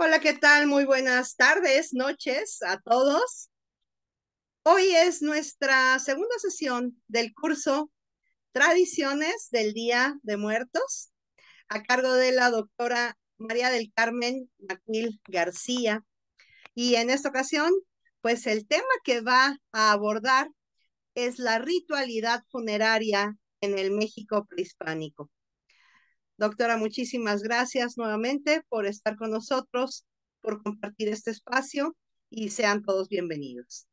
Hola, ¿qué tal? Muy buenas tardes, noches a todos. Hoy es nuestra segunda sesión del curso Tradiciones del Día de Muertos, a cargo de la doctora María del Carmen Macuil García. Y en esta ocasión, pues el tema que va a abordar es la ritualidad funeraria en el México prehispánico. Doctora, muchísimas gracias nuevamente por estar con nosotros, por compartir este espacio y sean todos bienvenidos.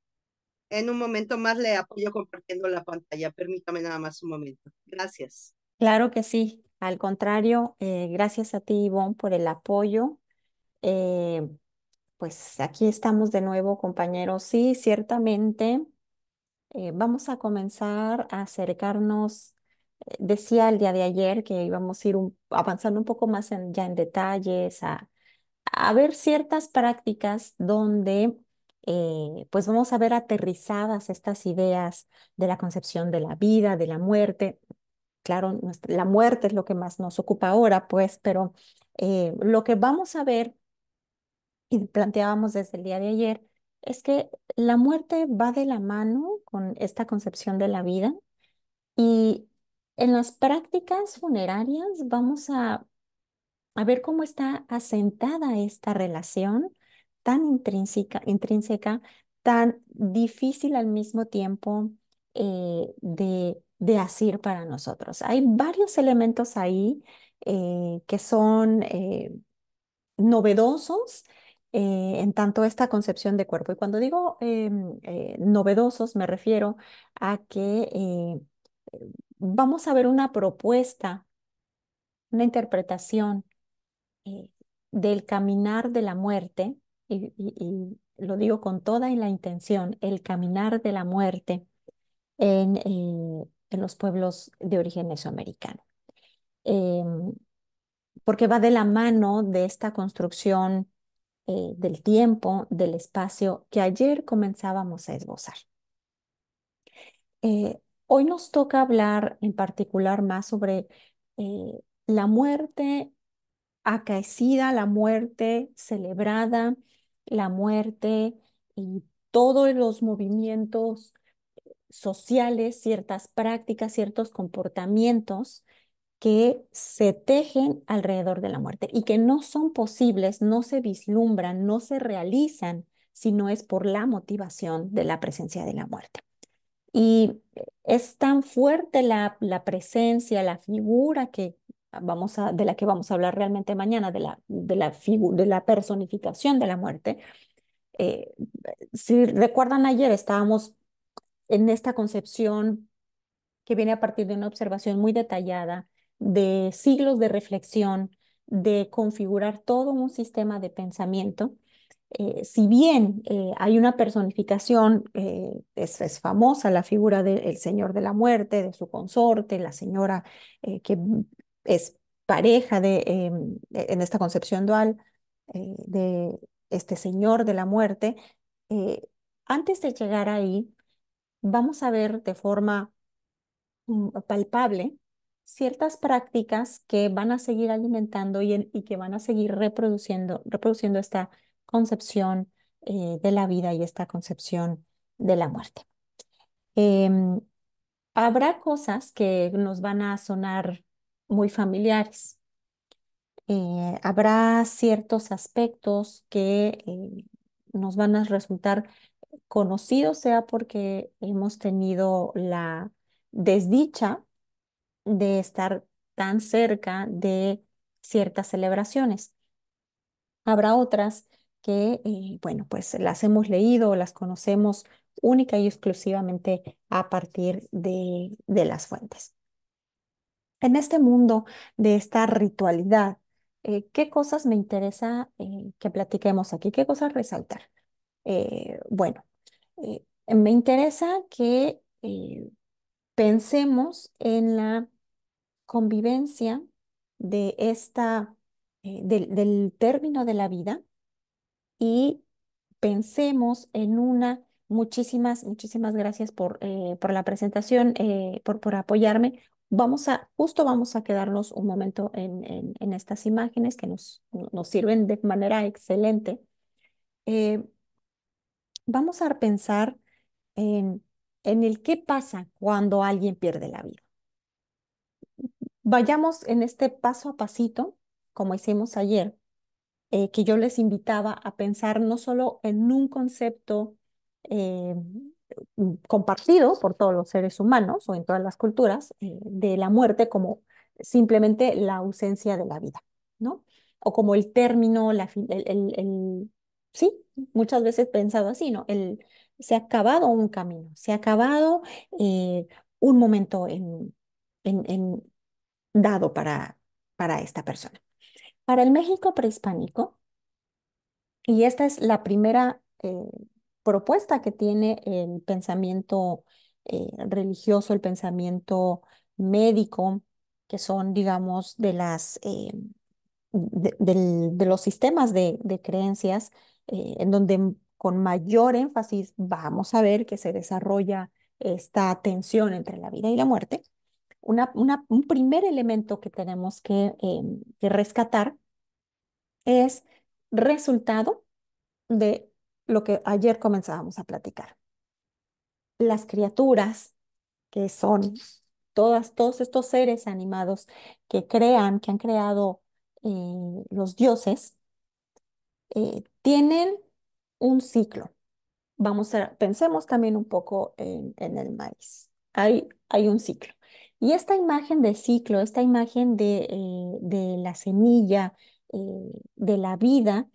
En un momento más le apoyo compartiendo la pantalla. Permítame nada más un momento. Gracias. Claro que sí. Al contrario, eh, gracias a ti, Ivonne, por el apoyo. Eh, pues aquí estamos de nuevo, compañeros. Sí, ciertamente. Eh, vamos a comenzar a acercarnos decía el día de ayer que íbamos a ir avanzando un poco más en, ya en detalles, a, ver ciertas prácticas donde eh, pues vamos a ver aterrizadas estas ideas de la concepción de la vida, de la muerte. Claro, la muerte es lo que más nos ocupa ahora, pues, pero eh, lo que vamos a ver y planteábamos desde el día de ayer es que la muerte va de la mano con esta concepción de la vida y en las prácticas funerarias vamos a, ver cómo está asentada esta relación tan intrínseca, intrínseca tan difícil al mismo tiempo eh, de, de asir para nosotros. Hay varios elementos ahí eh, que son eh, novedosos en tanto esta concepción de cuerpo. Y cuando digo em, novedosos me refiero a que vamos a ver una propuesta, una interpretación eh, del caminar de la muerte, y, lo digo con toda la intención, el caminar de la muerte en, eh, los pueblos de origen mesoamericano. Em, porque va de la mano de esta construcción eh, del tiempo, del espacio que ayer comenzábamos a esbozar. Hoy nos toca hablar en particular más sobre eh, la muerte acaecida, la muerte celebrada, la muerte y todos los movimientos sociales, ciertas prácticas, ciertos comportamientos que se tejen alrededor de la muerte y que no son posibles, no se vislumbran, no se realizan si no es por la motivación de la presencia de la muerte. Y es tan fuerte la, presencia, la figura que vamos a, de la que vamos a hablar realmente mañana, de la, de la, de la personificación de la muerte. Eh, si recuerdan ayer estábamos en esta concepción que viene a partir de una observación muy detallada de siglos de reflexión, de configurar todo un sistema de pensamiento eh, si bien eh, hay una personificación, eh, es, famosa la figura del Señor de la Muerte, de su consorte, la señora que es pareja de, en esta concepción dual de este Señor de la Muerte, antes de llegar ahí, vamos a ver de forma mm, palpable ciertas prácticas que van a seguir alimentando y, y que van a seguir reproduciendo, reproduciendo esta concepción eh, de la vida y esta concepción de la muerte. Em, habrá cosas que nos van a sonar muy familiares. Eh, habrá ciertos aspectos que eh, nos van a resultar conocidos, sea porque hemos tenido la desdicha de estar tan cerca de ciertas celebraciones. Habrá otras que, eh, bueno, pues las hemos leído las conocemos única y exclusivamente a partir de, las fuentes. En este mundo de esta ritualidad, eh, ¿qué cosas me interesa eh, que platiquemos aquí? ¿Qué cosas resaltar? bueno, me interesa que pensemos en la convivencia de esta, del término de la vida y pensemos en una, muchísimas, muchísimas gracias por, eh, por la presentación, eh, por, por apoyarme. Vamos a, justo vamos a quedarnos un momento en, en, estas imágenes que nos, nos sirven de manera excelente. Eh, vamos a pensar en, en el qué pasa cuando alguien pierde la vida. Vayamos en este paso a pasito, como hicimos ayer, eh, que yo les invitaba a pensar no solo en un concepto eh, mm, compartido por todos los seres humanos o en todas las culturas eh, de la muerte como simplemente la ausencia de la vida, ¿no? O como el término, la, el, el, sí, muchas veces pensado así, ¿no? El, se ha acabado un camino, se ha acabado un momento en dado para, para esta persona. Para el México prehispánico, y esta es la primera eh, propuesta que tiene el pensamiento eh, religioso, el pensamiento médico, que son, digamos, de, las, eh, de, los sistemas de creencias, en donde con mayor énfasis vamos a ver que se desarrolla esta tensión entre la vida y la muerte un primer elemento que tenemos em, que, rescatar es resultado de lo que ayer comenzábamos a platicar. Las criaturas, que son todas, todos estos seres animados que crean, que han creado eh, los dioses, eh, tienen un ciclo. Vamos a, pensemos también un poco en, en el maíz. Hay, hay un ciclo. Y esta imagen de ciclo, esta imagen de, eh, la semilla, eh, de la vida,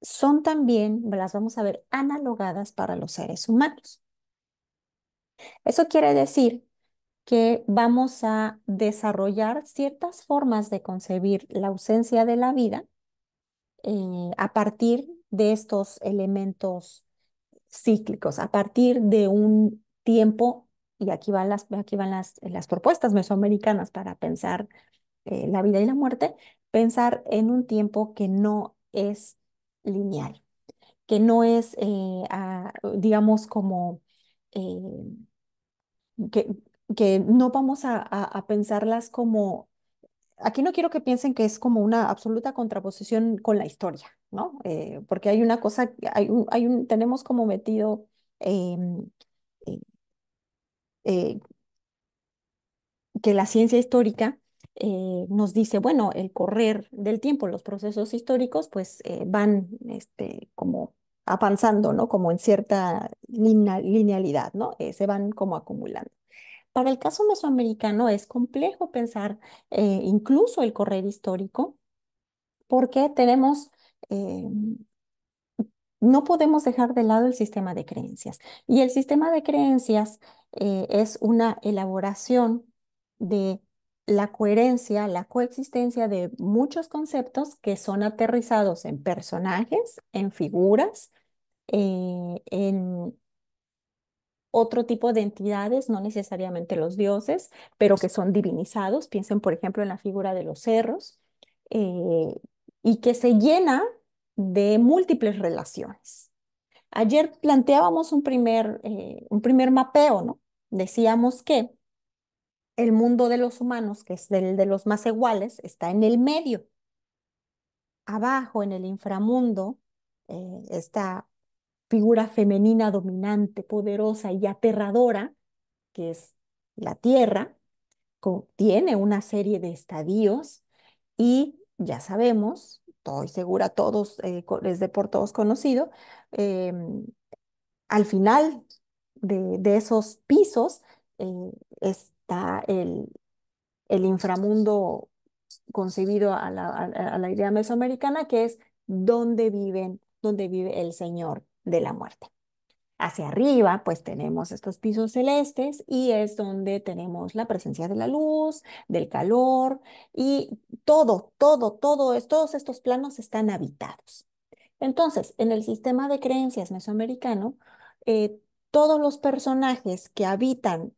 son también, las vamos a ver, analogadas para los seres humanos. Eso quiere decir que vamos a desarrollar ciertas formas de concebir la ausencia de la vida eh, a partir de estos elementos cíclicos, a partir de un tiempo y aquí van las, aquí van las, las propuestas mesoamericanas para pensar eh, la vida y la muerte, pensar en un tiempo que no es lineal, que no es, eh, digamos, como eh, que, que, no vamos a, pensarlas como aquí no quiero que piensen que es como una absoluta contraposición con la historia, ¿no? porque hay una cosa, hay hay tenemos como metido em, eh, que la ciencia histórica eh, nos dice, bueno, el correr del tiempo, los procesos históricos, pues eh, van este, como avanzando, ¿no? Como en cierta linealidad, ¿no? se van como acumulando. Para el caso mesoamericano es complejo pensar incluso el correr histórico porque tenemos no podemos dejar de lado el sistema de creencias. Y el sistema de creencias eh, es una elaboración de la coherencia, la coexistencia de muchos conceptos que son aterrizados en personajes, en figuras, eh, en otro tipo de entidades, no necesariamente los dioses, pero que son divinizados. Piensen, por ejemplo, en la figura de los cerros, eh, y que se llena de múltiples relaciones. Ayer planteábamos un primer, un primer mapeo, ¿no? Decíamos que el mundo de los humanos, que es el de los más iguales, está en el medio. Abajo, en el inframundo, eh, esta figura femenina dominante, poderosa y aterradora, que es la Tierra, tiene una serie de estadios y ya sabemos, estoy segura todos, eh, es de por todos conocido, em, al final de, esos pisos eh, está el, inframundo concebido a la, idea mesoamericana, que es donde viven, donde vive el Señor de la muerte. Hacia arriba, pues tenemos estos pisos celestes y es donde tenemos la presencia de la luz, del calor y todo, todo, todo, todos estos planos están habitados. Entonces, en el sistema de creencias mesoamericano, eh, todos los personajes que habitan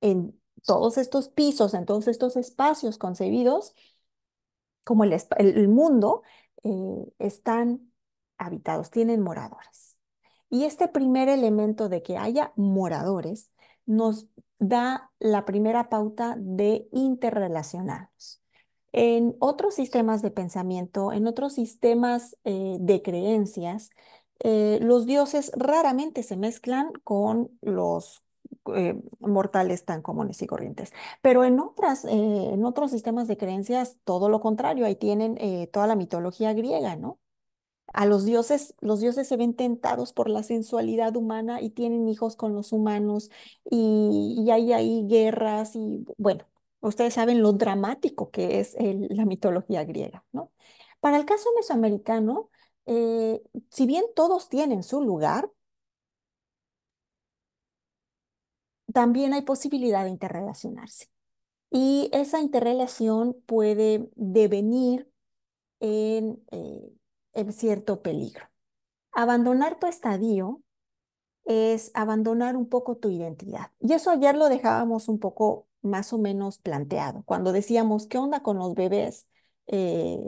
en todos estos pisos, en todos estos espacios concebidos, como el, mundo, eh, están habitados, tienen moradores. Y este primer elemento de que haya moradores nos da la primera pauta de interrelacionarnos. En otros sistemas de pensamiento, en otros sistemas eh, de creencias, eh, los dioses raramente se mezclan con los eh, mortales tan comunes y corrientes. Pero en, otras, eh, en otros sistemas de creencias, todo lo contrario, ahí tienen toda la mitología griega, ¿no? A los dioses, los dioses se ven tentados por la sensualidad humana y tienen hijos con los humanos y, y hay ahí guerras y bueno, ustedes saben lo dramático que es la mitología griega, ¿no? Para el caso mesoamericano, eh, si bien todos tienen su lugar, también hay posibilidad de interrelacionarse. Y esa interrelación puede devenir eh, en cierto peligro. Abandonar tu estadio es abandonar un poco tu identidad. Y eso ayer lo dejábamos un poco más o menos planteado, cuando decíamos, ¿qué onda con los bebés eh,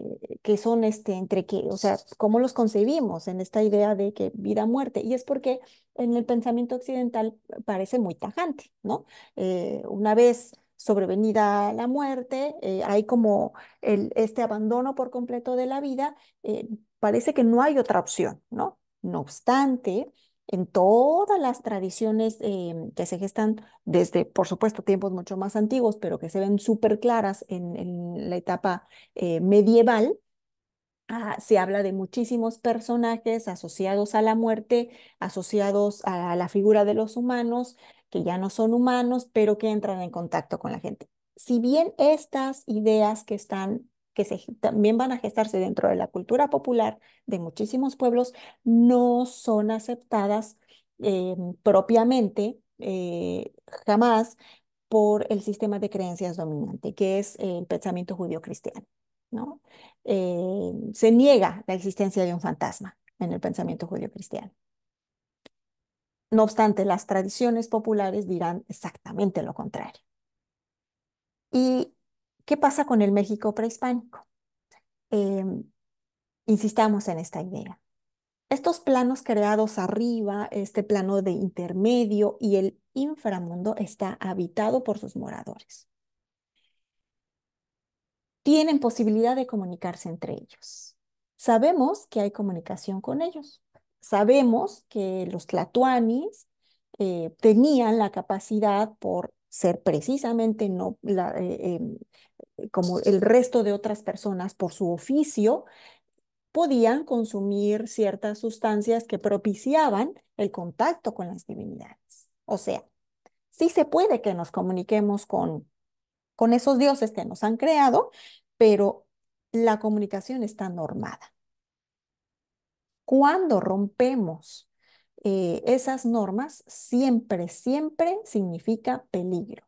que son este, entre qué, o sea, cómo los concebimos en esta idea de que vida-muerte. Y es porque en el pensamiento occidental parece muy tajante, ¿no? Eh, una vez sobrevenida la muerte, eh, hay como el, este abandono por completo de la vida, parece que no hay otra opción, ¿no? No obstante, en todas las tradiciones em, que se gestan desde, por supuesto, tiempos mucho más antiguos, pero que se ven súper claras en, la etapa eh, medieval, ah, se habla de muchísimos personajes asociados a la muerte, asociados a la figura de los humanos, que ya no son humanos, pero que entran en contacto con la gente. Si bien estas ideas que están que se, también van a gestarse dentro de la cultura popular de muchísimos pueblos, no son aceptadas eh, propiamente eh, jamás por el sistema de creencias dominante, que es el pensamiento judío-cristiano. ¿no? Eh, se niega la existencia de un fantasma en el pensamiento judío-cristiano. No obstante, las tradiciones populares dirán exactamente lo contrario. Y ¿Qué pasa con el México prehispánico? Eh, insistamos en esta idea. Estos planos creados arriba, este plano de intermedio y el inframundo está habitado por sus moradores. Tienen posibilidad de comunicarse entre ellos. Sabemos que hay comunicación con ellos. Sabemos que los tlatuanis eh, tenían la capacidad por ser precisamente no, la, eh, em, como el resto de otras personas por su oficio, podían consumir ciertas sustancias que propiciaban el contacto con las divinidades. O sea, sí se puede que nos comuniquemos con, con esos dioses que nos han creado, pero la comunicación está normada. Cuando rompemos eh, esas normas, siempre, siempre significa peligro.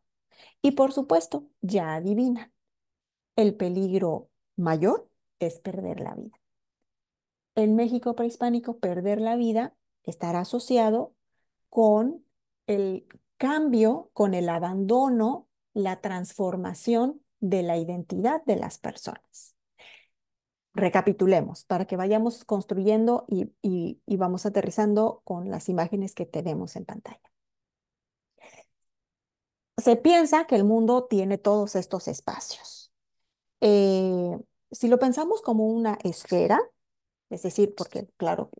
Y por supuesto, ya adivina el peligro mayor es perder la vida. En México prehispánico, perder la vida estará asociado con el cambio, con el abandono, la transformación de la identidad de las personas. Recapitulemos para que vayamos construyendo y, y vamos aterrizando con las imágenes que tenemos en pantalla. Se piensa que el mundo tiene todos estos espacios eh, si lo pensamos como una esfera, es decir, porque claro,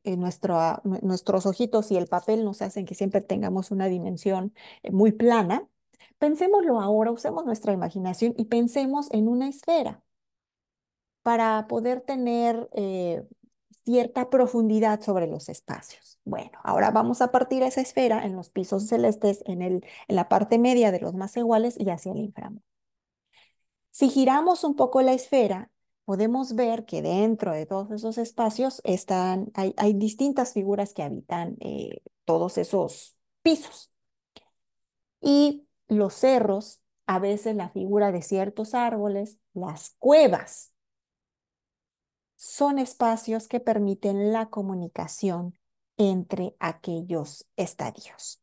nuestros ojitos y el papel nos hacen que siempre tengamos una dimensión eh, muy plana, pensémoslo ahora, usemos nuestra imaginación y pensemos en una esfera para poder tener eh, cierta profundidad sobre los espacios. Bueno, ahora vamos a partir esa esfera en los pisos celestes, en, el, en la parte media de los más iguales y hacia el inframundo. Si giramos un poco la esfera, podemos ver que dentro de todos esos espacios están, hay, distintas figuras que habitan eh, todos esos pisos. Y los cerros, a veces la figura de ciertos árboles, las cuevas, son espacios que permiten la comunicación entre aquellos estadios.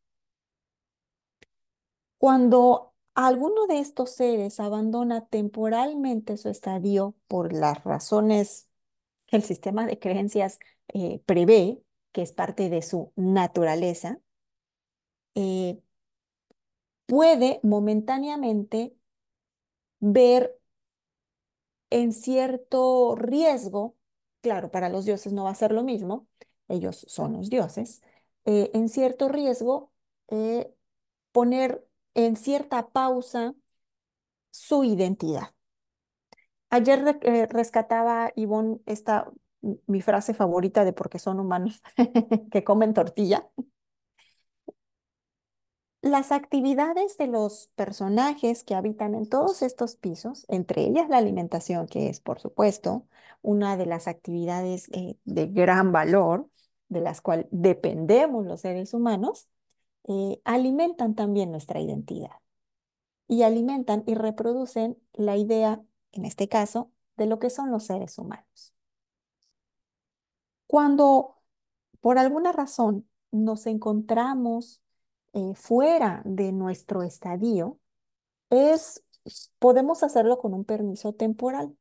Cuando alguno de estos seres abandona temporalmente su estadio por las razones que el sistema de creencias eh, prevé, que es parte de su naturaleza, eh, puede momentáneamente ver en cierto riesgo, claro, para los dioses no va a ser lo mismo, ellos son los dioses, eh, en cierto riesgo poner en cierta pausa su identidad. Ayer eh, rescataba Ivonne esta, mi frase favorita de porque son humanos que comen tortilla. Las actividades de los personajes que habitan en todos estos pisos, entre ellas la alimentación, que es por supuesto una de las actividades eh, de gran valor de las cuales dependemos los seres humanos, eh, alimentan también nuestra identidad y alimentan y reproducen la idea, en este caso, de lo que son los seres humanos. Cuando por alguna razón nos encontramos eh, fuera de nuestro estadio, es, podemos hacerlo con un permiso temporal,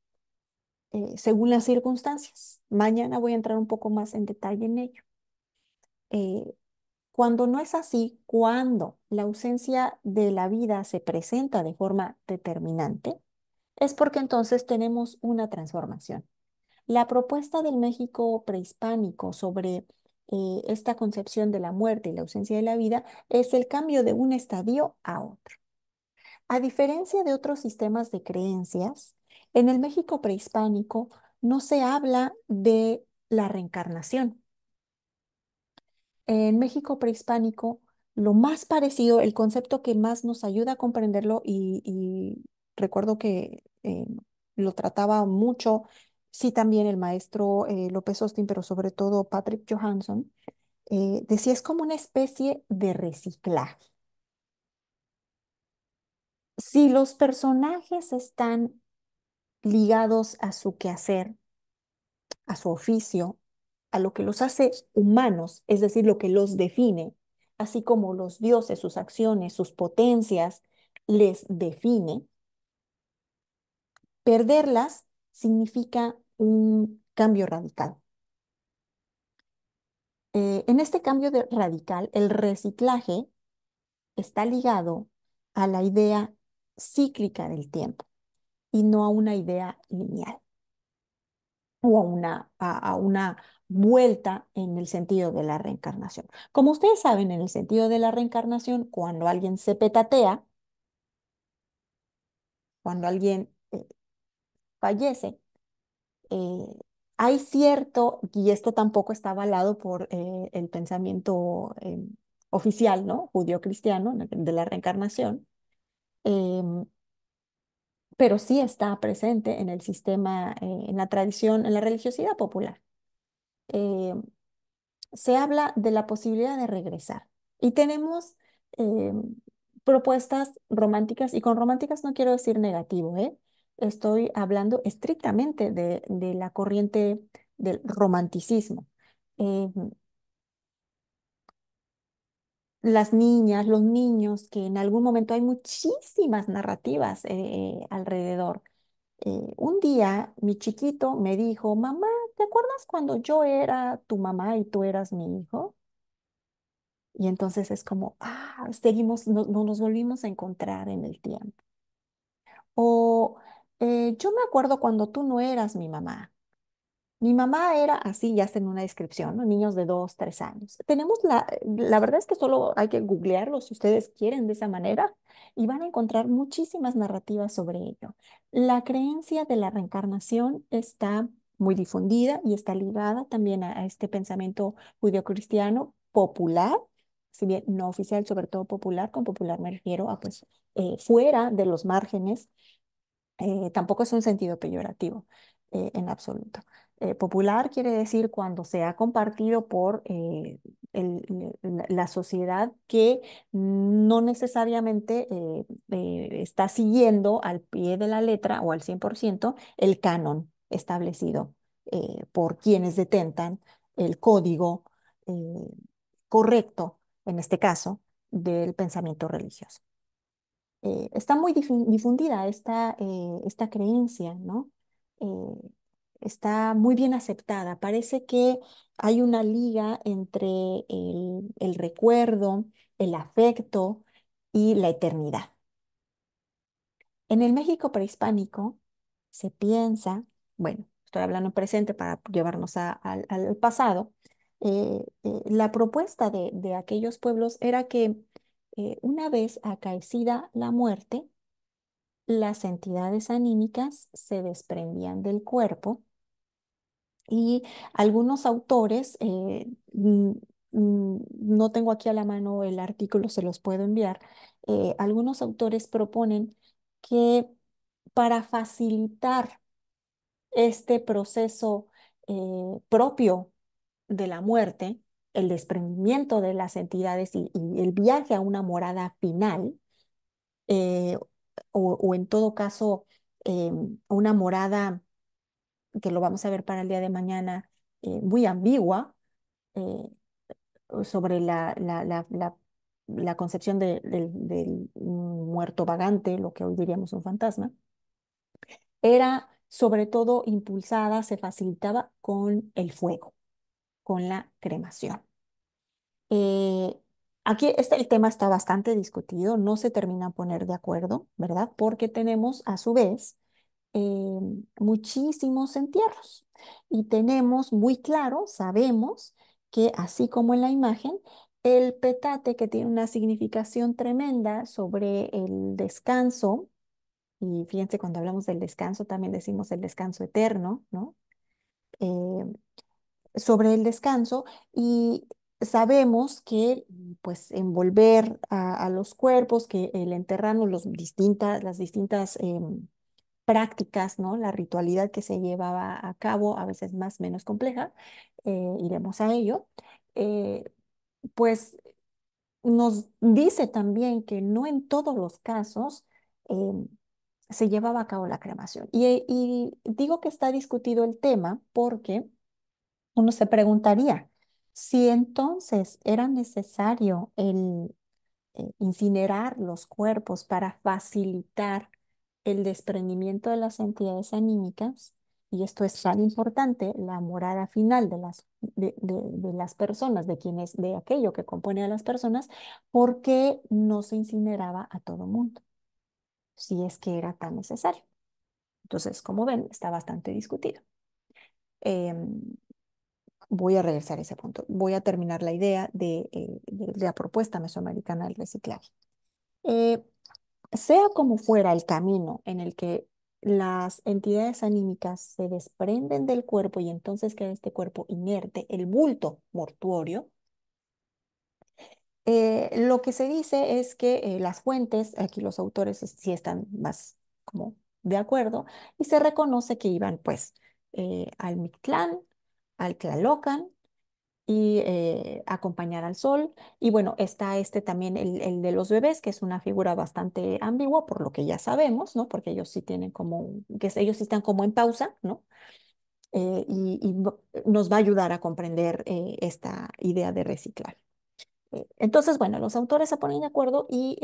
eh, según las circunstancias. Mañana voy a entrar un poco más en detalle en ello. Cuando no es así, cuando la ausencia de la vida se presenta de forma determinante, es porque entonces tenemos una transformación. La propuesta del México prehispánico sobre eh, esta concepción de la muerte y la ausencia de la vida es el cambio de un estadio a otro. A diferencia de otros sistemas de creencias, en el México prehispánico no se habla de la reencarnación, en México prehispánico, lo más parecido, el concepto que más nos ayuda a comprenderlo y, recuerdo que eh, lo trataba mucho, sí también el maestro eh, López Austin, pero sobre todo Patrick Johansson, eh, decía es como una especie de reciclaje. Si los personajes están ligados a su quehacer, a su oficio, a lo que los hace humanos, es decir, lo que los define, así como los dioses, sus acciones, sus potencias, les define, perderlas significa un cambio radical. Eh, en este cambio radical, el reciclaje está ligado a la idea cíclica del tiempo y no a una idea lineal o a una, a, una vuelta en el sentido de la reencarnación. Como ustedes saben, en el sentido de la reencarnación, cuando alguien se petatea, cuando alguien eh, fallece, eh, hay cierto, y esto tampoco está avalado por eh, el pensamiento oficial, ¿no? Judío-cristiano de la reencarnación, em, pero sí está presente en el sistema, eh, en la tradición, en la religiosidad popular. Eh, se habla de la posibilidad de regresar y tenemos eh, propuestas románticas y con románticas no quiero decir negativo, estoy hablando estrictamente de, de la corriente del romanticismo las niñas, los niños, que en algún momento hay muchísimas narrativas eh, alrededor. Eh, un día mi chiquito me dijo, mamá, ¿te acuerdas cuando yo era tu mamá y tú eras mi hijo? Y entonces es como, ah, seguimos, no, nos volvimos a encontrar en el tiempo. O eh, yo me acuerdo cuando tú no eras mi mamá mi mamá era así, ya está en una descripción, niños de dos, tres años. Tenemos la, la verdad es que solo hay que googlearlo si ustedes quieren de esa manera y van a encontrar muchísimas narrativas sobre ello. La creencia de la reencarnación está muy difundida y está ligada también a, este pensamiento judeocristiano cristiano popular, si bien no oficial, sobre todo popular, con popular me refiero a pues eh, fuera de los márgenes, eh, tampoco es un sentido peyorativo eh, en absoluto. Eh, popular quiere decir cuando se ha compartido por eh, la sociedad que no necesariamente eh, está siguiendo al pie de la letra o al 100% el canon establecido por quienes detentan el código correcto, en este caso, del pensamiento religioso. está muy difundida esta, esta creencia, ¿no? está muy bien aceptada. Parece que hay una liga entre el, recuerdo, el afecto y la eternidad. En el México prehispánico se piensa, bueno, estoy hablando presente para llevarnos al pasado, eh, eh, la propuesta de, aquellos pueblos era que eh, una vez acaecida la muerte, las entidades anímicas se desprendían del cuerpo y algunos autores, eh, no tengo aquí a la mano el artículo, se los puedo enviar, eh, algunos autores proponen que para facilitar este proceso eh, propio de la muerte, el desprendimiento de las entidades y, el viaje a una morada final, o, en todo caso, em, una morada que lo vamos a ver para el día de mañana, eh, muy ambigua eh, sobre la, concepción del muerto vagante, lo que hoy diríamos un fantasma, era sobre todo impulsada, se facilitaba con el fuego, con la cremación. Eh, aquí este, el tema está bastante discutido, no se termina a poner de acuerdo, ¿verdad? Porque tenemos a su vez eh, muchísimos entierros y tenemos muy claro, sabemos que así como en la imagen, el petate que tiene una significación tremenda sobre el descanso, y fíjense cuando hablamos del descanso también decimos el descanso eterno, ¿no? Eh, sobre el descanso y sabemos que pues envolver a, los cuerpos, que el enterrarnos las distintas em, prácticas, ¿no? La ritualidad que se llevaba a cabo, a veces más o menos compleja, eh, iremos a ello, eh, pues nos dice también que no en todos los casos em, se llevaba a cabo la cremación. Y, eh, y digo que está discutido el tema porque uno se preguntaría si entonces era necesario el, incinerar los cuerpos para facilitar el desprendimiento de las entidades anímicas, y esto es tan importante, la morada final de las, de, de, de las personas, de quienes, de aquello que compone a las personas, porque no se incineraba a todo mundo, si es que era tan necesario. Entonces, como ven, está bastante discutido. Em, voy a regresar a ese punto. Voy a terminar la idea de, eh, la propuesta mesoamericana del reciclaje. Eh, sea como fuera el camino en el que las entidades anímicas se desprenden del cuerpo y entonces queda este cuerpo inerte, el bulto mortuorio, eh, lo que se dice es que eh, las fuentes, aquí los autores sí están más como de acuerdo, y se reconoce que iban pues eh, al Mictlán, al Tlalocan, eh, acompañar al sol. Y bueno, está este también, el, de los bebés, que es una figura bastante ambigua, por lo que ya sabemos, ¿no? Porque ellos sí tienen como, que ellos sí están como en pausa, ¿no? Eh, y, nos va a ayudar a comprender eh, esta idea de reciclar. Entonces, bueno, los autores se ponen de acuerdo y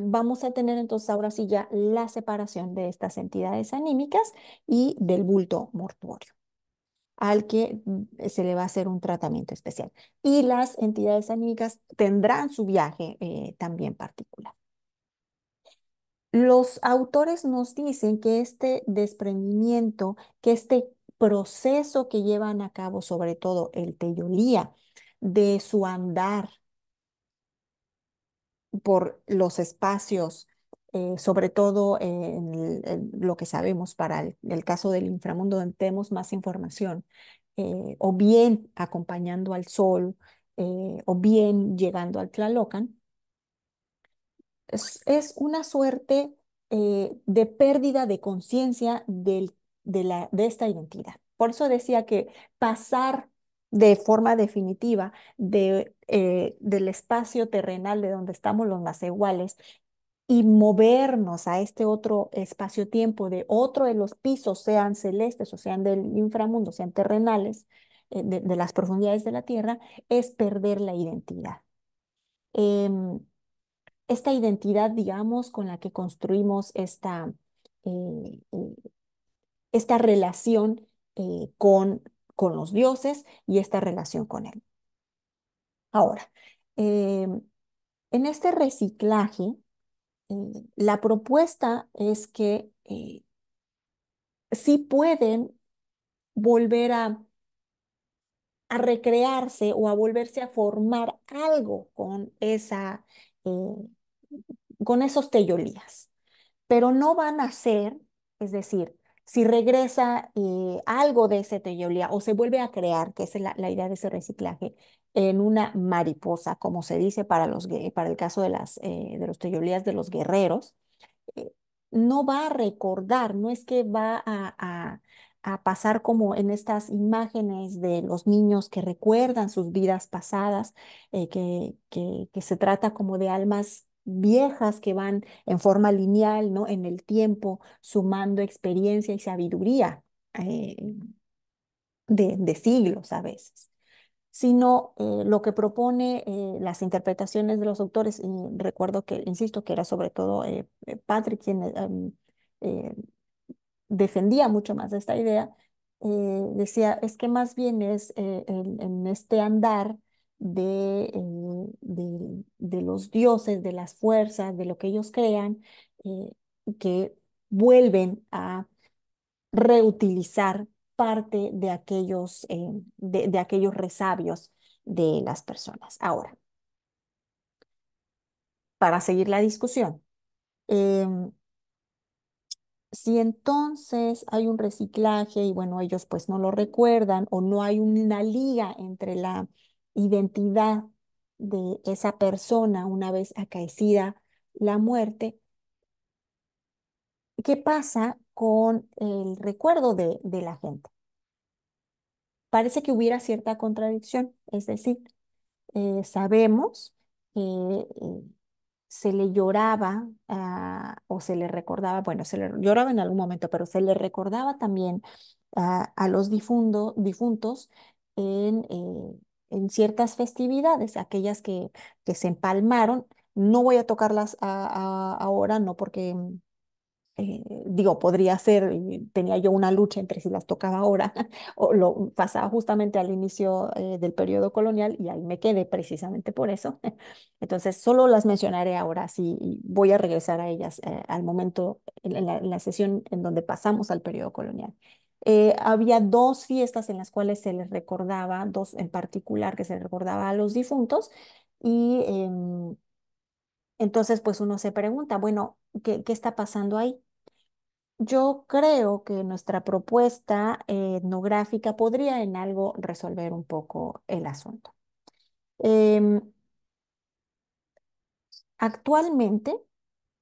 vamos a tener entonces ahora sí ya la separación de estas entidades anímicas y del bulto mortuorio al que mm, se le va a hacer un tratamiento especial. Y las entidades anímicas tendrán su viaje eh, también particular. Los autores nos dicen que este desprendimiento, que este proceso que llevan a cabo, sobre todo el teyolía, de su andar por los espacios eh, sobre todo en, lo que sabemos para el, caso del inframundo, donde tenemos más información, eh, o bien acompañando al sol, eh, o bien llegando al Tlalocan, es, una suerte de pérdida de conciencia de, de esta identidad. Por eso decía que pasar de forma definitiva de, del espacio terrenal de donde estamos los más iguales y movernos a este otro espacio-tiempo de otro de los pisos, sean celestes o sean del inframundo, sean terrenales, eh, de, las profundidades de la Tierra, es perder la identidad. Em, esta identidad, digamos, con la que construimos esta, eh, eh, esta relación con, con los dioses y esta relación con él. Ahora, em, en este reciclaje, eh, la propuesta es que si eh, sí pueden volver a, recrearse o a volverse a formar algo con esa, eh, con esos tellolías, pero no van a ser, es decir, si regresa algo de ese teyolía o se vuelve a crear, que es la, idea de ese reciclaje, en una mariposa, como se dice para, los, para el caso de, las, eh, de los teyolías de los guerreros, eh, no va a recordar, no es que va a, pasar como en estas imágenes de los niños que recuerdan sus vidas pasadas, eh, que, que, se trata como de almas viejas que van en forma lineal, ¿no? En el tiempo, sumando experiencia y sabiduría de siglos a veces sino eh, lo que propone eh, las interpretaciones de los autores. Y recuerdo que, insisto, que era sobre todo eh, Patrick quien em, defendía mucho más esta idea. decía, es que más bien es en, este andar de, los dioses, de las fuerzas, de lo que ellos crean, que vuelven a reutilizar parte de aquellos, eh, de, aquellos resabios de las personas. Ahora, para seguir la discusión, em, si entonces hay un reciclaje y bueno, ellos pues no lo recuerdan o no hay una liga entre la identidad de esa persona una vez acaecida la muerte, ¿qué pasa con el recuerdo de, la gente. Parece que hubiera cierta contradicción, es decir, eh, sabemos que eh, se le lloraba ah, o se le recordaba, bueno, se le lloraba en algún momento, pero se le recordaba también a los difuntos eh, en, ciertas festividades, aquellas que, que se empalmaron. No voy a tocarlas ahora, no porque mm, eh, digo, podría ser, eh, tenía yo una lucha entre si las tocaba ahora o lo pasaba justamente al inicio eh, del periodo colonial y ahí me quedé precisamente por eso. Entonces, solo las mencionaré ahora, si voy a regresar a ellas al momento, en la, sesión en donde pasamos al periodo colonial. había dos fiestas en las cuales se les recordaba, dos en particular que se les recordaba a los difuntos y em, entonces pues uno se pregunta, bueno, qué está pasando ahí? Yo creo que nuestra propuesta etnográfica podría en algo resolver un poco el asunto. Em, actualmente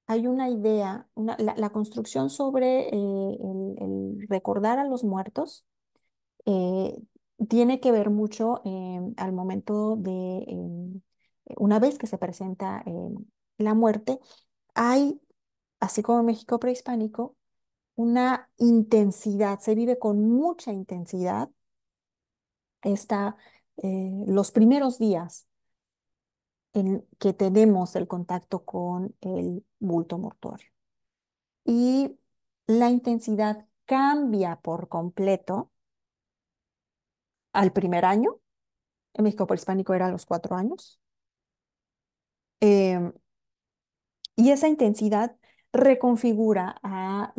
hay una idea, la, construcción sobre eh, el, recordar a los muertos eh, tiene que ver mucho em, al momento de, em, una vez que se presenta la muerte, hay, así como en México prehispánico, una intensidad, se vive con mucha intensidad está eh, los primeros días en que tenemos el contacto con el bulto mortuorio. Y la intensidad cambia por completo al primer año. En México hispánico era a los cuatro años. Em, y esa intensidad reconfigura a,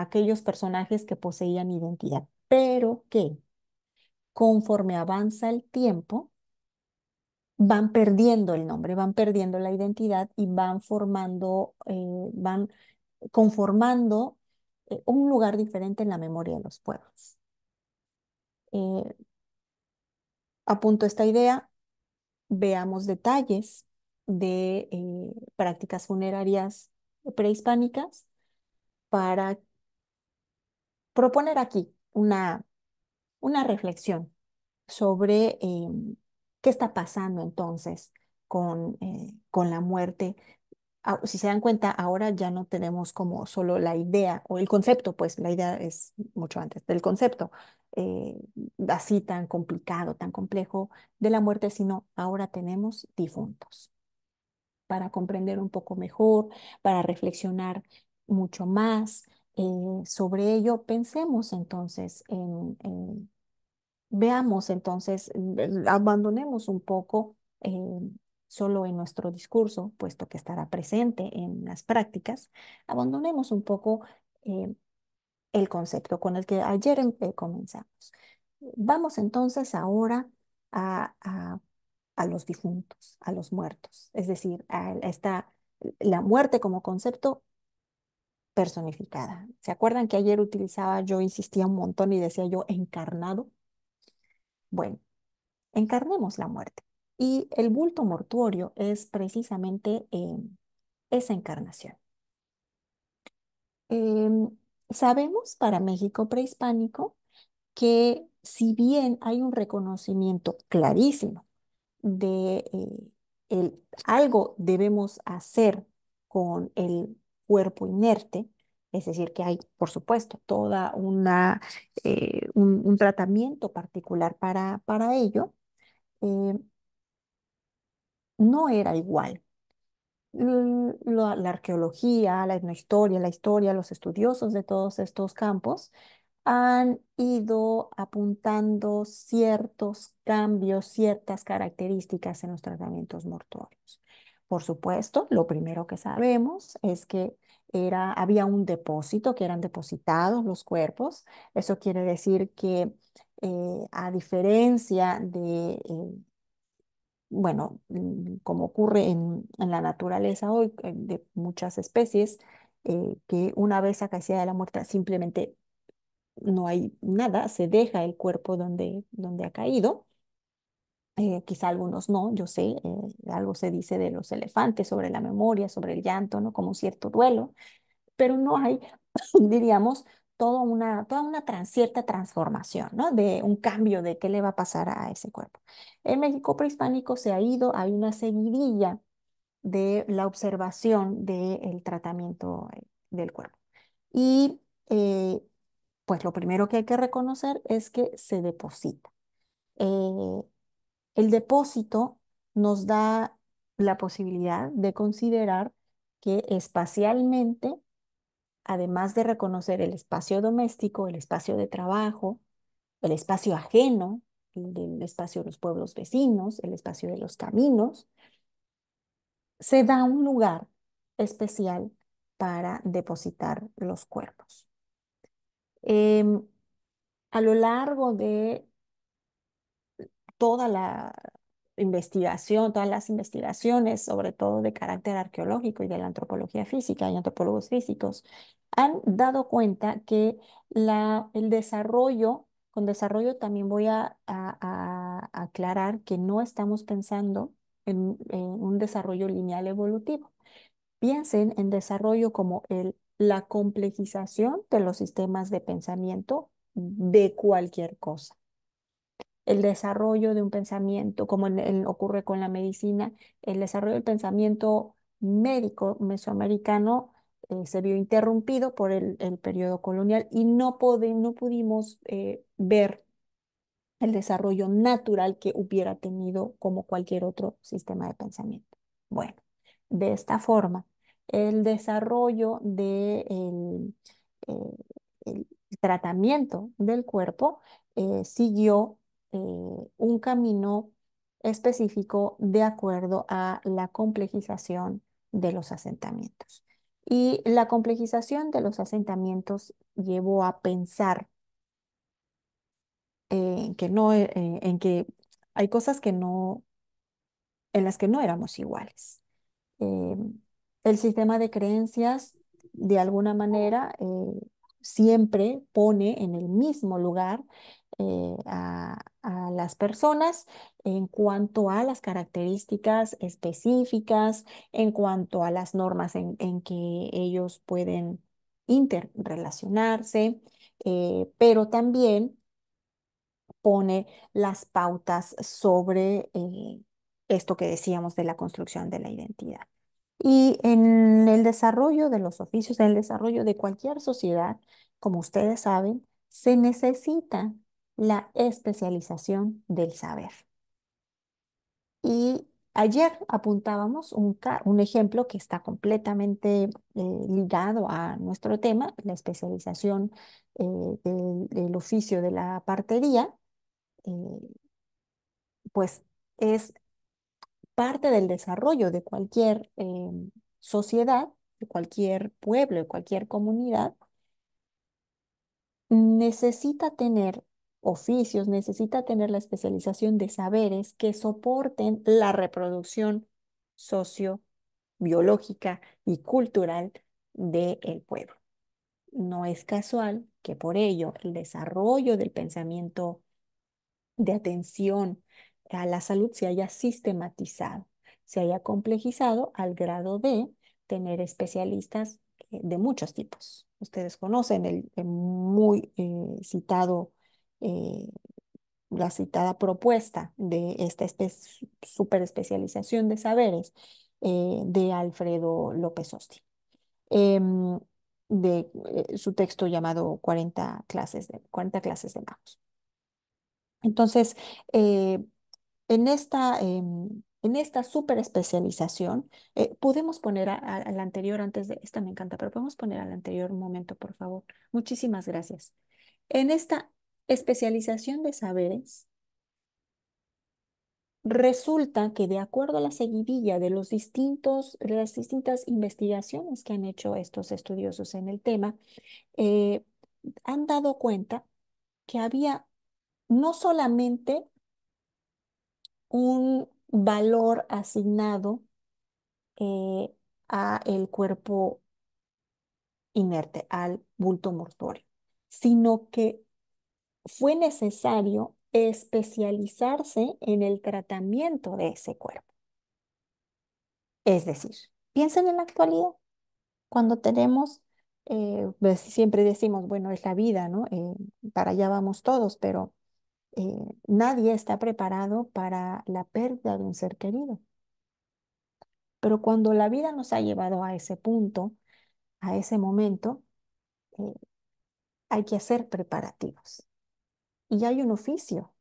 aquellos personajes que poseían identidad, pero que conforme avanza el tiempo, van perdiendo el nombre, van perdiendo la identidad y van formando, eh, van conformando eh, un lugar diferente en la memoria de los pueblos. Eh, apunto esta idea, veamos detalles de eh, prácticas funerarias prehispánicas para proponer aquí una, una reflexión sobre eh, qué está pasando entonces con, eh, con la muerte. Ah, si se dan cuenta, ahora ya no tenemos como solo la idea o el concepto, pues la idea es mucho antes del concepto, eh, así tan complicado, tan complejo de la muerte, sino ahora tenemos difuntos para comprender un poco mejor, para reflexionar mucho más eh, sobre ello. Pensemos entonces en, veamos entonces, eh, abandonemos un poco eh, solo en nuestro discurso, puesto que estará presente en las prácticas, abandonemos un poco el concepto con el que ayer comenzamos. Vamos entonces ahora a a los difuntos, a los muertos, es decir, a esta, la muerte como concepto personificada. ¿Se acuerdan que ayer utilizaba, yo insistía un montón y decía yo encarnado? Bueno, encarnemos la muerte. Y el bulto mortuorio es precisamente em, esa encarnación. Em, sabemos para México prehispánico que si bien hay un reconocimiento clarísimo de eh, el, algo debemos hacer con el cuerpo inerte, es decir, que hay, por supuesto, toda una, eh, un, tratamiento particular para, para ello, eh, no era igual. la arqueología, la etnohistoria, la historia, los estudiosos de todos estos campos han ido apuntando ciertos cambios, ciertas características en los tratamientos mortuorios. Por supuesto, lo primero que sabemos es que era, había un depósito, que eran depositados los cuerpos. Eso quiere decir que eh, a diferencia de... Eh, bueno, mm, como ocurre en, la naturaleza hoy eh, de muchas especies, que una vez acaecida de la muerte simplemente no hay nada, se deja el cuerpo donde, donde ha caído. Eh, quizá algunos no, yo sé, eh, algo se dice de los elefantes sobre la memoria, sobre el llanto, ¿no? Como cierto duelo, pero no hay, diríamos, toda una, toda una cierta transformación, ¿no? De un cambio de qué le va a pasar a ese cuerpo. En México prehispánico se ha ido, hay una seguidilla de la observación del tratamiento eh, del cuerpo. Y pues lo primero que hay que reconocer es que se deposita. Eh, el depósito nos da la posibilidad de considerar que espacialmente, además de reconocer el espacio doméstico, el espacio de trabajo, el espacio ajeno, el espacio de los pueblos vecinos, el espacio de los caminos, se da un lugar especial para depositar los cuerpos. Em, a lo largo de toda la investigación, todas las investigaciones, sobre todo de carácter arqueológico y de la antropología física y antropólogos físicos, han dado cuenta que la, el desarrollo, con desarrollo también voy a, a, aclarar que no estamos pensando en, en, un desarrollo lineal evolutivo. Piensen en desarrollo como el la complejización de los sistemas de pensamiento de cualquier cosa. El desarrollo de un pensamiento, como ocurre con la medicina, el desarrollo del pensamiento médico mesoamericano eh, se vio interrumpido por el, periodo colonial y no, no pudimos eh, ver el desarrollo natural que hubiera tenido como cualquier otro sistema de pensamiento. Bueno, de esta forma, el desarrollo del eh, tratamiento del cuerpo eh, siguió eh, un camino específico de acuerdo a la complejización de los asentamientos. Y la complejización de los asentamientos llevó a pensar en que no, en que hay cosas que no, en las que no éramos iguales. Em, el sistema de creencias, de alguna manera, eh, siempre pone en el mismo lugar eh, a, las personas en cuanto a las características específicas, en cuanto a las normas en, que ellos pueden interrelacionarse, eh, pero también pone las pautas sobre esto que decíamos de la construcción de la identidad. Y en el desarrollo de los oficios, en el desarrollo de cualquier sociedad, como ustedes saben, se necesita la especialización del saber. Y ayer apuntábamos un, un ejemplo que está completamente eh, ligado a nuestro tema, la especialización eh, del, oficio de la partería, eh, pues es parte del desarrollo de cualquier eh, sociedad, de cualquier pueblo, de cualquier comunidad, necesita tener oficios, necesita tener la especialización de saberes que soporten la reproducción sociobiológica y cultural del pueblo. No es casual que por ello el desarrollo del pensamiento de atención a la salud se haya sistematizado, se haya complejizado al grado de tener especialistas eh, de muchos tipos. Ustedes conocen el, muy eh, citado, eh, la citada propuesta de esta super especialización de saberes de Alfredo López Osti, em, de su texto llamado 40 clases de, 40 clases de Entonces, en esta, em, en esta super especialización, eh, podemos poner al anterior, antes de esta me encanta, pero podemos poner al anterior un momento, por favor. Muchísimas gracias. En esta especialización de saberes, resulta que de acuerdo a la seguidilla de, los distintos, las distintas investigaciones que han hecho estos estudiosos en el tema, eh, han dado cuenta que había no solamente un valor asignado eh, a el cuerpo inerte, al bulto mortuorio, sino que fue necesario especializarse en el tratamiento de ese cuerpo. Es decir, piensen en la actualidad, cuando tenemos, eh, pues, siempre decimos, bueno, es la vida, ¿no? Eh, para allá vamos todos, pero eh, nadie está preparado para la pérdida de un ser querido. Pero cuando la vida nos ha llevado a ese punto, a ese momento, eh, hay que hacer preparativos. Y hay un oficio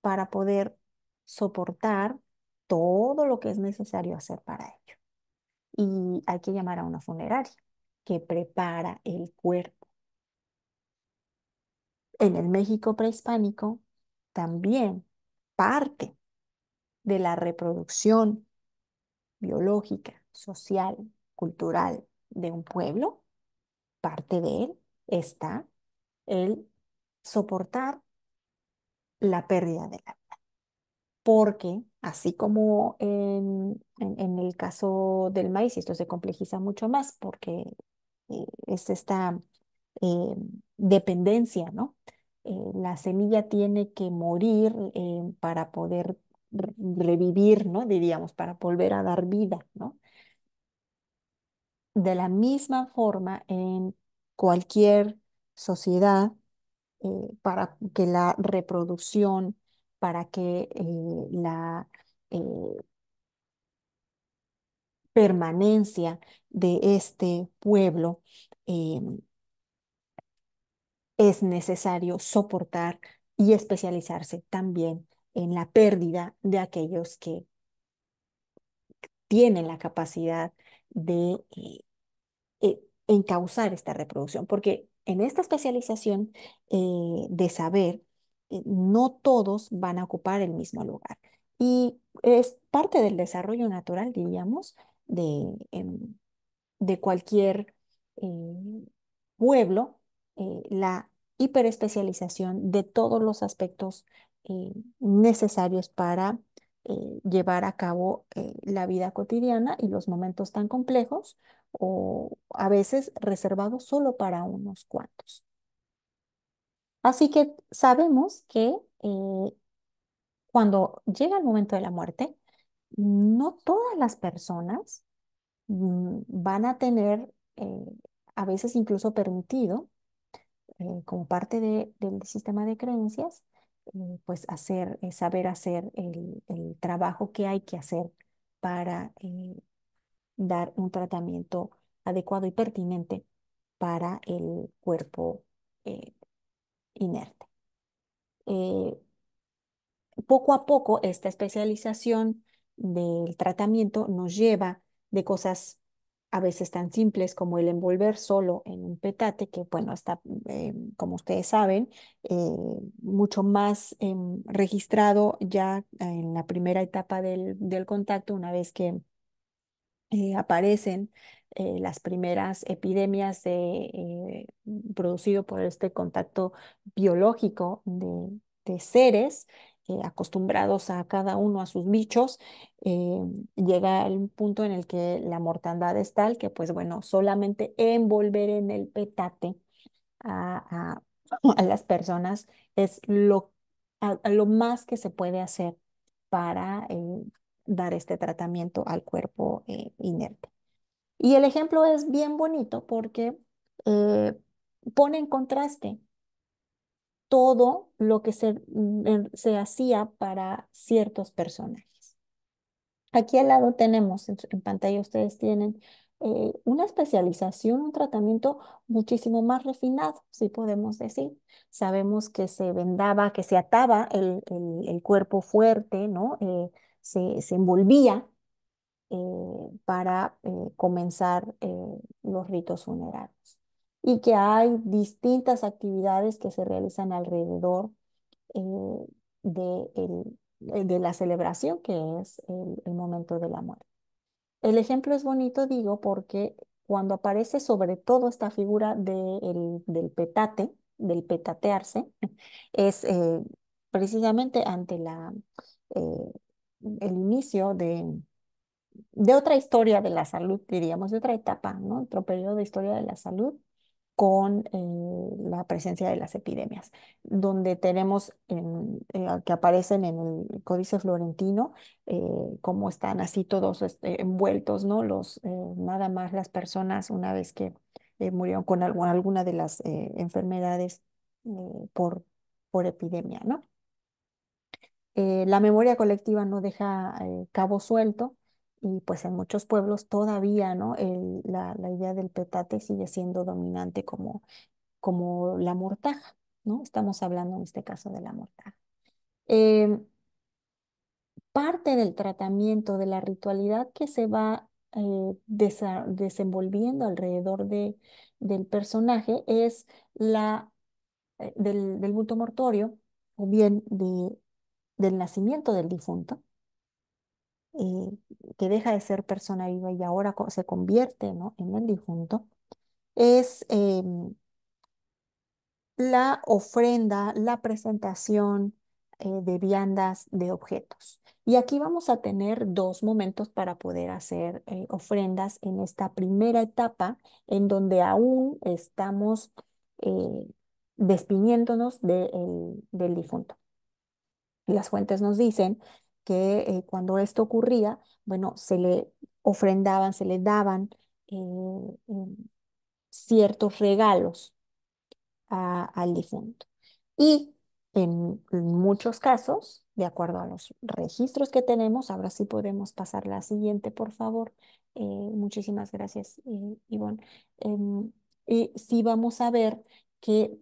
para poder soportar todo lo que es necesario hacer para ello. Y hay que llamar a una funeraria que prepara el cuerpo en el México prehispánico también parte de la reproducción biológica, social, cultural de un pueblo, parte de él está el soportar la pérdida de la vida. Porque así como en, el caso del maíz, esto se complejiza mucho más porque eh, es esta eh, dependencia, ¿no? Eh, la semilla tiene que morir eh, para poder revivir, ¿no? Diríamos, para volver a dar vida, ¿no? De la misma forma, en cualquier sociedad, para que la reproducción, para que la permanencia de este pueblo em, es necesario soportar y especializarse también en la pérdida de aquellos que tienen la capacidad de eh, eh, encauzar esta reproducción, porque en esta especialización eh, de saber, no todos van a ocupar el mismo lugar. Y es parte del desarrollo natural, diríamos, de, em, de cualquier pueblo, la hiperespecialización de todos los aspectos eh, necesarios para eh, llevar a cabo eh, la vida cotidiana y los momentos tan complejos o a veces reservados solo para unos cuantos. Así que sabemos que cuando llega el momento de la muerte, no todas las personas mm, van a tener a veces incluso permitido eh, como parte del sistema de creencias, eh, pues hacer, eh, saber hacer el, el, trabajo que hay que hacer para dar un tratamiento adecuado y pertinente para el cuerpo inerte. poco a poco esta especialización del tratamiento nos lleva de cosas a veces tan simples como el envolver solo en un petate, que bueno, está, eh, como ustedes saben, eh, mucho más em, registrado ya en la primera etapa del, contacto, una vez que eh, aparecen las primeras epidemias de, producido por este contacto biológico de seres, eh, acostumbrados a cada uno a sus bichos, eh, llega el punto en el que la mortandad es tal que, pues bueno, solamente envolver en el petate a, las personas es lo, lo más que se puede hacer para eh, dar este tratamiento al cuerpo inerte. Y el ejemplo es bien bonito porque pone en contraste todo lo que mm, se, hacía para ciertos personajes. Aquí al lado tenemos, en pantalla ustedes tienen eh, una especialización, un tratamiento muchísimo más refinado, si podemos decir. Sabemos que se vendaba, que se ataba el, cuerpo fuerte, ¿no? Eh, se, envolvía eh, para comenzar los ritos funerarios y que hay distintas actividades que se realizan alrededor eh, de, el, eh, de, la celebración que es el, momento de la muerte. El ejemplo es bonito, digo, porque cuando aparece sobre todo esta figura de el, del petate, del petatearse, es eh, precisamente ante la, el inicio de, de otra historia de la salud, diríamos, de otra etapa, ¿no? otro periodo de historia de la salud, con eh, la presencia de las epidemias, donde tenemos eh, que aparecen en el Códice Florentino eh, como están así todos este, envueltos, ¿no? Los, nada más las personas una vez que murieron con alguna, alguna de las enfermedades por, por epidemia, ¿no? la memoria colectiva no deja cabo suelto, y pues en muchos pueblos todavía, ¿no? la, idea del petate sigue siendo dominante como, como la mortaja, ¿no? Estamos hablando en este caso de la mortaja. Em, parte del tratamiento de la ritualidad que se va eh, desenvolviendo alrededor de, del personaje es la eh, del, del bulto mortorio o bien de, del nacimiento del difunto, que deja de ser persona viva y ahora se convierte ¿no? en el difunto, es em, la ofrenda, la presentación eh, de viandas, de objetos. Y aquí vamos a tener dos momentos para poder hacer eh, ofrendas en esta primera etapa, en donde aún estamos eh, despidiéndonos del difunto. Las fuentes nos dicen que eh, cuando esto ocurría, bueno, se le ofrendaban, se le daban eh, em, ciertos regalos al difunto. Y en, muchos casos, de acuerdo a los registros que tenemos, ahora sí podemos pasar la siguiente, por favor. Eh, muchísimas gracias, Ivonne. Em, y sí vamos a ver que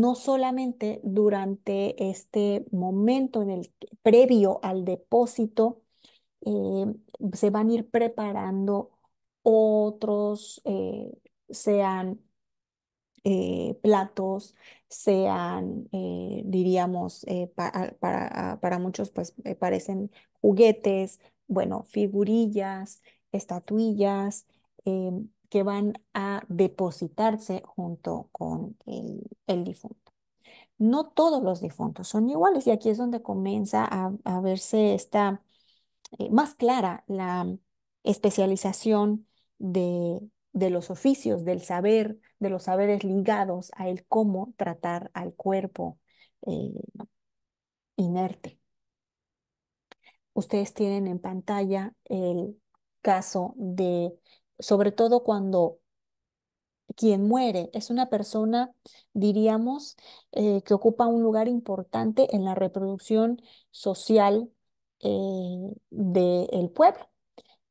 no solamente durante este momento en el previo al depósito, eh, se van a ir preparando otros, eh, sean eh, platos, sean, diríamos, para, para, muchos, pues parecen juguetes, bueno, figurillas, estatuillas, em, que van a depositarse junto con el, difunto. No todos los difuntos son iguales y aquí es donde comienza a, verse esta, eh, más clara la especialización de, los oficios, del saber, de los saberes ligados a el cómo tratar al cuerpo eh, inerte. Ustedes tienen en pantalla el caso de sobre todo cuando quien muere es una persona, diríamos, eh, que ocupa un lugar importante en la reproducción social eh, del pueblo.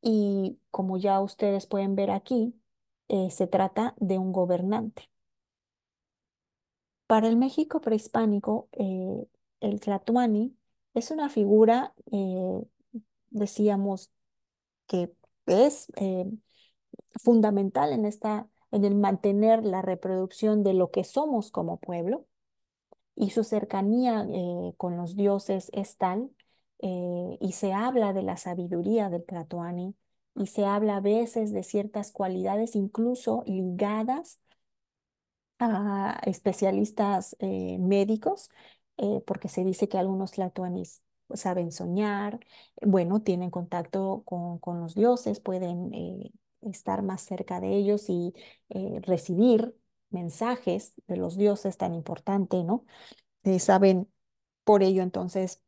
Y como ya ustedes pueden ver aquí, eh, se trata de un gobernante. Para el México prehispánico, el Tlatuani es una figura, decíamos, que es fundamental en, esta, en el mantener la reproducción de lo que somos como pueblo y su cercanía eh, con los dioses es tal eh, y se habla de la sabiduría del Tlatoani y se habla a veces de ciertas cualidades incluso ligadas a especialistas eh, médicos porque se dice que algunos Tlatoanis saben soñar, bueno, tienen contacto con, con los dioses, pueden estar más cerca de ellos y eh, recibir mensajes de los dioses tan importante, ¿no? Eh, saben por ello entonces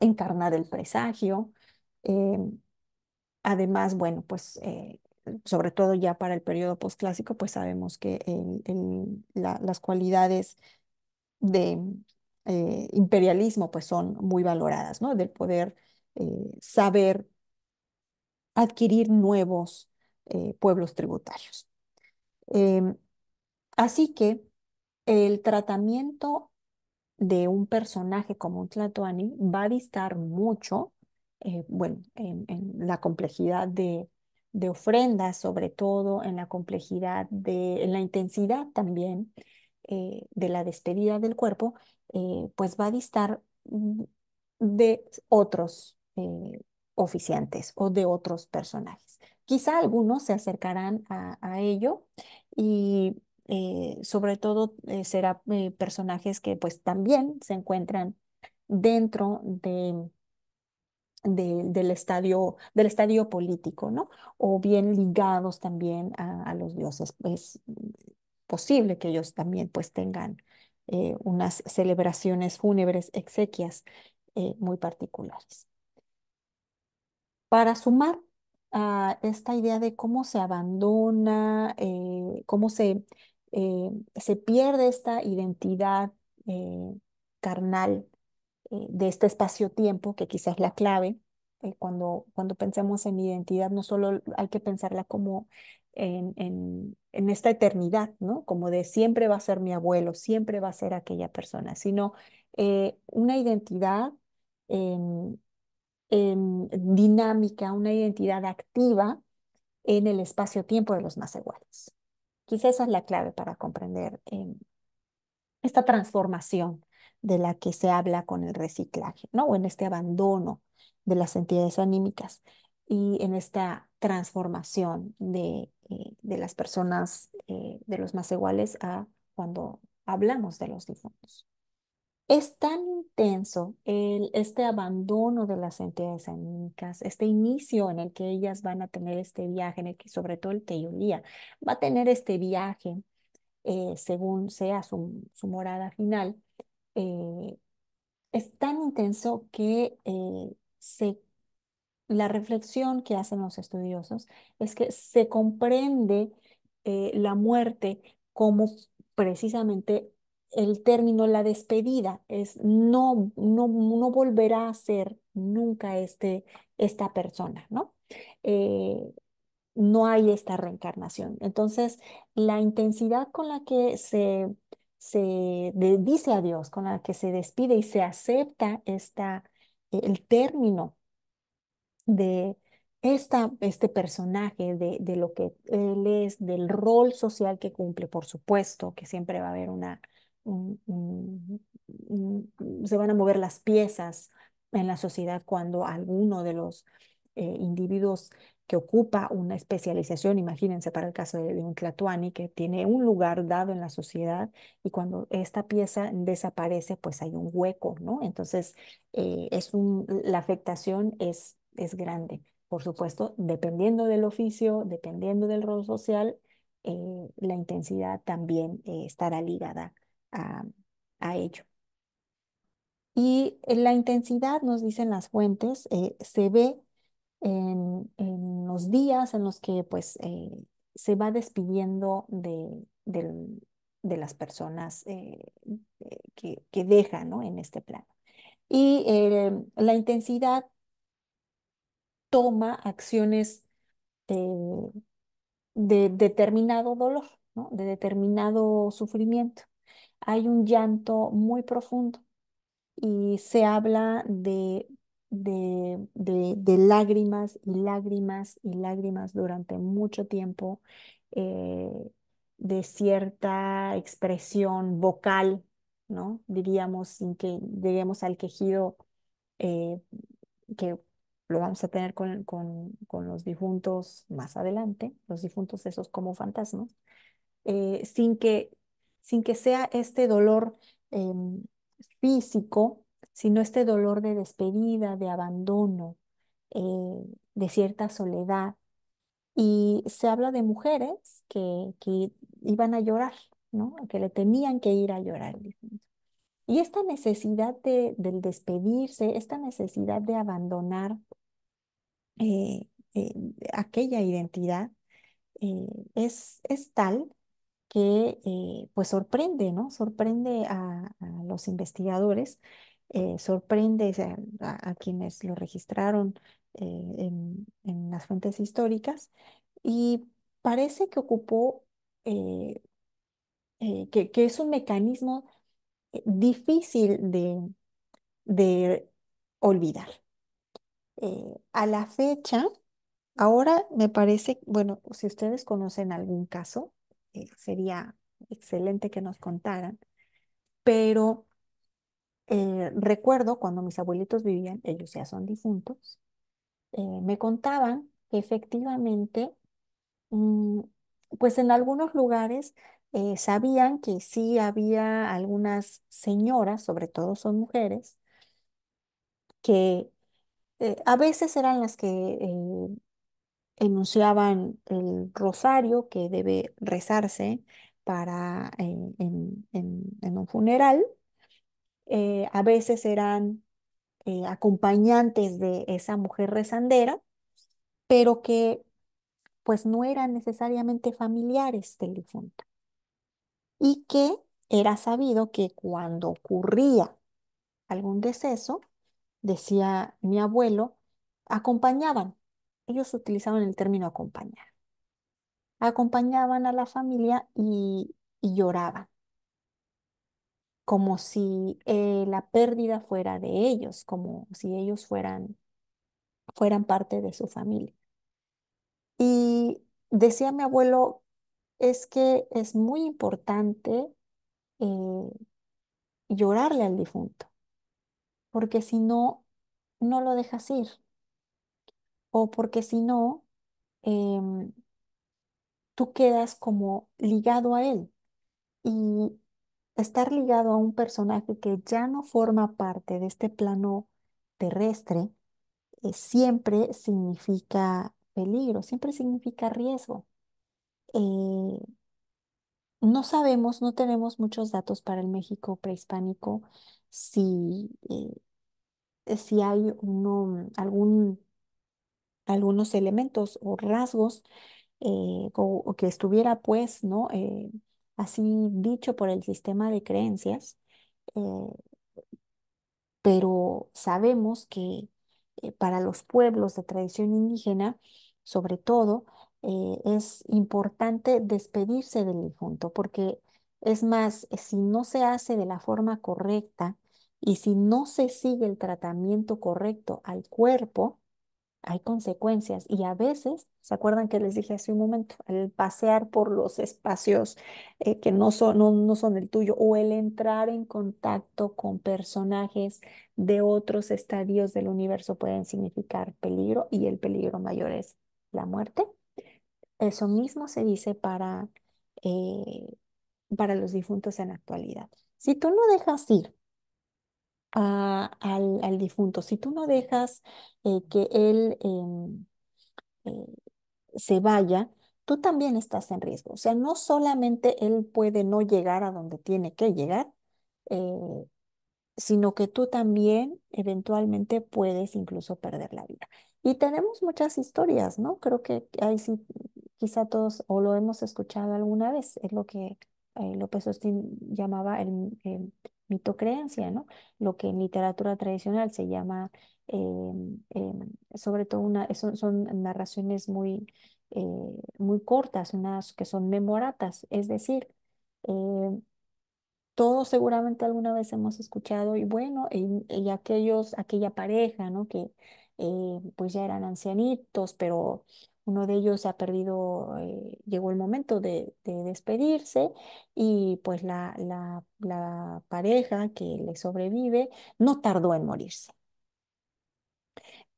encarnar el presagio. Eh, además, bueno, pues sobre todo ya para el periodo postclásico, pues sabemos que las cualidades de imperialismo pues son muy valoradas, ¿no? Del poder saber adquirir nuevos eh, pueblos tributarios. Em, así que el tratamiento de un personaje como un Tlatoani va a distar mucho, eh, bueno, en, la complejidad de, ofrendas, sobre todo en la complejidad de, la intensidad también eh, de la despedida del cuerpo, pues va a distar mm, de otros oficiantes o de otros personajes. Quizá algunos se acercarán a, ello y eh, sobre todo serán eh, será eh, personajes que pues también se encuentran dentro de, del, estadio, del estadio político, ¿no? O bien ligados también a, los dioses. Es posible que ellos también pues tengan unas celebraciones fúnebres, exequias muy particulares. Para sumar a esta idea de cómo se abandona, eh, cómo se, eh, se, pierde esta identidad eh, carnal de este espacio-tiempo, que quizás es la clave. cuando, cuando pensemos en identidad, no solo hay que pensarla como en, en, en, esta eternidad, ¿no? Como de siempre va a ser mi abuelo, siempre va a ser aquella persona, sino una identidad em, Em, dinámica, una identidad activa en el espacio-tiempo de los más iguales. Quizás esa es la clave para comprender em, esta transformación de la que se habla con el reciclaje, ¿no? O en este abandono de las entidades anímicas y en esta transformación de, eh, las personas, eh, de los más iguales, a cuando hablamos de los difuntos. Es tan intenso este abandono de las entidades anímicas, este inicio en el que ellas van a tener este viaje, en el que sobre todo el Teyulía, va a tener este viaje eh, según sea su, morada final, eh, es tan intenso que eh, se, la reflexión que hacen los estudiosos es que se comprende la muerte como precisamente el término la despedida es no, no, volverá a ser nunca este, esta persona, ¿no? Eh, no hay esta reencarnación. Entonces, la intensidad con la que se, se dice adiós, con la que se despide y se acepta esta, el término de esta, este personaje, de, de lo que él es, del rol social que cumple, por supuesto, que siempre va a haber una se van a mover las piezas en la sociedad cuando alguno de los eh, individuos que ocupa una especialización, imagínense para el caso de, un Tlatuani, que tiene un lugar dado en la sociedad y cuando esta pieza desaparece, pues hay un hueco, ¿no? Entonces, eh, es un, la afectación es, es grande. Por supuesto, dependiendo del oficio, dependiendo del rol social, eh, la intensidad también estará ligada a, ello. Y la intensidad, nos dicen las fuentes, eh, se ve en, los días en los que pues, eh, se va despidiendo de, de, las personas eh, que, que deja ¿no? en este plano. Y la intensidad toma acciones de, determinado dolor, ¿no? de determinado sufrimiento hay un llanto muy profundo y se habla de, de, lágrimas y lágrimas y lágrimas durante mucho tiempo, eh, de cierta expresión vocal, ¿no? Diríamos sin que lleguemos al quejido eh, que lo vamos a tener con, los difuntos más adelante, los difuntos esos como fantasmas, eh, sin que sin que sea este dolor em, físico, sino este dolor de despedida, de abandono, eh, de cierta soledad. Y se habla de mujeres que, iban a llorar, ¿no? que le tenían que ir a llorar. Y esta necesidad de, del despedirse, esta necesidad de abandonar eh, eh, aquella identidad es, es tal que eh, pues sorprende, ¿no? Sorprende a, los investigadores, eh, sorprende a, quienes lo registraron eh, en, las fuentes históricas y parece que ocupó, que, que, es un mecanismo difícil de olvidar. a la fecha, ahora me parece, bueno, si ustedes conocen algún caso, eh, sería excelente que nos contaran, pero eh, recuerdo cuando mis abuelitos vivían, ellos ya son difuntos, eh, me contaban que efectivamente, mm, pues en algunos lugares sabían que sí había algunas señoras, sobre todo son mujeres, que a veces eran las que enunciaban el rosario que debe rezarse para, en, un funeral. Eh, a veces eran eh, acompañantes de esa mujer rezandera, pero que pues no eran necesariamente familiares del difunto. Y que era sabido que cuando ocurría algún deceso, decía mi abuelo, acompañaban ellos utilizaban el término acompañar. Acompañaban a la familia y, lloraban, como si eh, la pérdida fuera de ellos, como si ellos fueran, fueran parte de su familia. Y decía mi abuelo, es que es muy importante eh, llorarle al difunto, porque si no, no lo dejas ir, o porque si no, em, tú quedas como ligado a él. Y estar ligado a un personaje que ya no forma parte de este plano terrestre eh, siempre significa peligro, siempre significa riesgo. Eh, no sabemos, no tenemos muchos datos para el México prehispánico si, eh, si hay uno- algún algunos elementos o rasgos eh, o, que estuviera pues, ¿no? Eh, así dicho por el sistema de creencias, eh, pero sabemos que para los pueblos de tradición indígena, sobre todo, es importante despedirse del difunto, porque es más, si no se hace de la forma correcta y si no se sigue el tratamiento correcto al cuerpo, hay consecuencias y a veces, ¿se acuerdan que les dije hace un momento? El pasear por los espacios eh, que no son, no, son el tuyo o el entrar en contacto con personajes de otros estadios del universo pueden significar peligro y el peligro mayor es la muerte. Eso mismo se dice para, eh, para los difuntos en la actualidad. Si tú no dejas ir al, al, difunto. Si tú no dejas eh, que él em, eh, se vaya, tú también estás en riesgo. O sea, no solamente él puede no llegar a donde tiene que llegar, eh, sino que tú también eventualmente puedes incluso perder la vida. Y tenemos muchas historias, ¿no? Creo que ahí sí, quizá todos o lo hemos escuchado alguna vez, es lo que López Austin llamaba el, mitocreencia, ¿no? Lo que en literatura tradicional se llama, em, em, sobre todo, una, son, narraciones muy, eh, muy cortas, unas que son memoratas, es decir, em, todos seguramente alguna vez hemos escuchado, y bueno, y, aquellos, aquella pareja, ¿no? Que eh, pues ya eran ancianitos, pero uno de ellos ha perdido, eh, llegó el momento de, despedirse y pues la, pareja que le sobrevive no tardó en morirse.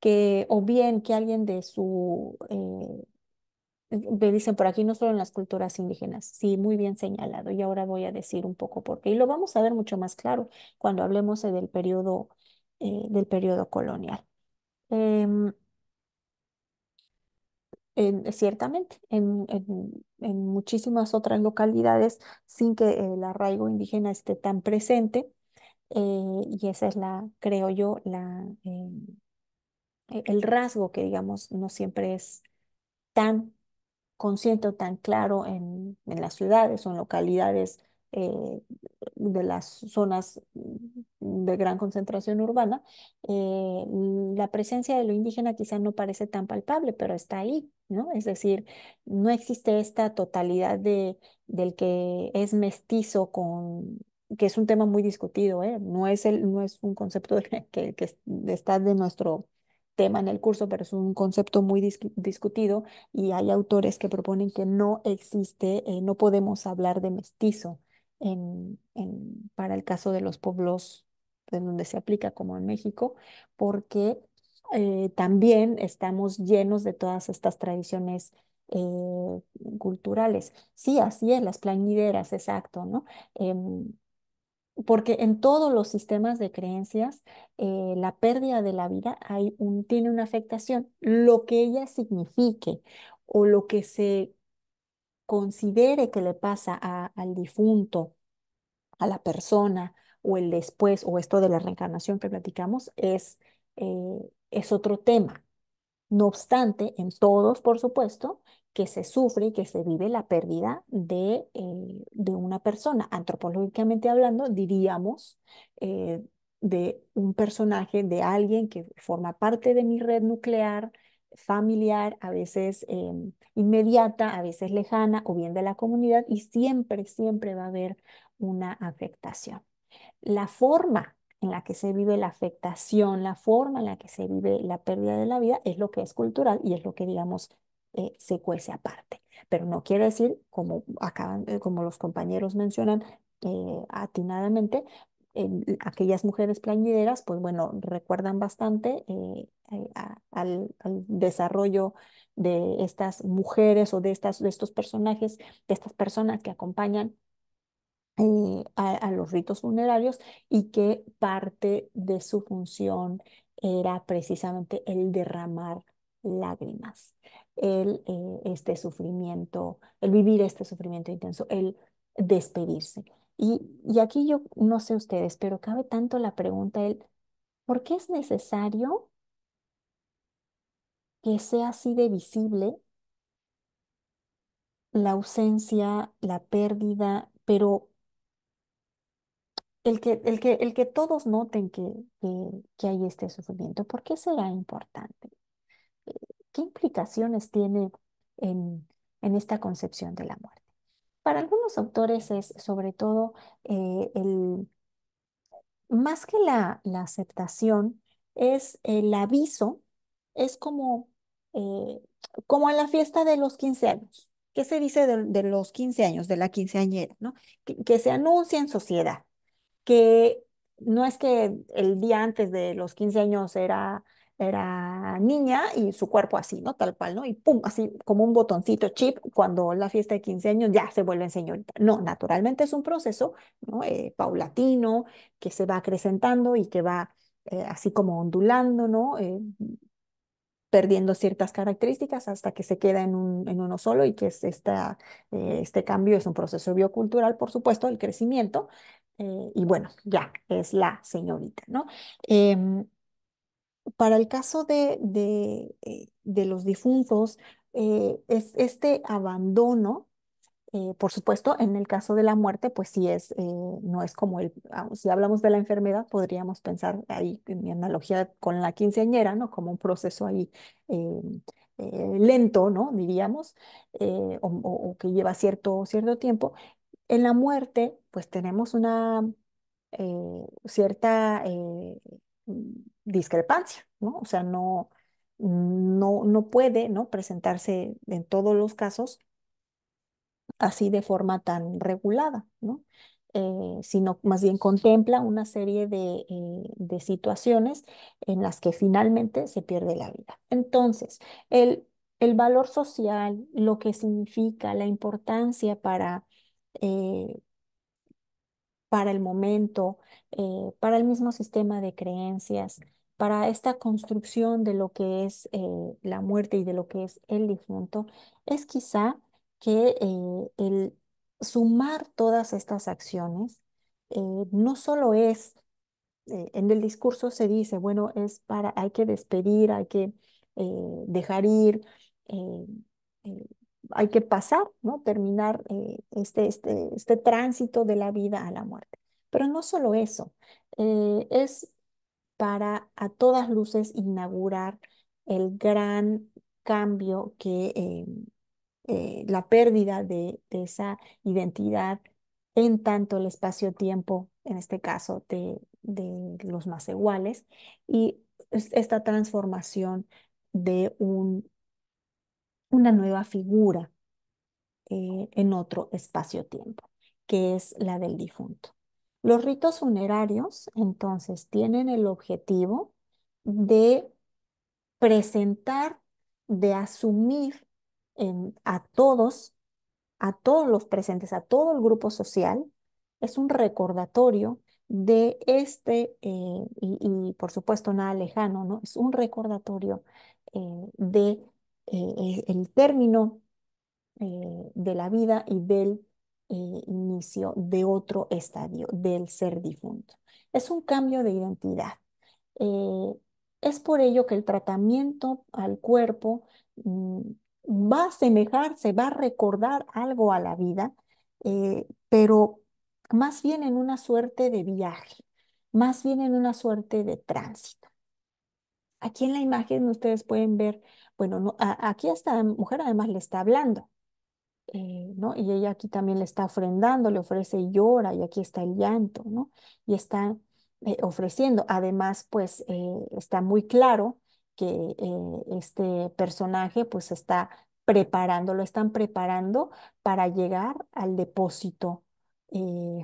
Que, o bien que alguien de su, me eh, dicen por aquí, no solo en las culturas indígenas, sí, muy bien señalado, y ahora voy a decir un poco por qué, y lo vamos a ver mucho más claro cuando hablemos del periodo, eh, del periodo colonial. Em, ciertamente, en, muchísimas otras localidades sin que el arraigo indígena esté tan presente. Eh, y esa es la, creo yo, la, eh, e-, el rasgo que, digamos, no siempre es tan consciente o tan claro en, en las ciudades o en localidades eh, de las zonas de gran concentración urbana, eh, la presencia de lo indígena quizá no parece tan palpable, pero está ahí, ¿no? Es decir, no existe esta totalidad de, del que es mestizo con que es un tema muy discutido, ¿eh? no, es el, no es un concepto que, está de nuestro tema en el curso, pero es un concepto muy discutido y hay autores que proponen que no existe, no podemos hablar de mestizo, en, para el caso de los pueblos de donde se aplica, como en México, porque eh, también estamos llenos de todas estas tradiciones eh, culturales. Sí, así es, las plañideras, exacto, ¿no? Em, porque en todos los sistemas de creencias, eh, la pérdida de la vida hay un, tiene una afectación, lo que ella signifique o lo que se considere que le pasa al difunto, a la persona, o el después, o esto de la reencarnación que platicamos, es, eh, es otro tema. No obstante, en todos, por supuesto, que se sufre y que se vive la pérdida de, eh, de una persona. Antropológicamente hablando, diríamos eh, de un personaje, de alguien que forma parte de mi red nuclear, familiar, a veces em, inmediata, a veces lejana o bien de la comunidad y siempre, siempre va a haber una afectación. La forma en la que se vive la afectación, la forma en la que se vive la pérdida de la vida es lo que es cultural y es lo que, digamos, eh, se cuece aparte. Pero no quiere decir, como, eh, como los compañeros mencionan eh, atinadamente, aquellas mujeres plañideras, pues bueno, recuerdan bastante eh, eh, al, desarrollo de estas mujeres o de, estas, de estos personajes, de estas personas que acompañan eh, a, los ritos funerarios y que parte de su función era precisamente el derramar lágrimas, el este sufrimiento, el vivir este sufrimiento intenso, el despedirse. Y, aquí yo no sé ustedes, pero cabe tanto la pregunta, ¿por qué es necesario que sea así de visible la ausencia, la pérdida, pero el que, el que, el que todos noten que, que, hay este sufrimiento, ¿por qué será importante? ¿Qué implicaciones tiene en, en esta concepción del amor? Para algunos autores es sobre todo eh, el, más que la, aceptación, es el aviso, es como, a eh, como en la fiesta de los 15 años. ¿Qué se dice de, los 15 años, de la quinceañera? ¿no? Que, que se anuncia en sociedad, que no es que el día antes de los 15 años era era niña y su cuerpo así, ¿no? Tal cual, ¿no? Y pum, así como un botoncito chip, cuando la fiesta de 15 años ya se vuelve señorita. No, naturalmente es un proceso, ¿no? Eh, paulatino, que se va acrecentando y que va eh, así como ondulando, ¿no? Eh, perdiendo ciertas características hasta que se queda en, un, en uno solo y que es esta, este cambio es un proceso biocultural, por supuesto, el crecimiento. y bueno, ya es la señorita, ¿no? Em, para el caso de, eh, los difuntos, eh, es este abandono, eh, por supuesto, en el caso de la muerte, pues sí es, no es como el, ah, si hablamos de la enfermedad, podríamos pensar ahí, en mi analogía con la quinceañera, ¿no? Como un proceso ahí em, lento, ¿no? Diríamos, o, que lleva cierto, cierto tiempo. En la muerte, pues tenemos una cierta discrepancia, ¿no? O sea, no, no, no puede ¿no? presentarse en todos los casos así de forma tan regulada, ¿no? Eh, sino más bien contempla una serie eh, de, situaciones en las que finalmente se pierde la vida. Entonces, el, el valor social, lo que significa, la importancia para, eh, para el momento, eh, para el mismo sistema de creencias, para esta construcción de lo que es eh, la muerte y de lo que es el difunto, es quizá que eh, el sumar todas estas acciones no solo es, en el discurso se dice, bueno, es para, hay que despedir, hay que dejar ir, hay que pasar, ¿no? Terminar eh, este, este, este tránsito de la vida a la muerte. Pero no solo eso, eh, es para a todas luces inaugurar el gran cambio que eh, la pérdida de, esa identidad en tanto el espacio-tiempo, en este caso de, de los más iguales, y esta transformación de un una nueva figura eh, en otro espacio-tiempo, que es la del difunto. Los ritos funerarios, entonces, tienen el objetivo de presentar, de asumir a todos, a todos los presentes, a todo el grupo social, es un recordatorio de este, eh, y, por supuesto nada lejano, ¿no? Es un recordatorio eh, de eh, eh, el término eh, de la vida y del inicio de otro estadio, del ser difunto. Es un cambio de identidad. es por ello que el tratamiento al cuerpo mm, va a semejarse va a recordar algo a la vida, pero más bien en una suerte de viaje, más bien en una suerte de tránsito. Aquí en la imagen ustedes pueden ver bueno, aquí esta mujer además le está hablando, eh, ¿no? Y ella aquí también le está ofrendando, le ofrece y llora, y aquí está el llanto, ¿no? Y está eh, ofreciendo. Además, pues eh, está muy claro que este personaje pues está preparando, lo están preparando para llegar al depósito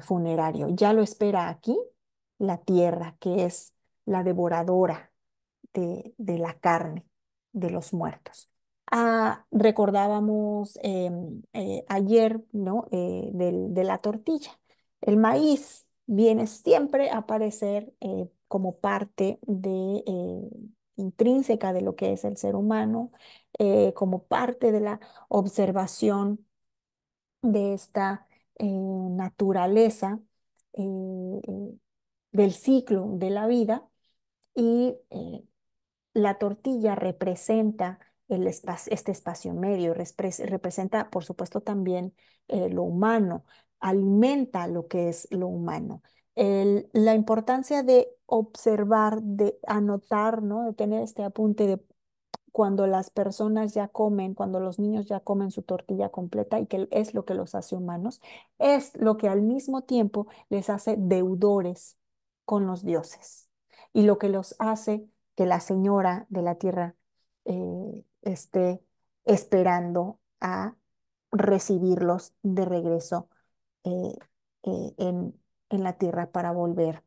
funerario. Ya lo espera aquí la tierra, que es la devoradora de la carne de los muertos. Ah, recordábamos em, eh, ayer ¿no? Eh, de la tortilla. El maíz viene siempre a aparecer eh, como parte de, intrínseca de lo que es el ser humano, como parte de la observación de esta naturaleza del ciclo de la vida y la tortilla representa este espacio medio, representa, por supuesto, también eh, lo humano, alimenta lo que es lo humano. la importancia de observar, de anotar, ¿no? de tener este apunte de cuando las personas ya comen, cuando los niños ya comen su tortilla completa y que es lo que los hace humanos, es lo que al mismo tiempo les hace deudores con los dioses y lo que los hace que la señora de la tierra eh, esté esperando a recibirlos de regreso eh, eh, en, en la tierra para volver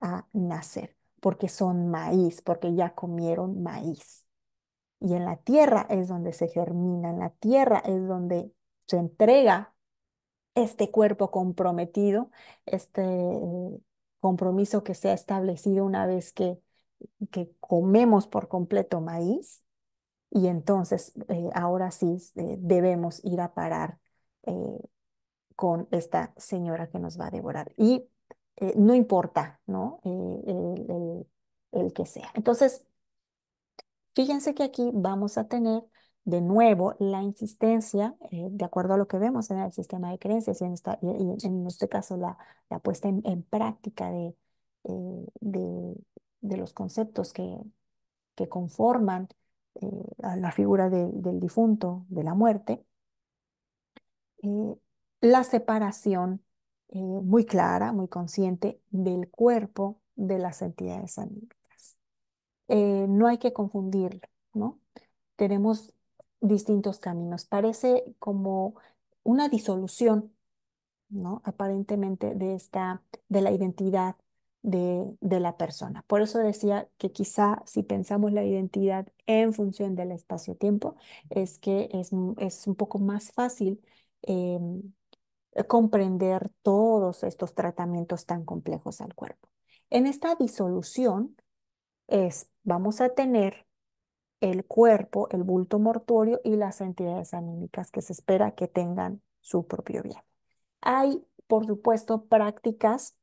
a nacer, porque son maíz, porque ya comieron maíz. Y en la tierra es donde se germina, en la tierra es donde se entrega este cuerpo comprometido, este compromiso que se ha establecido una vez que que comemos por completo maíz y entonces eh, ahora sí eh, debemos ir a parar eh, con esta señora que nos va a devorar. Y no importa, ¿no? El, que sea. Entonces, fíjense que aquí vamos a tener de nuevo la insistencia, de acuerdo a lo que vemos en el sistema de creencias y en, en este caso la, la puesta en, práctica de, de, de los conceptos que, que conforman eh, a la figura del difunto, de la muerte, eh, la separación eh, muy clara, muy consciente del cuerpo de las entidades anímicas. no hay que confundirlo, ¿no? Tenemos distintos caminos. Parece como una disolución, ¿no? Aparentemente de esta, de la identidad de, la persona. Por eso decía que quizá si pensamos la identidad en función del espacio-tiempo, es que es, un poco más fácil em, comprender todos estos tratamientos tan complejos al cuerpo. En esta disolución es, vamos a tener el cuerpo, el bulto mortuorio y las entidades anímicas que se espera que tengan su propio viaje. Hay, por supuesto, prácticas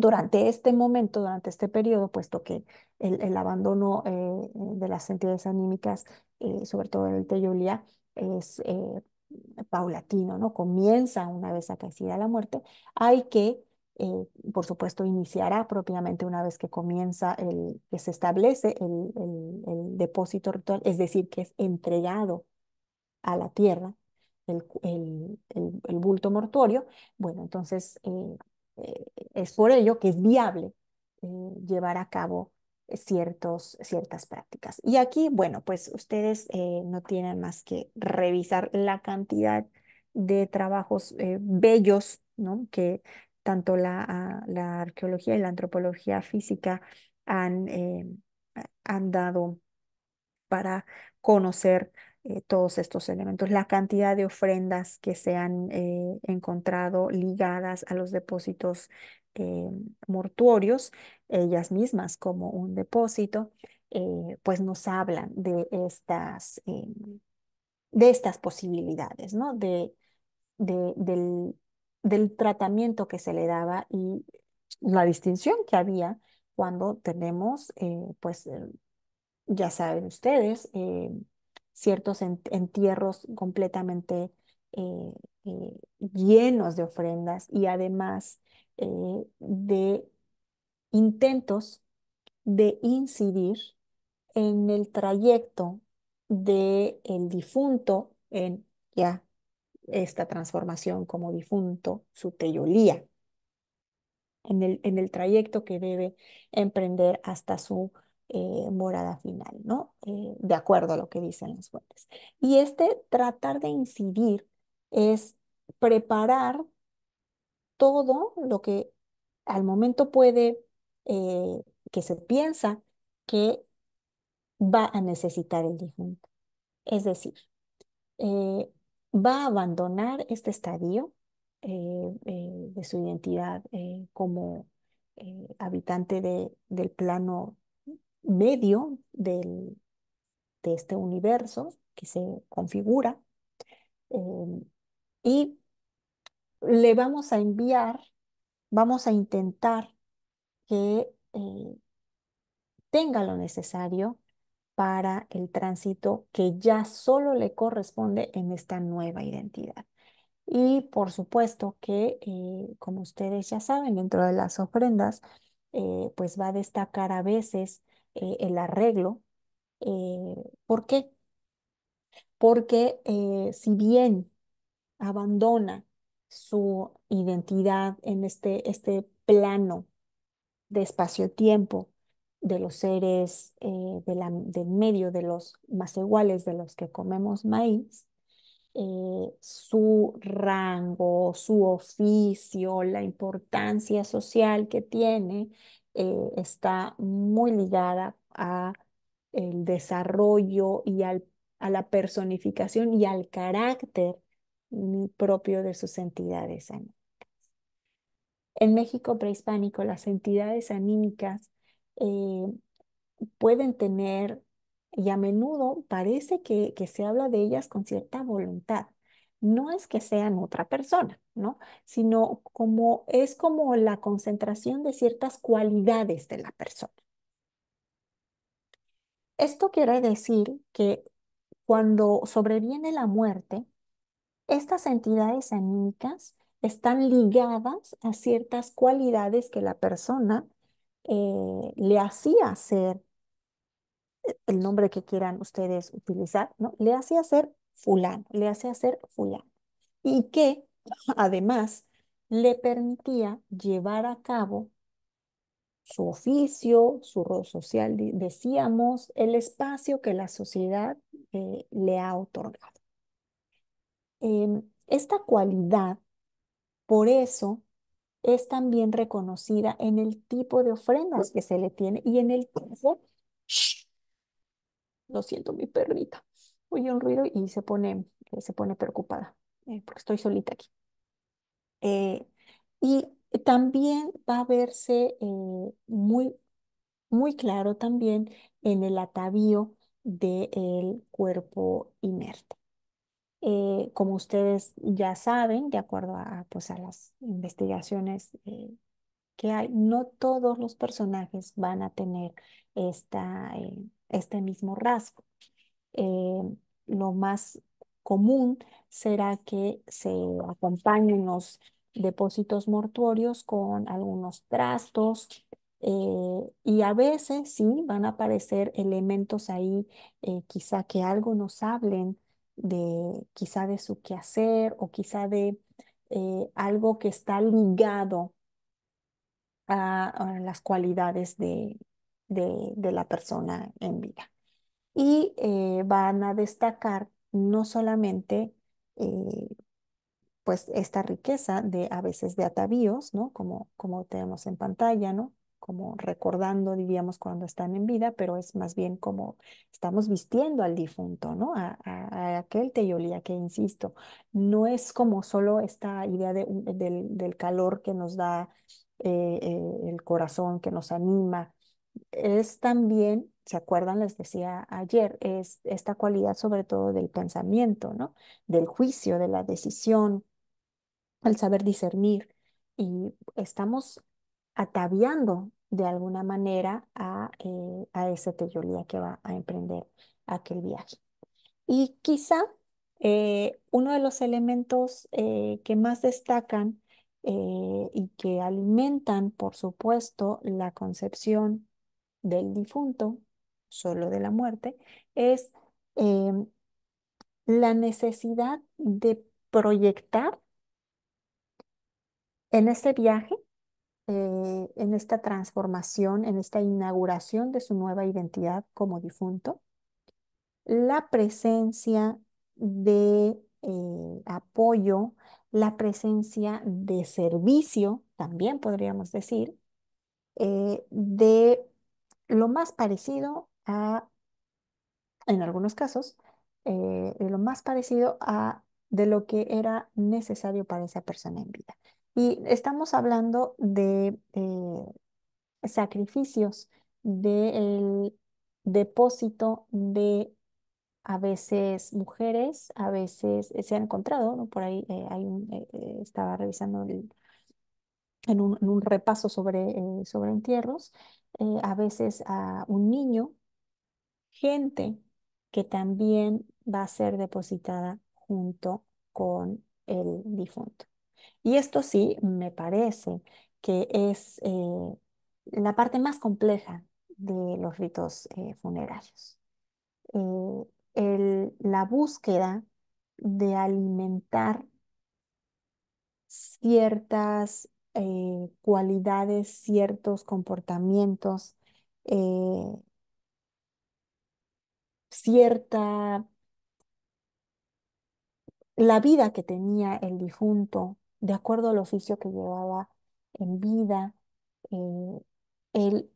durante este momento, durante este periodo, puesto que el, abandono eh, de las entidades anímicas, eh, sobre todo el Teyulia, es eh, paulatino, ¿no? Comienza una vez acaecida la muerte, hay que, por supuesto, iniciará propiamente una vez que comienza el, que se establece el, depósito ritual, es decir, que es entregado a la tierra el, bulto mortuorio, bueno, entonces eh, es por ello que es viable eh, llevar a cabo ciertos, ciertas prácticas. Y aquí, bueno, pues ustedes eh, no tienen más que revisar la cantidad de trabajos bellos, ¿no? Que tanto ah, la, arqueología y la antropología física han dado para conocer eh, todos estos elementos, la cantidad de ofrendas que se han eh, encontrado ligadas a los depósitos eh, mortuorios, ellas mismas como un depósito, eh, pues nos hablan de estas, de estas posibilidades, ¿no? De, de, del, del tratamiento que se le daba y la distinción que había cuando tenemos, pues, ya saben ustedes, ciertos entierros completamente eh, eh, llenos de ofrendas y además eh, de intentos de incidir en el trayecto del el difunto en ya esta transformación como difunto, su teyolía, en el, en el trayecto que debe emprender hasta su eh, morada final, ¿no? Eh, de acuerdo a lo que dicen las fuentes. Y este tratar de incidir es preparar todo lo que al momento puede, eh, que se piensa que va a necesitar el difunto. Es decir, va a abandonar este estadio de su identidad como habitante de, del plano medio del, de este universo que se configura em, y le vamos a enviar, vamos a intentar que eh, tenga lo necesario para el tránsito que ya solo le corresponde en esta nueva identidad. Y por supuesto que, eh, como ustedes ya saben, dentro de las ofrendas, eh, pues va a destacar a veces eh, el arreglo. Eh, ¿Por qué? Porque eh, si bien abandona su identidad en este, este plano de espacio-tiempo de los seres de del medio, de los más iguales, de los que comemos maíz, su rango, su oficio, la importancia social que tiene, eh, está muy ligada a el desarrollo y al, a la personificación y al carácter propio de sus entidades anímicas. En México prehispánico, las entidades anímicas eh, pueden tener, y a menudo parece que se habla de ellas con cierta voluntad, no es que sean otra persona, ¿no? Sino como es como la concentración de ciertas cualidades de la persona. Esto quiere decir que cuando sobreviene la muerte, estas entidades anímicas están ligadas a ciertas cualidades que la persona eh, le hacía ser, el nombre que quieran ustedes utilizar, ¿no? Le hacía ser fulano, le hace hacer fulano. Y que además le permitía llevar a cabo su oficio, su rol social, decíamos, el espacio que la sociedad eh, le ha otorgado. Em, esta cualidad, por eso, es también reconocida en el tipo de ofrendas que se le tiene y en el tipo... lo siento, mi perrita oye un ruido y se pone, eh, se pone preocupada, eh, porque estoy solita aquí. Eh, y también va a verse muy, muy claro también en el atavío del cuerpo inerte. como ustedes ya saben, de acuerdo a, pues, a las investigaciones que hay, no todos los personajes van a tener esta, este mismo rasgo. Eh, lo más común será que se acompañen los depósitos mortuorios con algunos trastos eh, y a veces sí van a aparecer elementos ahí, eh, quizá que algo nos hablen de quizá de su quehacer o quizá de algo que está ligado a, las cualidades de, de la persona en vida y eh, van a destacar no solamente eh, pues esta riqueza de a veces de atavíos, ¿no? Como, como tenemos en pantalla, ¿no? Como recordando, diríamos, cuando están en vida, pero es más bien como estamos vistiendo al difunto, ¿no? A, aquel teyolía que, insisto, no es como solo esta idea de, del, del calor que nos da eh, el corazón, que nos anima, es también ¿se acuerdan? Les decía ayer, es esta cualidad sobre todo del pensamiento, ¿no? Del juicio, de la decisión, el saber discernir. Y estamos ataviando de alguna manera a, esa eh, a ese teyolía que va a emprender aquel viaje. Y quizá eh, uno de los elementos eh, que más destacan y que alimentan, por supuesto, la concepción del difunto solo de la muerte, es em, la necesidad de proyectar en este viaje, eh, en esta transformación, en esta inauguración de su nueva identidad como difunto, la presencia de eh, apoyo, la presencia de servicio, también podríamos decir, eh, de lo más parecido en algunos casos, eh, lo más parecido a de lo que era necesario para esa persona en vida. Y estamos hablando de eh, sacrificios, del depósito de a veces mujeres, a veces eh, se ha encontrado, ¿no? por ahí hay un, estaba revisando en, un, repaso sobre, sobre entierros, a veces a un niño gente que también va a ser depositada junto con el difunto. Y esto sí me parece que es eh, la parte más compleja de los ritos eh, funerarios. Eh, la búsqueda de alimentar ciertas cualidades, ciertos comportamientos, cierta, la vida que tenía el difunto, de acuerdo al oficio que llevaba en vida, eh, el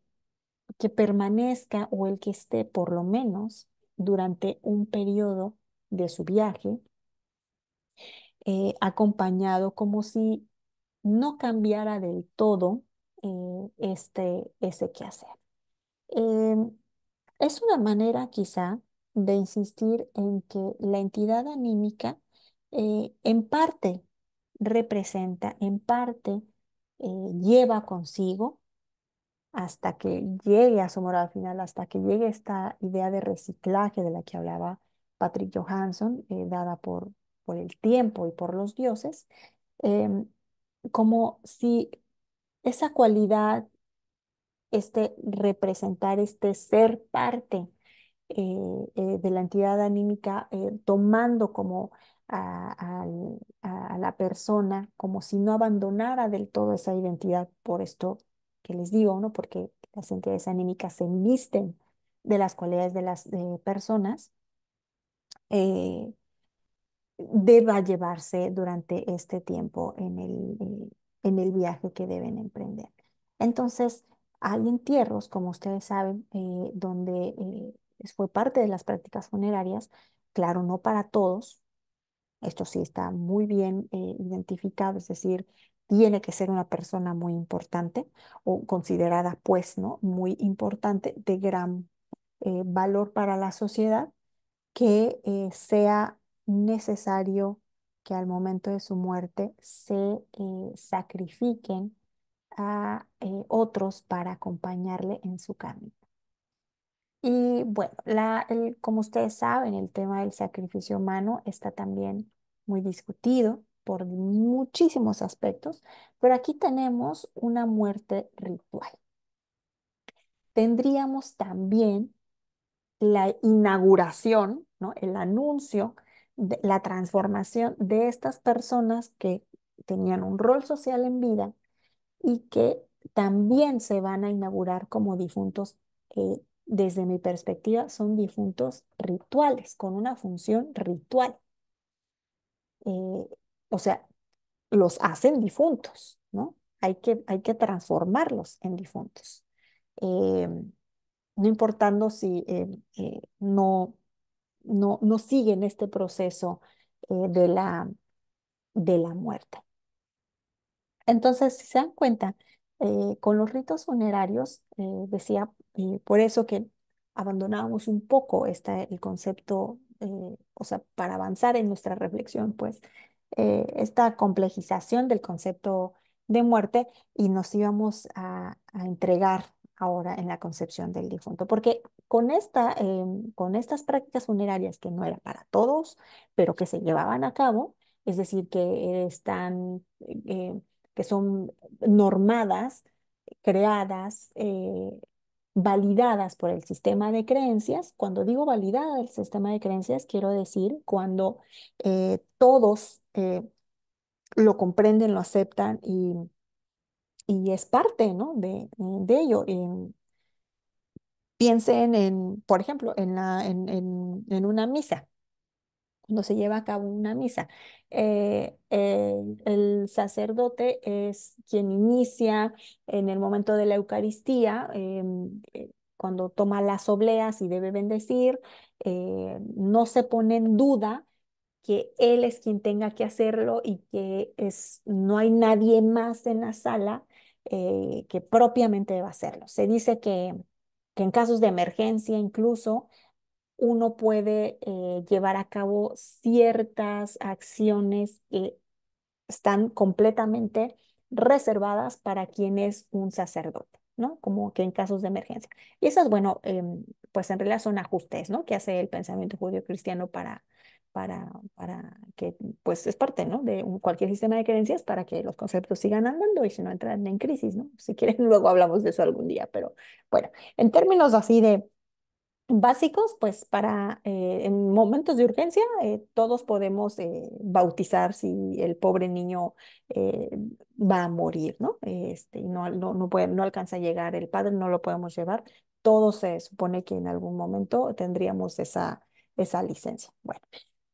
que permanezca o el que esté por lo menos durante un periodo de su viaje, eh, acompañado como si no cambiara del todo eh, este, ese quehacer. Eh, es una manera quizá de insistir en que la entidad anímica eh, en parte representa, en parte eh, lleva consigo hasta que llegue a su moral final, hasta que llegue esta idea de reciclaje de la que hablaba Patrick Johansson, eh, dada por, por el tiempo y por los dioses, em, como si esa cualidad este representar, este ser parte eh, eh, de la entidad anímica, eh, tomando como a, la persona, como si no abandonara del todo esa identidad, por esto que les digo, ¿no? porque las entidades anímicas se visten de las cualidades de las personas, deba llevarse durante este tiempo en el, en el viaje que deben emprender. Entonces, hay entierros, como ustedes saben, eh, donde eh, fue parte de las prácticas funerarias, claro, no para todos, esto sí está muy bien eh, identificado, es decir, tiene que ser una persona muy importante o considerada pues, ¿no? Muy importante, de gran valor para la sociedad, que sea necesario que al momento de su muerte se sacrifiquen a eh, otros para acompañarle en su camino. Y bueno, como ustedes saben, el tema del sacrificio humano está también muy discutido por muchísimos aspectos, pero aquí tenemos una muerte ritual. Tendríamos también la inauguración, ¿no? el anuncio, de la transformación de estas personas que tenían un rol social en vida y que también se van a inaugurar como difuntos, eh, desde mi perspectiva, son difuntos rituales, con una función ritual. Eh, o sea, los hacen difuntos, ¿no? Hay que, hay que transformarlos en difuntos. Eh, no importando si no, no, no siguen este proceso de, la, de la muerte. Entonces, si se dan cuenta, eh, con los ritos funerarios, eh, decía eh, por eso que abandonábamos un poco el concepto, o sea, para avanzar en nuestra reflexión, pues, esta complejización del concepto de muerte y nos íbamos a, entregar ahora en la concepción del difunto, porque con, esta, em, con estas prácticas funerarias que no era para todos, pero que se llevaban a cabo, es decir, que están que son normadas, creadas, eh, validadas por el sistema de creencias. Cuando digo validada del sistema de creencias, quiero decir cuando eh, todos eh, lo comprenden, lo aceptan y, y es parte ¿no? de, de, ello. piensen en, por ejemplo, en, la, en una misa cuando se lleva a cabo una misa. Eh, el sacerdote es quien inicia en el momento de la Eucaristía, em, eh, cuando toma las obleas y debe bendecir, eh, no se pone en duda que él es quien tenga que hacerlo y que es, no hay nadie más en la sala que propiamente deba hacerlo. Se dice que en casos de emergencia incluso, uno puede eh, llevar a cabo ciertas acciones que están completamente reservadas para quien es un sacerdote, ¿no? Como que en casos de emergencia. Y esas, bueno, em, pues en realidad son ajustes, ¿no? Que hace el pensamiento judío cristiano para, para, para que, pues es parte, ¿no? De cualquier sistema de creencias para que los conceptos sigan andando y si no entran en crisis, ¿no? Si quieren, luego hablamos de eso algún día, pero bueno, en términos así de básicos, pues para eh, en momentos de urgencia eh, todos podemos eh, bautizar si el pobre niño va a morir, ¿no? Este, no, no, no, puede, no alcanza a llegar el padre, no lo podemos llevar. Todo se supone que en algún momento tendríamos esa, esa licencia. Bueno,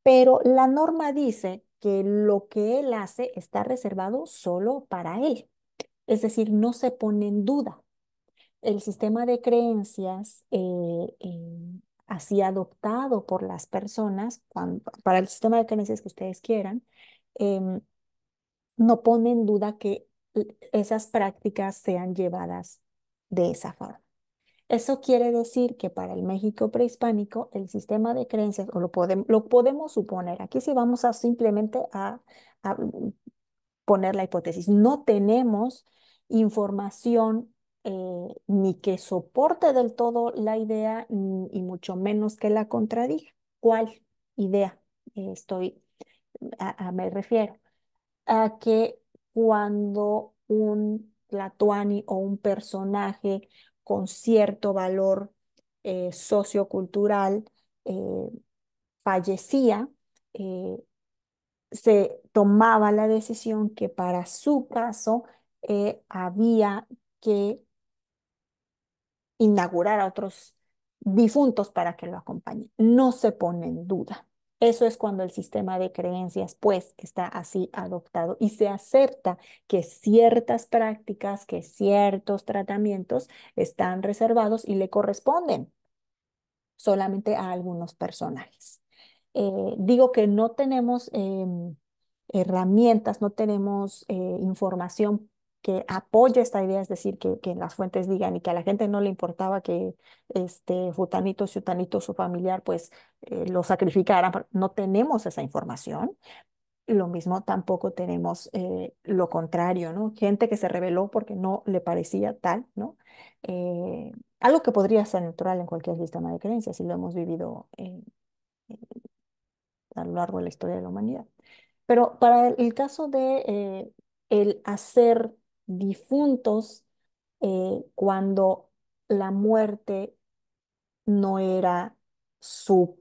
pero la norma dice que lo que él hace está reservado solo para él. Es decir, no se pone en duda el sistema de creencias eh, eh, así adoptado por las personas, para el sistema de creencias que ustedes quieran, em, no pone en duda que esas prácticas sean llevadas de esa forma. Eso quiere decir que para el México prehispánico el sistema de creencias, o lo, podemos, lo podemos suponer, aquí sí vamos a simplemente a poner la hipótesis, no tenemos información eh, ni que soporte del todo la idea y mucho menos que la contradiga. ¿Cuál idea estoy a, me refiero? A que cuando un Platuani o un personaje con cierto valor eh, sociocultural eh, fallecía, se tomaba la decisión que para su caso había que inaugurar a otros difuntos para que lo acompañen. No se pone en duda. Eso es cuando el sistema de creencias, pues, está así adoptado y se acepta que ciertas prácticas, que ciertos tratamientos están reservados y le corresponden solamente a algunos personajes. Eh, digo que no tenemos em, herramientas, no tenemos eh, información que apoya esta idea, es decir, que, que, las fuentes digan y que a la gente no le importaba que este futanito, ciutanito, su familiar, pues eh, lo sacrificara. No tenemos esa información. Lo mismo tampoco tenemos eh, lo contrario, ¿no? Gente que se rebeló porque no le parecía tal, ¿no? Eh, algo que podría ser neutral en cualquier sistema de creencias y lo hemos vivido a lo largo de la historia de la humanidad. Pero para el, caso de el hacer difuntos eh, cuando la muerte no era su,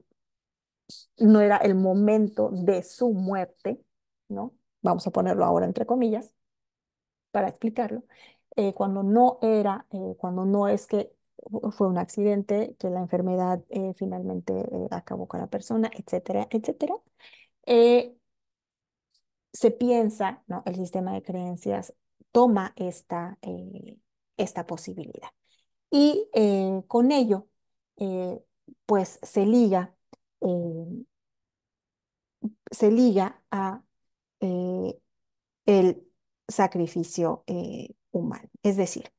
no era el momento de su muerte, ¿no? Vamos a ponerlo ahora entre comillas para explicarlo. Eh, cuando no era, eh, cuando no es que fue un accidente, que la enfermedad finalmente acabó con la persona, etcétera, etcétera, se piensa, ¿no? El sistema de creencias toma esta, eh, esta posibilidad. Y eh, con ello, eh, pues se liga, se liga a el sacrificio humano. Es decir,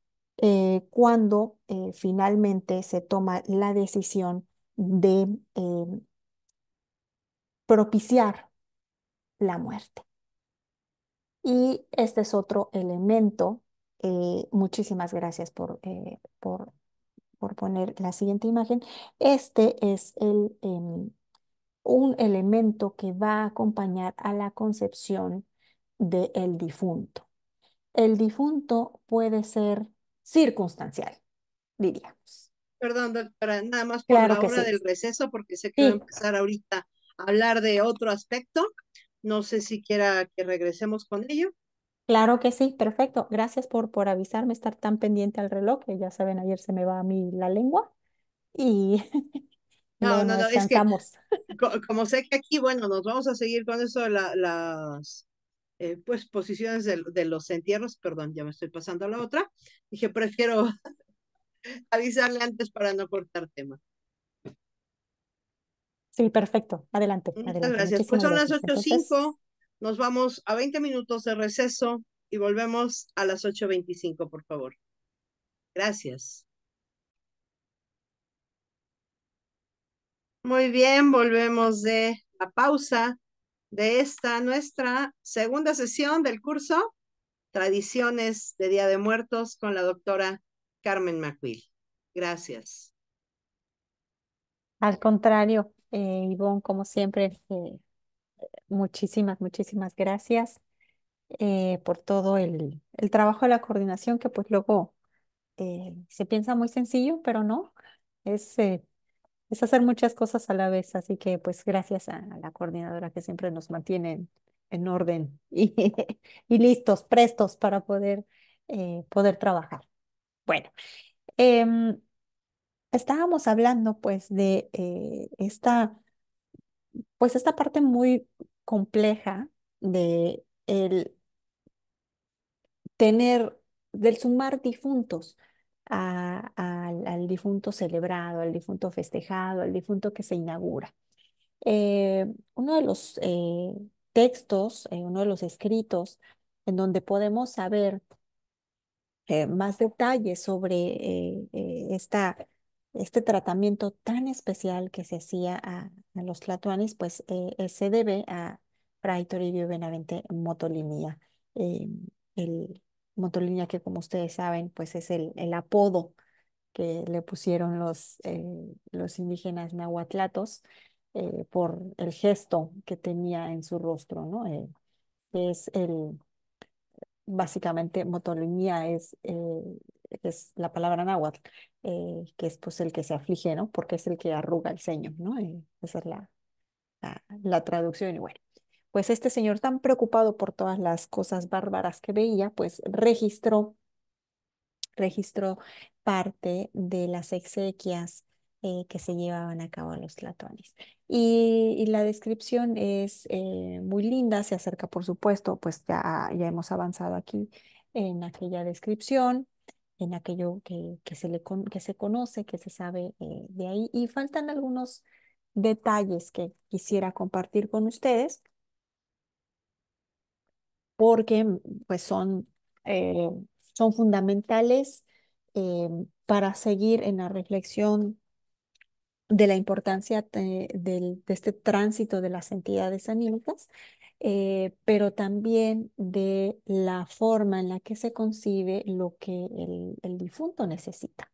cuando finalmente se toma la decisión de propiciar la muerte. Y este es otro elemento. Eh, muchísimas gracias eh, por, poner la siguiente imagen. Este es el, em, un elemento que va a acompañar a la concepción del difunto. El difunto puede ser circunstancial, diríamos. Perdón, doctora, nada más por la hora del receso, porque sé que voy a empezar ahorita a hablar de otro aspecto. No sé si quiera que regresemos con ello. Claro que sí, perfecto. Gracias por, por avisarme, estar tan pendiente al reloj, que ya saben, ayer se me va a mí la lengua y no, no, no, es que como sé que aquí, bueno, nos vamos a seguir con eso de las eh, pues posiciones de, de, los entierros, perdón, ya me estoy pasando a la otra. Dije, prefiero avisarle antes para no cortar tema. Sí, perfecto. Adelante. Muchas gracias. Pues son las 8.05. Nos vamos a 20 minutos de receso y volvemos a las 8.25, por favor. Gracias. Muy bien, volvemos de la pausa de esta nuestra segunda sesión del curso Tradiciones de Día de Muertos con la doctora Carmen Macuil. Gracias. Al contrario, Yvonne, eh, como siempre, eh, muchísimas, muchísimas gracias eh, por todo el, trabajo de la coordinación que pues luego se piensa muy sencillo, pero no, es, es hacer muchas cosas a la vez. Así que pues gracias a, la coordinadora que siempre nos mantiene en, orden y, y listos, prestos para poder, poder trabajar. Bueno. Em, estábamos hablando pues de eh, esta, pues esta parte muy compleja de el tener, del sumar difuntos al, difunto celebrado, al difunto festejado, al difunto que se inaugura. Eh, uno de los eh, textos, uno de los escritos en donde podemos saber más detalles sobre esta este tratamiento tan especial que se hacía a, a los tlatoanis, pues eh, eh, se debe a Fray Toribio Benavente Motolinía. Eh, el Motolinía que como ustedes saben, pues es el, el apodo que le pusieron los, los indígenas nahuatlatos por el gesto que tenía en su rostro, ¿no? es el, básicamente, Motolinía es, es la palabra náhuatl eh, que es pues el que se aflige, ¿no? Porque es el que arruga el ceño, ¿no? Eh, esa es la, la, traducción. Y bueno, pues este señor tan preocupado por todas las cosas bárbaras que veía, pues registró, registró parte de las exequias eh, que se llevaban a cabo los latones. Y, la descripción es muy linda, se acerca por supuesto, pues ya, ya hemos avanzado aquí en aquella descripción, en aquello que, que, se, le que se conoce, que se sabe eh, de ahí. Y faltan algunos detalles que quisiera compartir con ustedes, porque mm, pues, son, eh, son fundamentales eh, para seguir en la reflexión de la importancia de, de este tránsito de las entidades anímicas eh, pero también de la forma en la que se concibe lo que el, difunto necesita,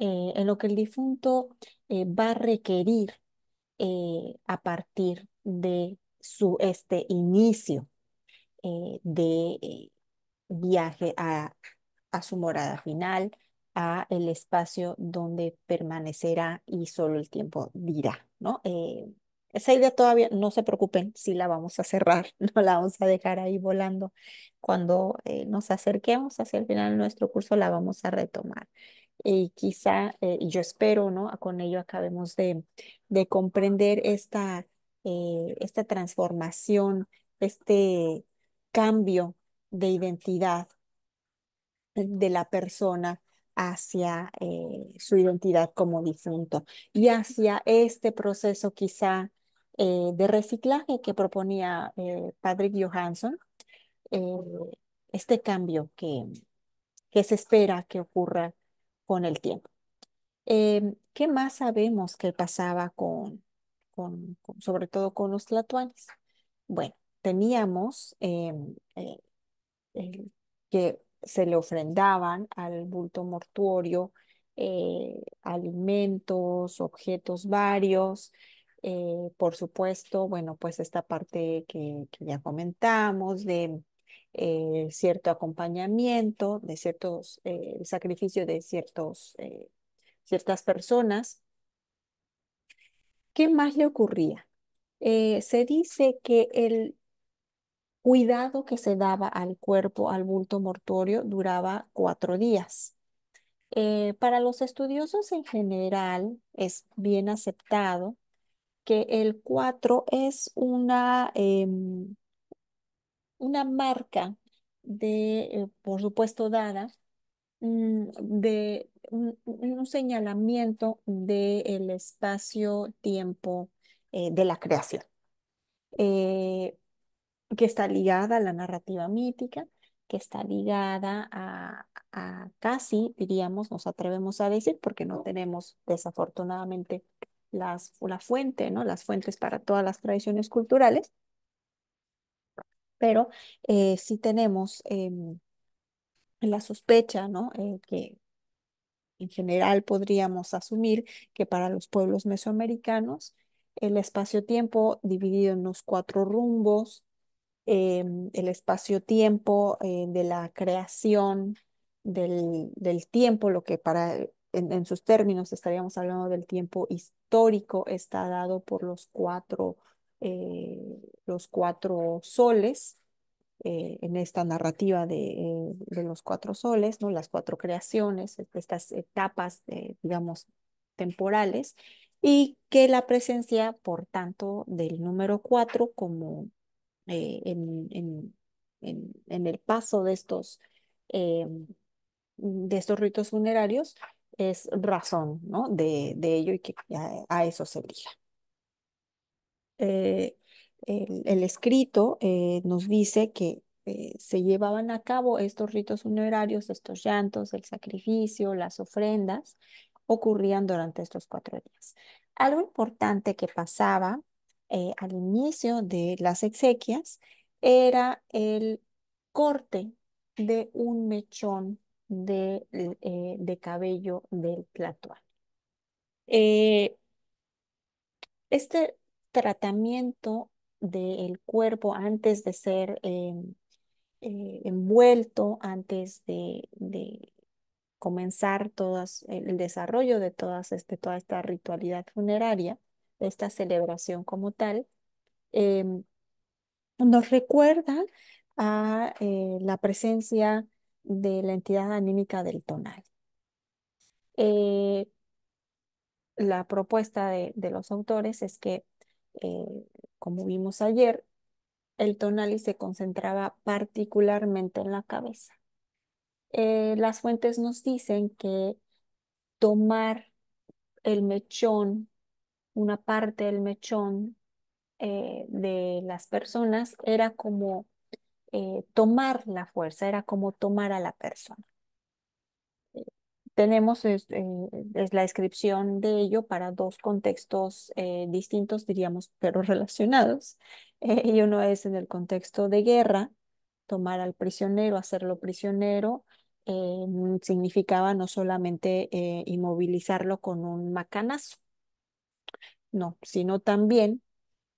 eh, en lo que el difunto eh, va a requerir a partir de su este inicio de viaje a, su morada final, a el espacio donde permanecerá y solo el tiempo dirá, ¿no? Esa idea todavía, no se preocupen, si la vamos a cerrar, no la vamos a dejar ahí volando. Cuando eh, nos acerquemos hacia el final de nuestro curso, la vamos a retomar. Y quizá, eh, yo espero, ¿no? Con ello acabemos de, comprender esta, eh, esta transformación, este cambio de identidad de la persona hacia su identidad como difunto y hacia este proceso quizá eh, de reciclaje que proponía eh, Patrick Johansson, eh, este cambio que, que se espera que ocurra con el tiempo. Em, ¿Qué más sabemos que pasaba con, sobre todo con los tlatoanes? Bueno, teníamos em, que se le ofrendaban al bulto mortuorio alimentos, objetos varios, eh, por supuesto, bueno, pues esta parte que, ya comentamos de eh, cierto acompañamiento, de ciertos, eh, sacrificio de ciertos, eh, ciertas personas. ¿Qué más le ocurría? se dice que el cuidado que se daba al cuerpo, al bulto mortuorio, duraba cuatro días. para los estudiosos en general es bien aceptado que el 4 es una, em, una marca de, eh, por supuesto, dada mm, de un, señalamiento del espacio-tiempo eh, de la creación, eh, que está ligada a la narrativa mítica, que está ligada a, a, casi, diríamos, nos atrevemos a decir, porque no tenemos desafortunadamente las, la fuente, ¿no? Las fuentes para todas las tradiciones culturales, pero eh, sí tenemos em, la sospecha, ¿no? Eh, que en general podríamos asumir que para los pueblos mesoamericanos el espacio-tiempo dividido en los cuatro rumbos, em, el espacio-tiempo eh, de la creación del, del tiempo, lo que para en, sus términos estaríamos hablando del tiempo histórico, está dado por los cuatro, eh, los cuatro soles, eh, en esta narrativa eh, de, los cuatro soles, ¿no? las cuatro creaciones, e-, estas etapas, digamos, temporales, y que la presencia, por tanto, del número cuatro como en, en, el paso de estos de estos ritos funerarios es razón ¿no? de, ello y que a, eso se brilla. Eh, el, escrito eh, nos dice que eh, se llevaban a cabo estos ritos funerarios, estos llantos, el sacrificio, las ofrendas, ocurrían durante estos cuatro días. Algo importante que pasaba al inicio de las exequias era el corte de un mechón eh, de, cabello del tlatoani. Eh, este tratamiento del cuerpo antes de ser eh, envuelto, antes de, comenzar todas, el desarrollo de todas este, toda esta ritualidad funeraria, esta celebración como tal, em, nos recuerda a la presencia de la entidad anímica del tonal. Eh, la propuesta de, los autores es que, eh, como vimos ayer, el tonal se concentraba particularmente en la cabeza. Eh, las fuentes nos dicen que tomar el mechón, una parte del mechón de las personas, era como eh, tomar la fuerza, era como tomar a la persona. Eh, tenemos eh, la descripción de ello para dos contextos distintos, diríamos, pero relacionados. y uno es en el contexto de guerra, tomar al prisionero, hacerlo prisionero, significaba no solamente inmovilizarlo con un macanazo, no, sino también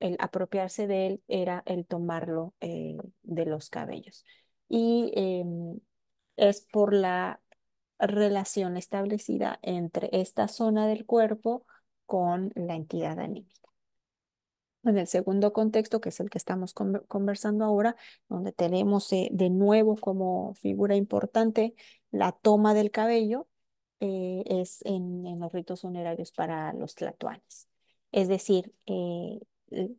el apropiarse de él era el tomarlo eh, de los cabellos. Y em, es por la relación establecida entre esta zona del cuerpo con la entidad anímica. En el segundo contexto, que es el que estamos conversando ahora, donde tenemos eh, de nuevo como figura importante la toma del cabello, eh, es en, los ritos funerarios para los tlatuanes. Es decir, Mm,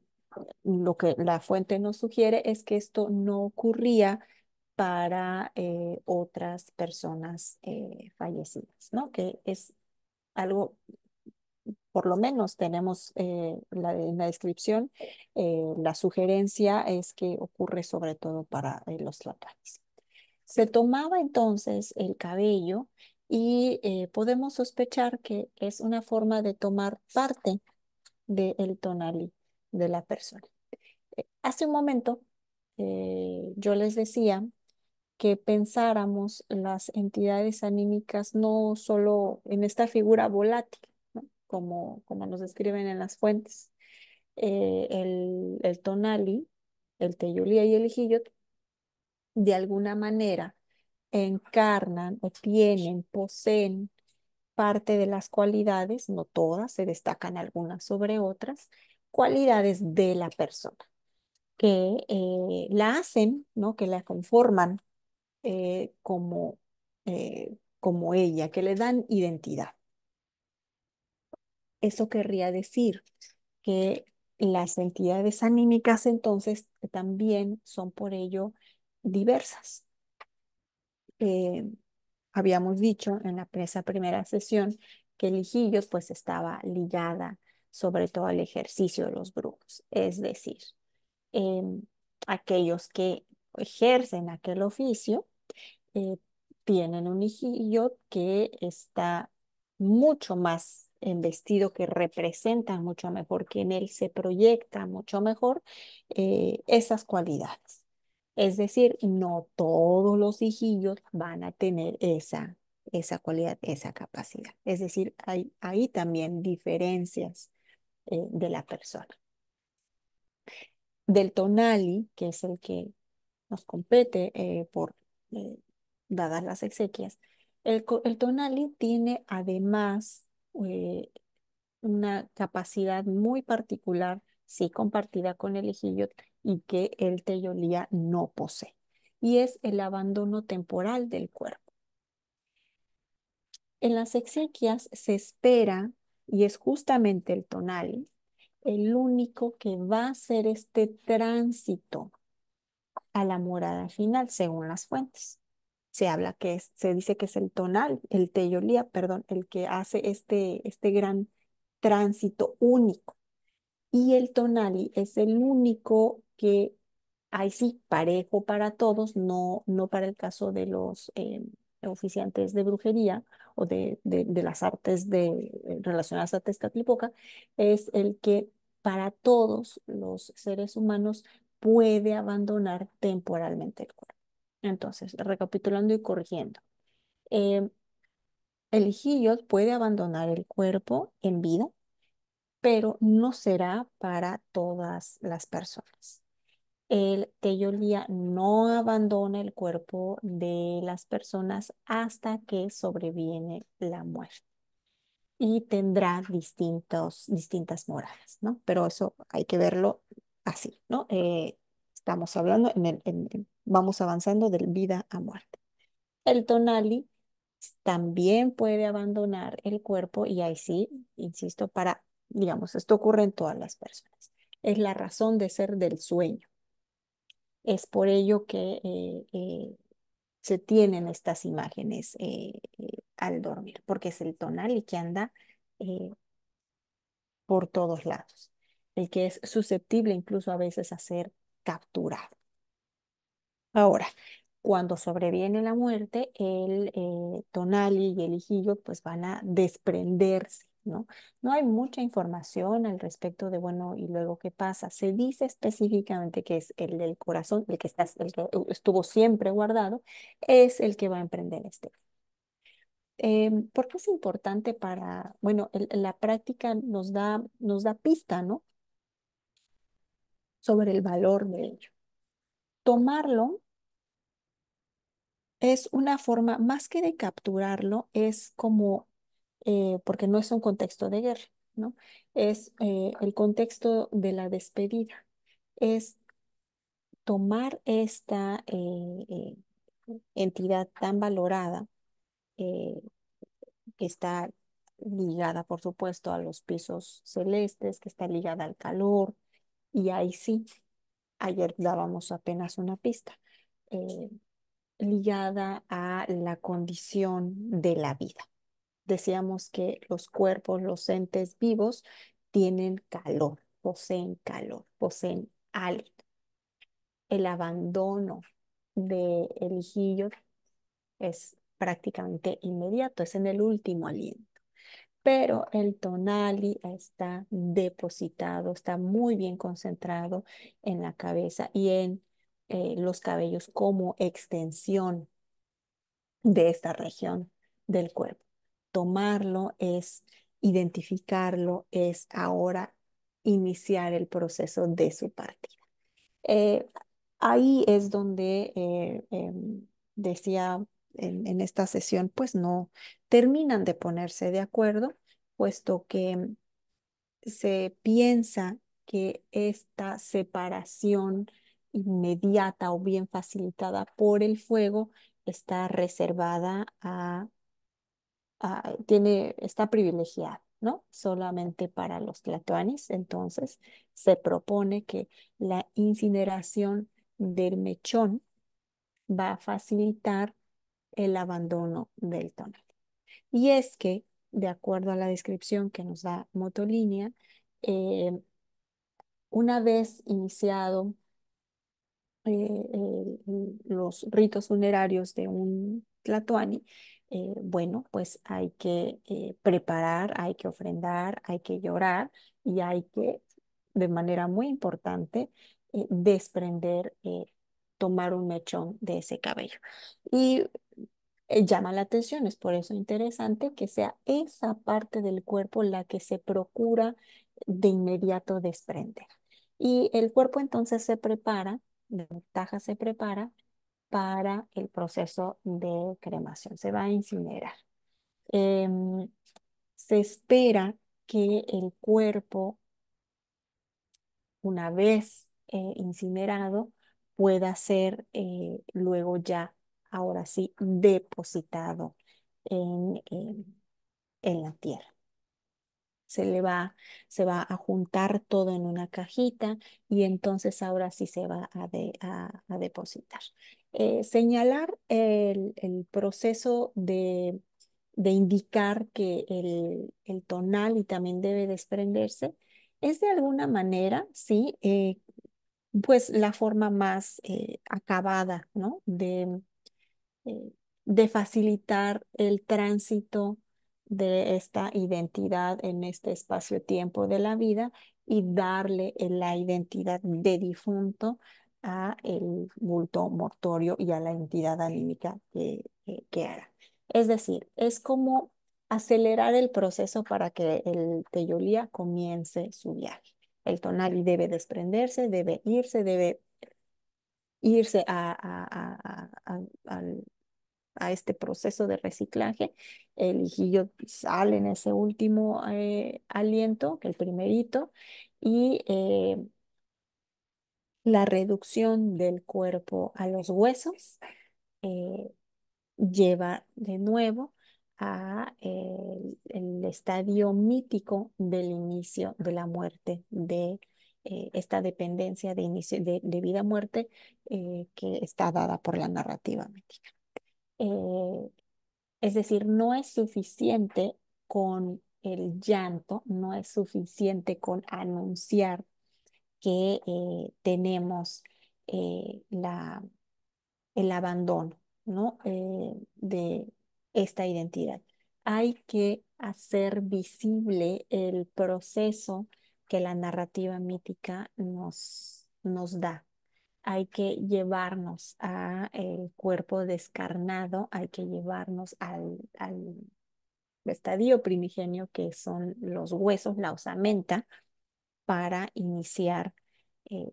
lo que la fuente nos sugiere es que esto no ocurría para eh, otras personas eh, fallecidas, ¿no? Que es algo, por lo menos tenemos eh, la, en la descripción, la sugerencia es que ocurre sobre todo para los tlatlanes. Se tomaba entonces el cabello y podemos sospechar que es una forma de tomar parte del de tonalí de la persona. Eh, hace un momento eh, yo les decía que pensáramos las entidades anímicas no solo en esta figura volátil, como, como nos describen en las fuentes. Eh, el, tonali, el teyulia y el hijillot, de alguna manera encarnan o tienen, poseen parte de las cualidades, no todas, se destacan algunas sobre otras, cualidades de la persona que eh, la hacen, ¿no? que la conforman eh, como, eh, como ella, que le dan identidad. Eso querría decir que las entidades anímicas entonces también son por ello diversas. habíamos dicho en la esa primera sesión que Lijillos pues estaba ligada sobre todo al ejercicio de los grupos. es decir, em, aquellos que ejercen aquel oficio eh, tienen un hijillo que está mucho más en vestido que representa mucho mejor, que en él se proyecta mucho mejor eh, esas cualidades. Es decir, no todos los hijillos van a tener esa, esa cualidad, esa capacidad. Es decir, hay ahí también diferencias eh, de la persona. Del tonali, que es el que nos compete eh, por eh, dadas las exequias, el, tonali tiene además una capacidad muy particular, sí compartida con el ejillot, y que el teyolía no posee, y es el abandono temporal del cuerpo. En las exequias se espera y es justamente el tonal el único que va a hacer este tránsito a la morada final según las fuentes. Se habla que se dice que es el tonal, el teyolía, perdón, el que hace este, este gran tránsito único. Y el tonali es el único que, hay sí, parejo para todos, no, no para el caso de los, em, oficiantes de brujería o de, las artes de, eh, relacionadas a Tezcatlipoca, es el que para todos los seres humanos puede abandonar temporalmente el cuerpo. Entonces, recapitulando y corrigiendo, em, el Hiyot puede abandonar el cuerpo en vida, pero no será para todas las personas. El teyolía no abandona el cuerpo de las personas hasta que sobreviene la muerte y tendrá distintos, distintas moradas, ¿no? Pero eso hay que verlo así, ¿no? Eh, estamos hablando, en el, vamos avanzando del vida a muerte. El tonali también puede abandonar el cuerpo y ahí sí, insisto, para, digamos, esto ocurre en todas las personas. Es la razón de ser del sueño. Es por ello que eh, eh, se tienen estas imágenes eh, al dormir, porque es el tonal y que anda por todos lados, el que es susceptible incluso a veces a ser capturado. Ahora, cuando sobreviene la muerte, el tonali y el hijillo pues van a desprenderse ¿no? hay mucha información al respecto de, bueno, y luego qué pasa. Se dice específicamente que es el del corazón, el que, está, estuvo siempre guardado, es el que va a emprender este. Eh, ¿Por qué es importante para, bueno, la práctica nos da, nos da pista, ¿no? Sobre el valor de ello. Tomarlo es una forma, más que de capturarlo, es como eh, porque no es un contexto de guerra, ¿no? Es eh, el contexto de la despedida. Es tomar esta eh, entidad tan valorada, que está ligada, por supuesto, a los pisos celestes, que está ligada al calor, y ahí sí, ayer dábamos apenas una pista, ligada a la condición de la vida decíamos que los cuerpos, los entes vivos, tienen calor, poseen calor, poseen hálito. El abandono del el hijillo es prácticamente inmediato, es en el último aliento. Pero el tonali está depositado, está muy bien concentrado en la cabeza y en eh, los cabellos como extensión de esta región del cuerpo tomarlo, es identificarlo, es ahora iniciar el proceso de su partida. Eh, ahí es donde eh, em, decía en, esta sesión, pues no terminan de ponerse de acuerdo, puesto que se piensa que esta separación inmediata o bien facilitada por el fuego está reservada a Ah, tiene, está privilegiada ¿no? Solamente para los tlatoanis. Entonces, se propone que la incineración del mechón va a facilitar el abandono del tonal. Y es que, de acuerdo a la descripción que nos da Motolínea, eh, una vez iniciado eh, los ritos funerarios de un tlatoani, eh, bueno, pues hay que eh, preparar, hay que ofrendar, hay que llorar y hay que, de manera muy importante, eh, desprender, tomar un mechón de ese cabello. Y llama la atención, es por eso interesante que sea esa parte del cuerpo la que se procura de inmediato desprender. Y el cuerpo entonces se prepara, la ventaja se prepara para el proceso de cremación, se va a incinerar. Em, se espera que el cuerpo, una vez eh, incinerado, pueda ser eh, luego ya, ahora sí, depositado eh, en, la tierra. Se le va, se va a juntar todo en una cajita y entonces ahora sí se va a depositar. Eh, señalar el, proceso de, indicar que el, tonal y también debe desprenderse es de alguna manera, sí, eh, pues la forma más eh, acabada, De, de facilitar el tránsito de esta identidad en este espacio-tiempo de la vida y darle la identidad de difunto a el bulto mortorio y a la entidad anímica que, que, Es decir, es como acelerar el proceso para que el teyolía comience su viaje. El tonali debe desprenderse, debe irse, debe irse a, a, este proceso de reciclaje. El hijillo sale en ese último aliento, eh, aliento, el primerito, y eh, la reducción del cuerpo a los huesos eh, lleva de nuevo a eh, el estadio mítico del inicio de la muerte, de eh, esta dependencia de, inicio, de, de vida-muerte que está dada por la narrativa mítica. es decir, no es suficiente con el llanto, no es suficiente con anunciar que eh, tenemos eh, la, el abandono ¿no? Eh, de esta identidad. Hay que hacer visible el proceso que la narrativa mítica nos, nos da. Hay que llevarnos al cuerpo descarnado, hay que llevarnos al, al estadio primigenio que son los huesos, la osamenta, para iniciar, eh,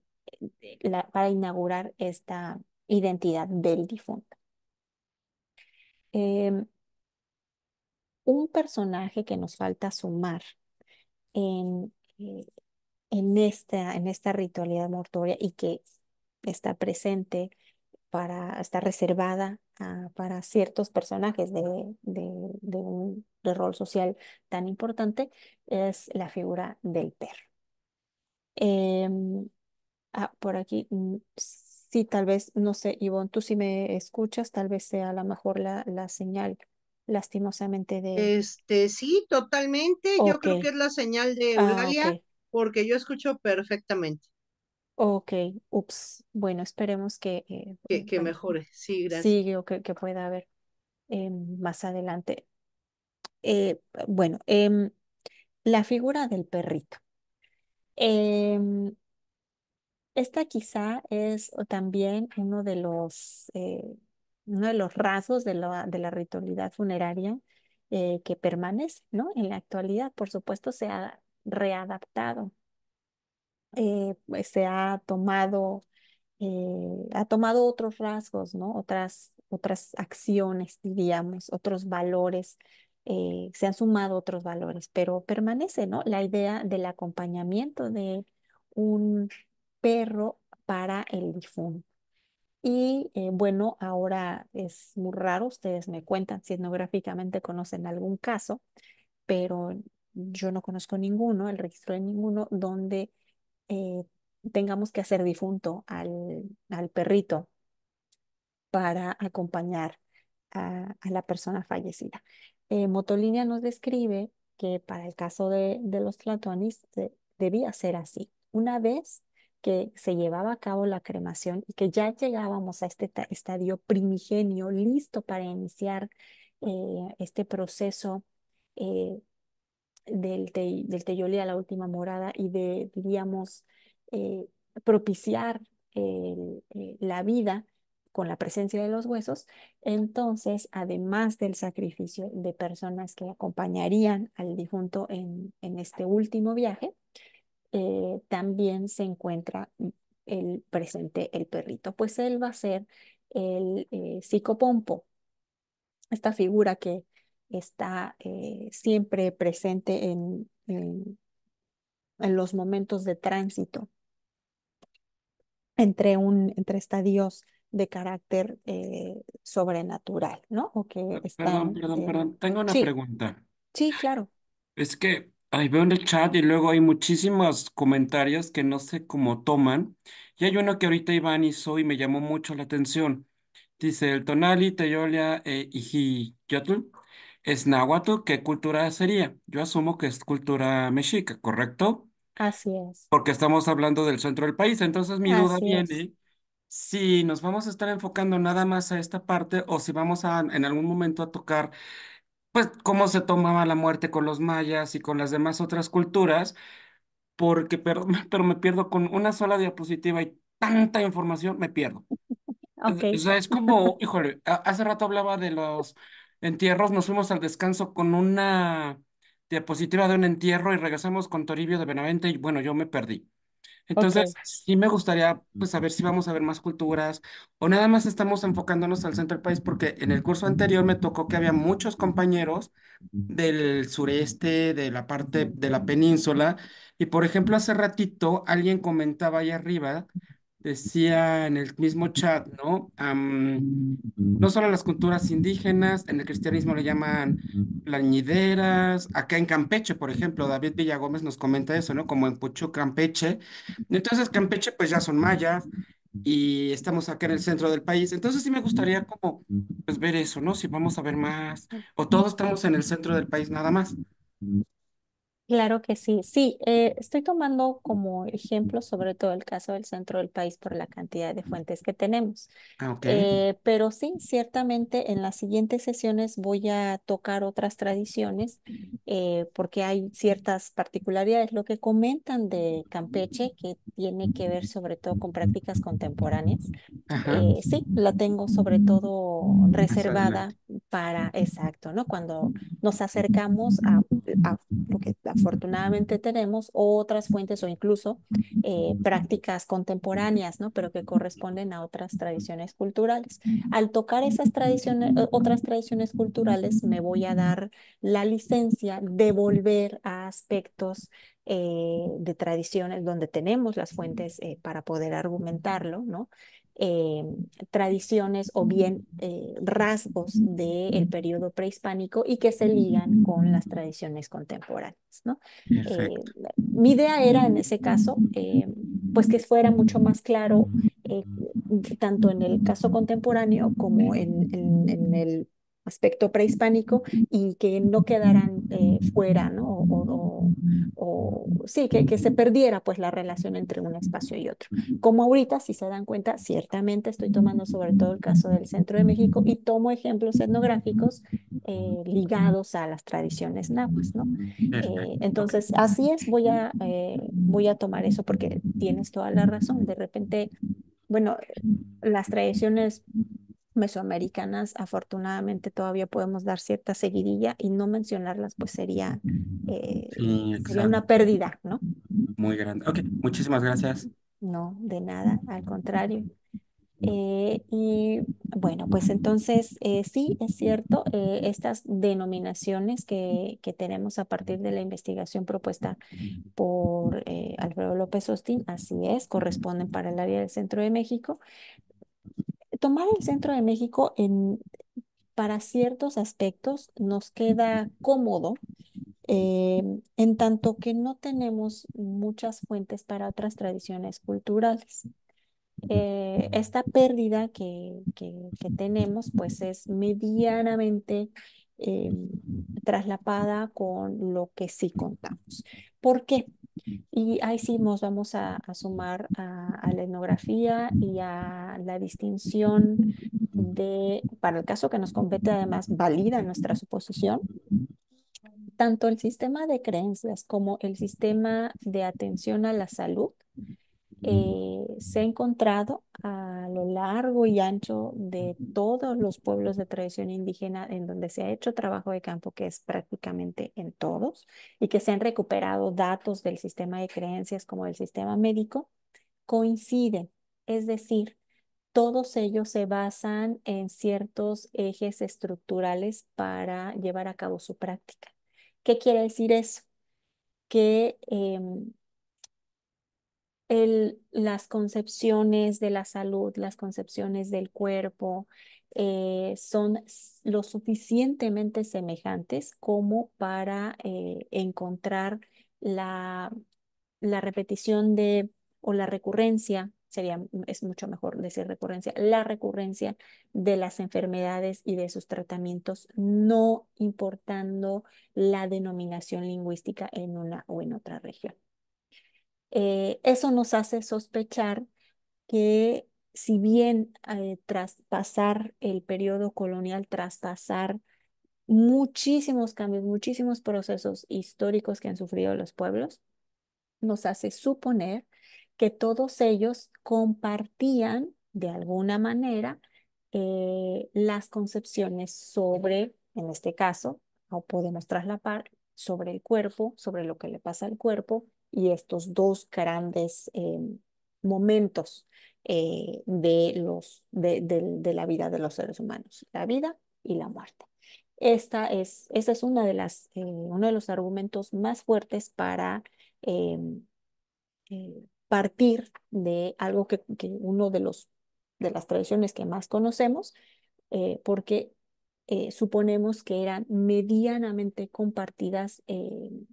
eh, para inaugurar esta identidad del difunto. Em, un personaje que nos falta sumar en, eh, en, esta, en esta ritualidad mortuoria y que está presente para, está reservada para ciertos personajes de, un rol social tan importante es la figura del perro. Em, ah, por aquí, mm, sí, tal vez, no sé, Ivonne, tú si me escuchas, tal vez sea a lo mejor la, la señal, lastimosamente, de... Este, sí, totalmente. Yo creo que es la señal de ah, Eulalia, porque yo escucho perfectamente. Ok, ups. Bueno, esperemos que... Eh, que, mejore, sí, gracias. Sí, o que, pueda haber em, más adelante. Eh, bueno, em, la figura del perrito. Em, esta quizá es también uno de los, eh, uno de los rasgos de la, de la ritualidad funeraria eh, que permanece, ¿no? En la actualidad, por supuesto, se ha readaptado, eh, pues, se ha tomado, ha tomado otros rasgos, ¿no? Otras, otras acciones, diríamos, otros valores eh, se han sumado otros valores, pero permanece, ¿no? La idea del acompañamiento de un perro para el difunto. Y eh, bueno, ahora es muy raro, ustedes me cuentan si etnográficamente conocen algún caso, pero yo no conozco ninguno, el registro de ninguno, donde eh, tengamos que hacer difunto al, perrito para acompañar a, la persona fallecida. Eh, Motolinia nos describe que para el caso de, los tlatoanis debía ser así. Una vez que se llevaba a cabo la cremación y que ya llegábamos a este estadio primigenio, listo para iniciar eh, este proceso eh, del, te, a la última morada y de, diríamos, eh, propiciar la vida, con la presencia de los huesos, entonces, además del sacrificio de personas que acompañarían al difunto en, este último viaje, eh, también se encuentra el presente, el perrito, pues él va a ser el eh, psicopompo, esta figura que está eh, siempre presente en, en, en los momentos de tránsito entre, un, entre estadios de carácter eh, sobrenatural, ¿no? que ah, Perdón, perdón, eh, perdón. Tengo una pregunta. sí, claro. Es que ahí veo en el chat y luego hay muchísimos comentarios que no sé cómo toman. Y hay uno que ahorita Iván hizo y me llamó mucho la atención. Dice, el tonali, teyolia e eh, es náhuatl, ¿qué cultura sería? Yo asumo que es cultura mexica, ¿correcto? Así es, Porque estamos hablando del centro del país. Entonces mi duda viene si nos vamos a estar enfocando nada más a esta parte o si vamos a en algún momento a tocar pues cómo se tomaba la muerte con los mayas y con las demás otras culturas, porque pero, pero me pierdo con una sola diapositiva y tanta información, me pierdo. O sea, es como, híjole, hace rato hablaba de los entierros, nos fuimos al descanso con una diapositiva de un entierro y regresamos con Toribio de Benavente y bueno, yo me perdí. Entonces, sí me gustaría pues saber si vamos a ver más culturas o nada más estamos enfocándonos al centro del país porque en el curso anterior me tocó que había muchos compañeros del sureste, de la parte de la península y por ejemplo hace ratito alguien comentaba ahí arriba decía en el mismo chat, ¿no? no solo las culturas indígenas, en el cristianismo le llaman plañideras, acá en Campeche, por ejemplo, David Villagómez nos comenta eso, ¿no? Como en Puchú, Campeche. Entonces, Campeche pues ya son mayas y estamos acá en el centro del país. Entonces sí me gustaría como pues ver eso, ¿no? Si vamos a ver más o todos estamos en el centro del país nada más. Claro que sí. Sí, eh, estoy tomando mm. como ejemplo sobre todo el caso del centro del país por la cantidad de mm. fuentes que tenemos. Ah, eh, pero sí, ciertamente en las siguientes sesiones voy a tocar otras tradiciones eh, porque hay ciertas particularidades. Lo que comentan de Campeche, que tiene que ver sobre todo con prácticas contemporáneas, sí, la tengo sobre todo reservada para, exacto, ¿no? Cuando nos acercamos a, lo que la afortunadamente tenemos otras fuentes o incluso eh, prácticas contemporáneas, ¿no? Pero que corresponden a otras tradiciones culturales. Al tocar esas tradiciones, eh, otras tradiciones culturales, me voy a dar la licencia de volver a aspectos eh, de tradiciones donde tenemos las fuentes para poder argumentarlo, ¿no? Eh, tradiciones o bien eh, rasgos del periodo prehispánico y que se ligan con las tradiciones contemporáneas. ¿no? Eh, mi idea era en ese caso, pues que fuera mucho más claro, tanto en el caso contemporáneo como en el aspecto prehispánico y que no quedaran eh, fuera, ¿no? O, sí, que, se perdiera pues la relación entre un espacio y otro. Como ahorita, si se dan cuenta, ciertamente estoy tomando sobre todo el caso del centro de México y tomo ejemplos etnográficos eh, ligados a las tradiciones nahuas, ¿no? Eh, entonces, así es, voy a, voy a tomar eso porque tienes toda la razón. De repente, bueno, las tradiciones mesoamericanas, afortunadamente todavía podemos dar cierta seguidilla y no mencionarlas pues sería, eh, sería una pérdida, ¿no? Muy grande. Ok, muchísimas gracias. No, de nada, al contrario. Eh, y bueno, pues entonces eh, sí, es cierto, estas denominaciones que, que, tenemos a partir de la investigación propuesta por Alfredo López Ostin así es, corresponden para el área del centro de México, tomar el centro de México en, para ciertos aspectos nos queda cómodo, eh, en tanto que no tenemos muchas fuentes para otras tradiciones culturales. Eh, esta pérdida que, que, tenemos pues es medianamente eh, traslapada con lo que sí contamos. ¿Por qué? Y ahí sí nos vamos a, sumar a, a, la etnografía y a la distinción de, para el caso que nos compete además, valida nuestra suposición, tanto el sistema de creencias como el sistema de atención a la salud eh, se ha encontrado a lo largo y ancho de todos los pueblos de tradición indígena en donde se ha hecho trabajo de campo, que es prácticamente en todos, y que se han recuperado datos del sistema de creencias como del sistema médico, coinciden. Es decir, todos ellos se basan en ciertos ejes estructurales para llevar a cabo su práctica. ¿Qué quiere decir eso? Que em, las concepciones de la salud, las concepciones del cuerpo, eh, son lo suficientemente semejantes como para eh, encontrar la, la, repetición de o la recurrencia, sería, mm, es mucho mejor decir recurrencia, la recurrencia de las enfermedades y de sus tratamientos, no importando la denominación lingüística en una o en otra región. Eh, eso nos hace sospechar que si bien eh, traspasar el periodo colonial, traspasar muchísimos cambios, muchísimos procesos históricos que han sufrido los pueblos, nos hace suponer que todos ellos compartían de alguna manera eh, las concepciones sobre, en este caso, o podemos traslapar, sobre el cuerpo, sobre lo que le pasa al cuerpo y estos dos grandes em, momentos eh, de, los, de, la vida de los seres humanos, la vida y la muerte. Esta es, es una de las, eh, uno de los argumentos más fuertes para em, eh, partir de algo que, que, uno de, los, de las tradiciones que más conocemos, porque suponemos que eran medianamente compartidas em,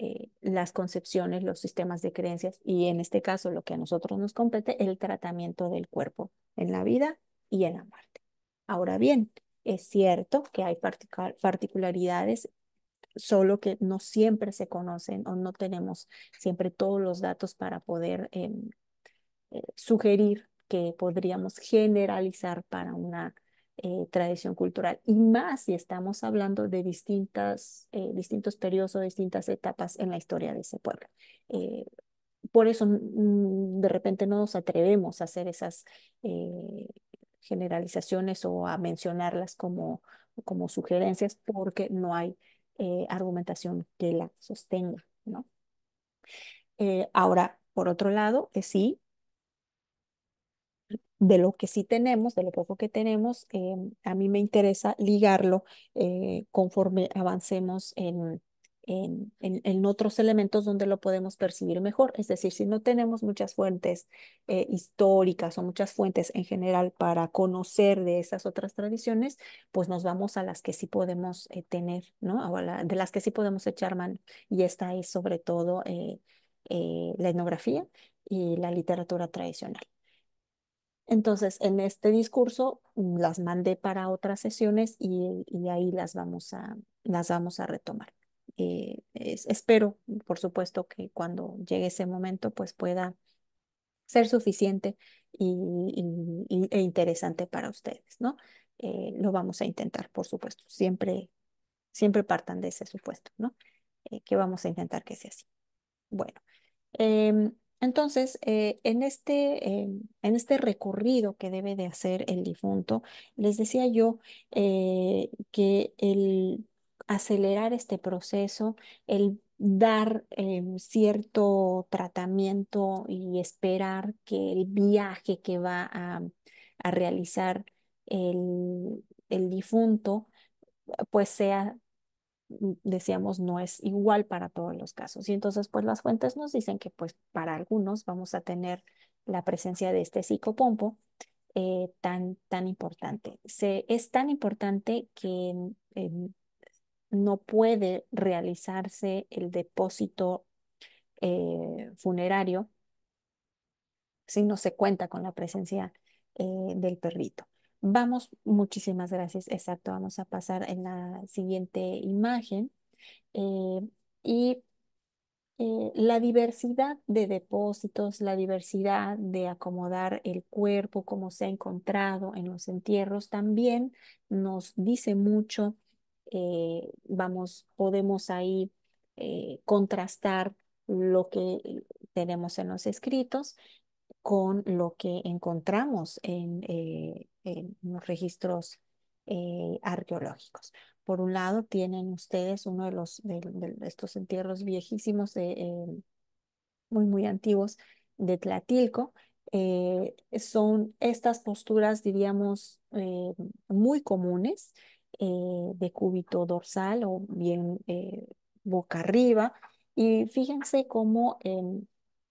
eh, las concepciones, los sistemas de creencias y en este caso lo que a nosotros nos compete, el tratamiento del cuerpo en la vida y en la muerte. Ahora bien, es cierto que hay particularidades, solo que no siempre se conocen o no tenemos siempre todos los datos para poder em, eh, sugerir que podríamos generalizar para una eh, tradición cultural. Y más si estamos hablando de distintas, eh, distintos periodos o distintas etapas en la historia de ese pueblo. Eh, por eso mm, de repente no nos atrevemos a hacer esas generalizaciones o a mencionarlas como, como sugerencias porque no hay argumentación que la sostenga. ¿no? ahora, por otro lado, sí, de lo que sí tenemos, de lo poco que tenemos, em, a mí me interesa ligarlo eh, conforme avancemos en, en, otros elementos donde lo podemos percibir mejor. Es decir, si no tenemos muchas fuentes eh, históricas o muchas fuentes en general para conocer de esas otras tradiciones, pues nos vamos a las que sí podemos eh, tener, ¿no? de las que sí podemos echar mano. Y esta es sobre todo la etnografía y la literatura tradicional. Entonces, en este discurso mm, las mandé para otras sesiones y, ahí las vamos a, las vamos a retomar. Eh, espero, por supuesto, que cuando llegue ese momento, pues pueda ser suficiente y, e interesante para ustedes, ¿no? Eh, lo vamos a intentar, por supuesto. Siempre, siempre partan de ese supuesto, ¿no? Eh, que vamos a intentar que sea así. Bueno, em, entonces, eh, en, este, em, en este recorrido que debe de hacer el difunto, les decía yo eh, que el acelerar este proceso, el dar em, cierto tratamiento y esperar que el viaje que va a, realizar el, el difunto, pues sea Mm, decíamos, no es igual para todos los casos. Y entonces, pues las fuentes nos dicen que pues para algunos vamos a tener la presencia de este psicopompo eh, tan, tan importante. Se, es tan importante que no puede realizarse el depósito eh, funerario si no se cuenta con la presencia eh, del perrito. Vamos, muchísimas gracias. Exacto, vamos a pasar en la siguiente imagen. Eh, y eh, la diversidad de depósitos, la diversidad de acomodar el cuerpo, como se ha encontrado en los entierros, también nos dice mucho. Eh, vamos, podemos ahí contrastar lo que tenemos en los escritos con lo que encontramos en, eh, los registros eh, arqueológicos. Por un lado, tienen ustedes uno de, los, de, estos entierros viejísimos, eh, muy, muy antiguos, de Tlatilco. son estas posturas, diríamos, muy comunes de cúbito dorsal o bien boca arriba. Y fíjense cómo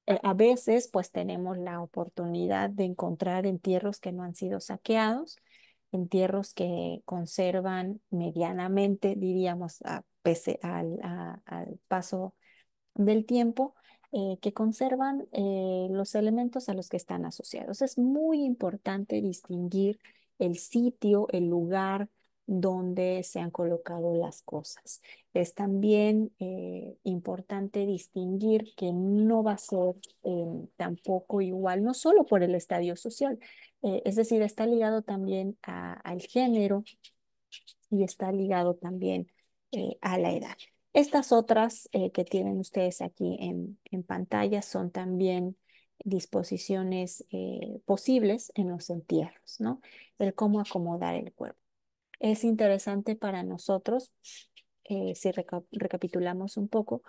eh, a veces pues tenemos la oportunidad de encontrar entierros que no han sido saqueados, entierros que conservan medianamente, diríamos, a, pese al, paso del tiempo, eh, que conservan eh, los elementos a los que están asociados. Es muy importante distinguir el sitio, el lugar, donde se han colocado las cosas. Es también eh, importante distinguir que no va a ser eh, tampoco igual, no solo por el estadio social, eh, es decir, está ligado también al género y está ligado también a la edad. Estas otras que tienen ustedes aquí en, en pantalla son también disposiciones posibles en los entierros, ¿no? El cómo acomodar el cuerpo es interesante para nosotros, eh, si recapitulamos un poco,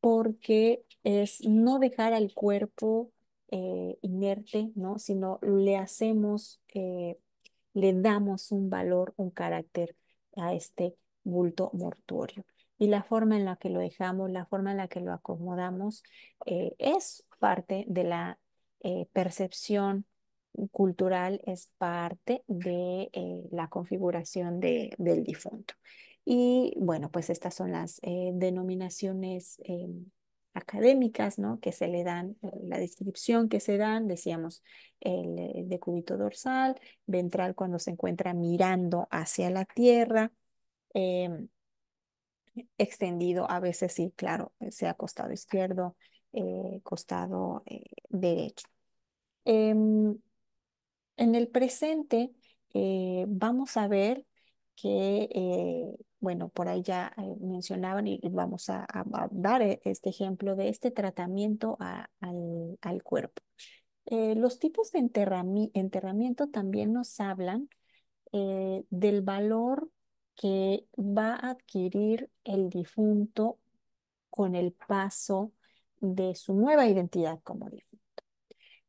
porque es no dejar al cuerpo eh, inerte, ¿no? sino le hacemos, eh, le damos un valor, un carácter a este bulto mortuorio. Y la forma en la que lo dejamos, la forma en la que lo acomodamos, es parte de la percepción cultural es parte de eh, la configuración de, del difunto. Y bueno, pues estas son las eh, denominaciones eh, académicas, ¿no? Que se le dan, la descripción que se dan, decíamos, el decúbito dorsal, ventral cuando se encuentra mirando hacia la tierra, em, extendido a veces, sí, claro, sea costado izquierdo, costado derecho. Em, en el presente eh, vamos a ver que, eh, bueno, por ahí ya eh, mencionaban y, vamos a, dar este ejemplo de este tratamiento al, cuerpo. los tipos de enterramiento también nos hablan del valor que va a adquirir el difunto con el paso de su nueva identidad como difunto.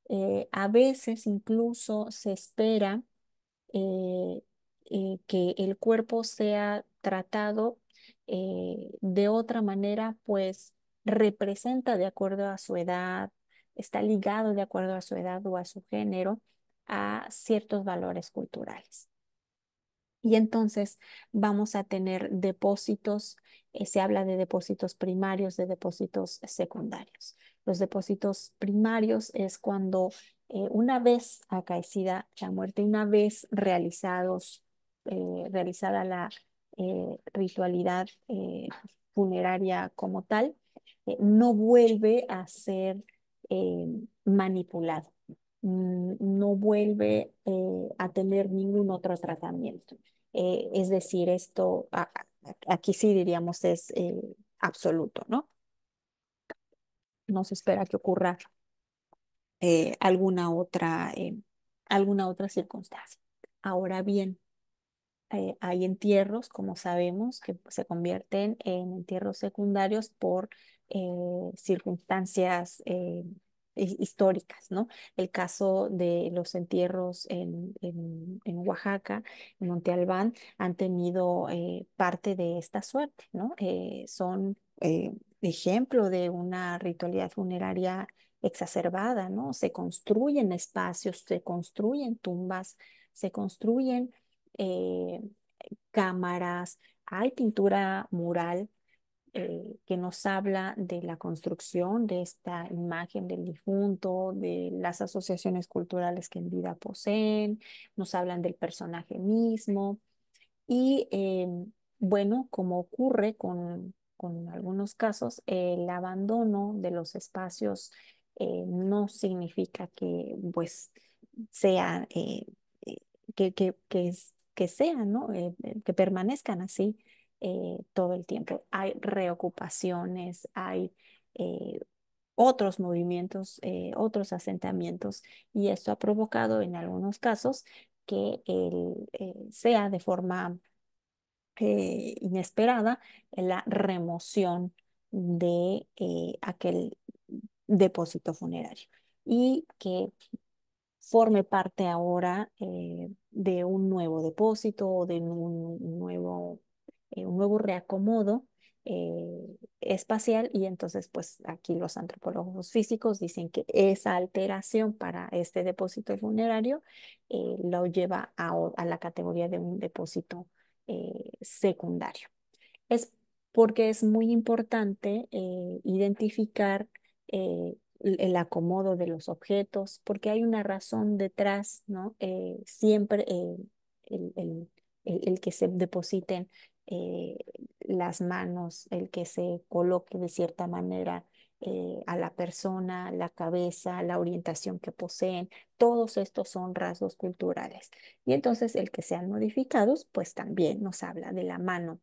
Eh, a veces incluso se espera eh, eh, que el cuerpo sea tratado de otra manera, pues representa de acuerdo a su edad, está ligado de acuerdo a su edad o a su género a ciertos valores culturales. Y entonces vamos a tener depósitos, se habla de depósitos primarios, de depósitos secundarios. Los depósitos primarios es cuando eh, una vez acaecida la muerte, una vez realizados, eh, realizada la eh, ritualidad funeraria como tal, no vuelve a ser manipulado, mm, no vuelve a tener ningún otro tratamiento. es decir, esto aquí sí diríamos es absoluto, ¿no? no se espera que ocurra eh, alguna, otra, eh, alguna otra circunstancia. Ahora bien, eh, hay entierros, como sabemos, que se convierten en entierros secundarios por circunstancias históricas, ¿no? El caso de los entierros en, Oaxaca, en Monte Albán, han tenido parte de esta suerte, ¿no? son ejemplo de una ritualidad funeraria exacerbada, ¿no? Se construyen espacios, se construyen tumbas, se construyen eh, cámaras, hay pintura mural eh, que nos habla de la construcción de esta imagen del difunto, de las asociaciones culturales que en vida poseen, nos hablan del personaje mismo. Y eh, bueno, como ocurre con con algunos casos, el abandono de los espacios eh, no significa que pues sea, eh, eh, que, que, que, que, ¿no? que permanezcan así todo el tiempo. Hay reocupaciones, hay otros movimientos, otros asentamientos y esto ha provocado en algunos casos que el, sea de forma inesperada la remoción de eh, aquel depósito funerario y que forme parte ahora eh, de un nuevo depósito o de un nuevo, eh, un nuevo reacomodo espacial y entonces pues aquí los antropólogos físicos dicen que esa alteración para este depósito funerario lo lleva a, a, la categoría de un depósito eh, secundario. Es porque es muy importante eh, identificar eh, el acomodo de los objetos, porque hay una razón detrás, ¿no? siempre el, que se depositen las manos, el que se coloque de cierta manera eh, a la persona, la cabeza, la orientación que poseen. Todos estos son rasgos culturales. Y entonces el que sean modificados, pues también nos habla de la mano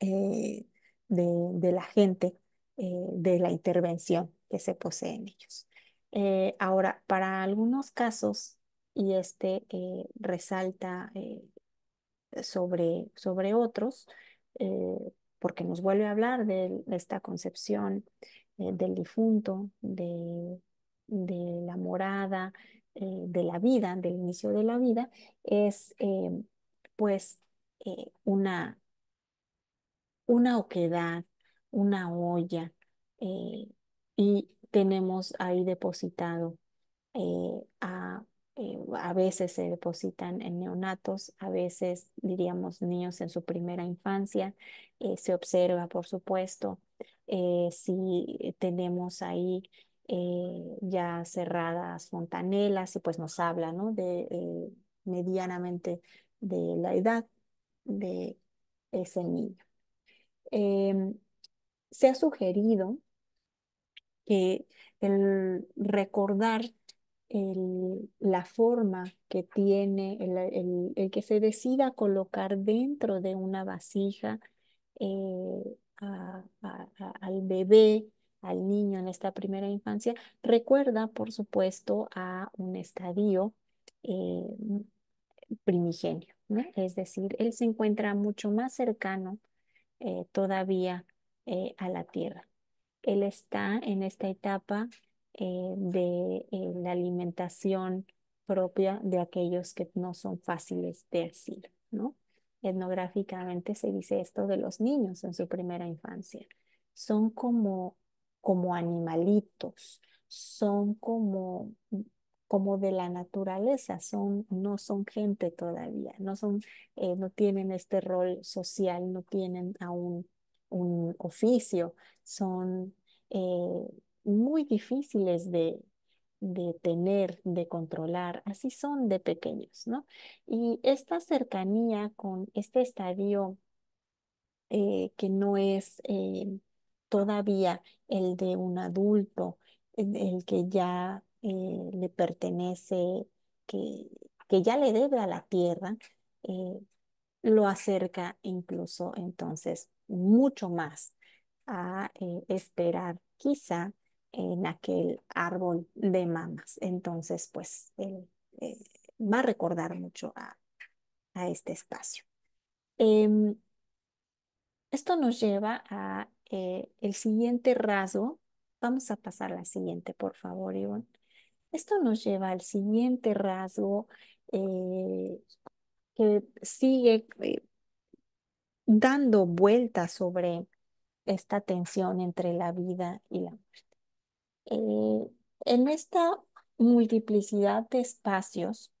eh, de, la gente, eh, de la intervención que se posee en ellos. ahora, para algunos casos, y este resalta sobre, sobre otros, porque nos vuelve a hablar de esta concepción eh, del difunto, de, la morada, eh, de la vida, del inicio de la vida, es eh, pues una, una oquedad, una olla, y tenemos ahí depositado a eh, a veces se depositan en neonatos, a veces diríamos niños en su primera infancia, eh, se observa por supuesto eh, si tenemos ahí ya cerradas fontanelas y pues nos habla ¿no? de medianamente de la edad de ese niño. Em, se ha sugerido que el recordar el, la forma que tiene, el, que se decida colocar dentro de una vasija eh, al bebé, al niño en esta primera infancia, recuerda, por supuesto, a un estadio eh, primigenio, es decir, él se encuentra mucho más cercano eh, todavía a la tierra. Él está en esta etapa eh, de eh, la alimentación propia de aquellos que no son fáciles de asilo, ¿no? Etnográficamente se dice esto de los niños en su primera infancia. Son como, como animalitos, son como, como de la naturaleza, son, no son gente todavía, no, son, eh, no tienen este rol social, no tienen aún un oficio, son muy difíciles de, tener, de controlar, así son de pequeños, ¿no? Y esta cercanía con este estadio eh, que no es eh, todavía el de un adulto, el, que ya eh, le pertenece, que, que, ya le debe a la tierra, lo acerca incluso entonces mucho más a esperar quizá en aquel árbol de mamas. Entonces, pues él eh, va a recordar mucho a, este espacio. Em, esto nos lleva a eh, el siguiente rasgo. Vamos a pasar la siguiente, por favor, Ivonne. Esto nos lleva al siguiente rasgo eh, que sigue dando vueltas sobre esta tensión entre la vida y la muerte. Eh, en esta multiplicidad de espacios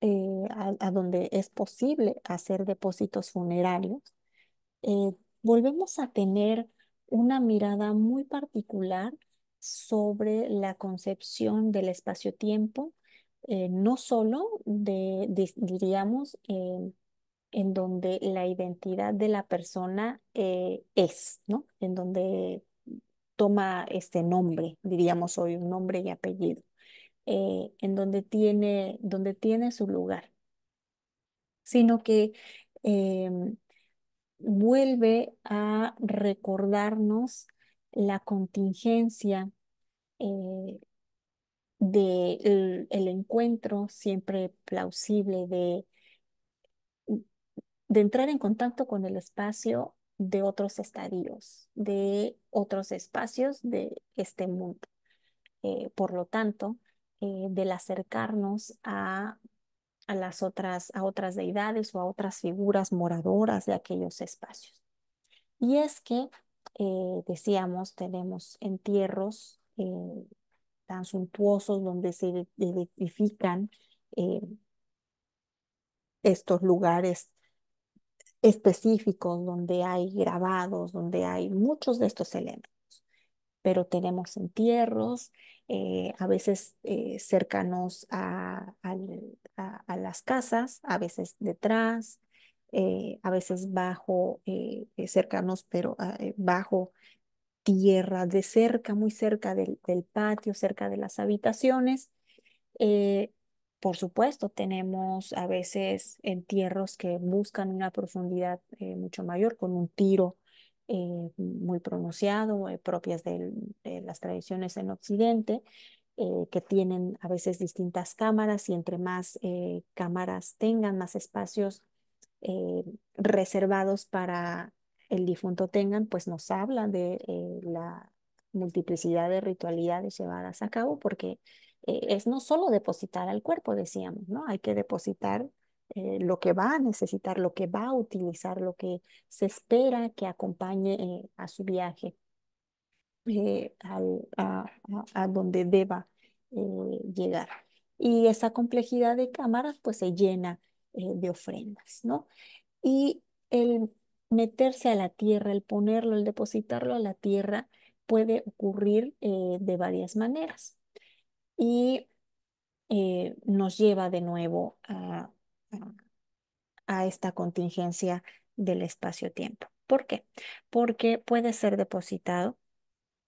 eh, a, donde es posible hacer depósitos funerarios, eh, volvemos a tener una mirada muy particular sobre la concepción del espacio-tiempo, no solo de, diríamos, en donde la identidad de la persona es, ¿no? En donde toma este nombre, diríamos hoy, un nombre y apellido, eh, en donde tiene, donde tiene su lugar, sino que em, vuelve a recordarnos la contingencia del eh, de el encuentro siempre plausible de, de entrar en contacto con el espacio de otros estadios, de otros espacios de este mundo. Eh, por lo tanto, eh, del acercarnos a, a, las otras, a otras deidades o a otras figuras moradoras de aquellos espacios. Y es que, eh, decíamos, tenemos entierros tan suntuosos donde se identifican estos lugares específicos, donde hay grabados, donde hay muchos de estos elementos. Pero tenemos entierros, eh, a veces eh, cercanos a, las casas, a veces detrás, eh, a veces bajo, cercanos, pero ah, bajo tierra, de cerca, muy cerca del, patio, cerca de las habitaciones. Por supuesto, tenemos a veces entierros que buscan una profundidad eh, mucho mayor con un tiro eh, muy pronunciado, eh, propias de, las tradiciones en Occidente, que tienen a veces distintas cámaras y entre más cámaras tengan, más espacios reservados para el difunto tengan, pues nos habla de la multiplicidad de ritualidades llevadas a cabo porque eh, es no solo depositar al cuerpo, decíamos, ¿no? Hay que depositar eh, lo que va a necesitar, lo que va a utilizar, lo que se espera que acompañe eh, a su viaje, al, a, donde deba llegar. Y esa complejidad de cámaras pues se llena de ofrendas, ¿no? Y el meterse a la tierra, el ponerlo, el depositarlo a la tierra, puede ocurrir de varias maneras y eh, nos lleva de nuevo a, esta contingencia del espacio-tiempo. ¿Por qué? Porque puede ser depositado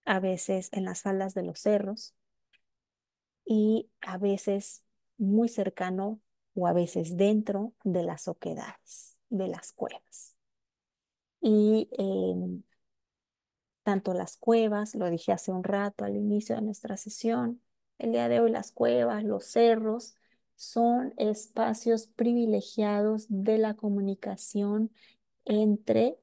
a veces en las faldas de los cerros y a veces muy cercano o a veces dentro de las oquedades, de las cuevas. Y em, tanto las cuevas, lo dije hace un rato al inicio de nuestra sesión, el día de hoy las cuevas, los cerros son espacios privilegiados de la comunicación entre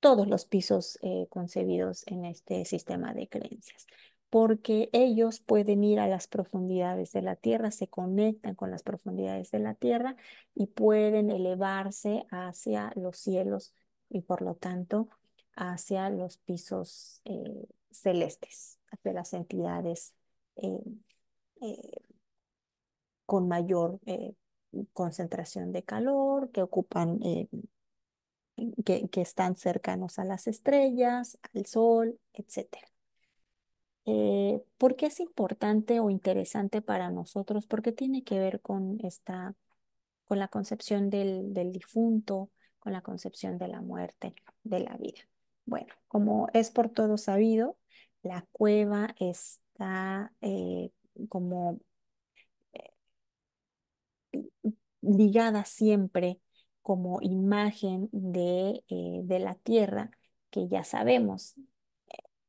todos los pisos eh, concebidos en este sistema de creencias, porque ellos pueden ir a las profundidades de la tierra, se conectan con las profundidades de la tierra y pueden elevarse hacia los cielos y por lo tanto hacia los pisos eh, celestes, hacia las entidades eh, eh, con mayor eh, concentración de calor, que ocupan, que, están cercanos a las estrellas, al sol, etc. ¿Por qué es importante o interesante para nosotros? Porque tiene que ver con esta con la concepción del, del, difunto, con la concepción de la muerte, de la vida. Bueno, como es por todo sabido, la cueva es está eh, como eh, ligada siempre como imagen de, eh, de, la tierra, que ya sabemos,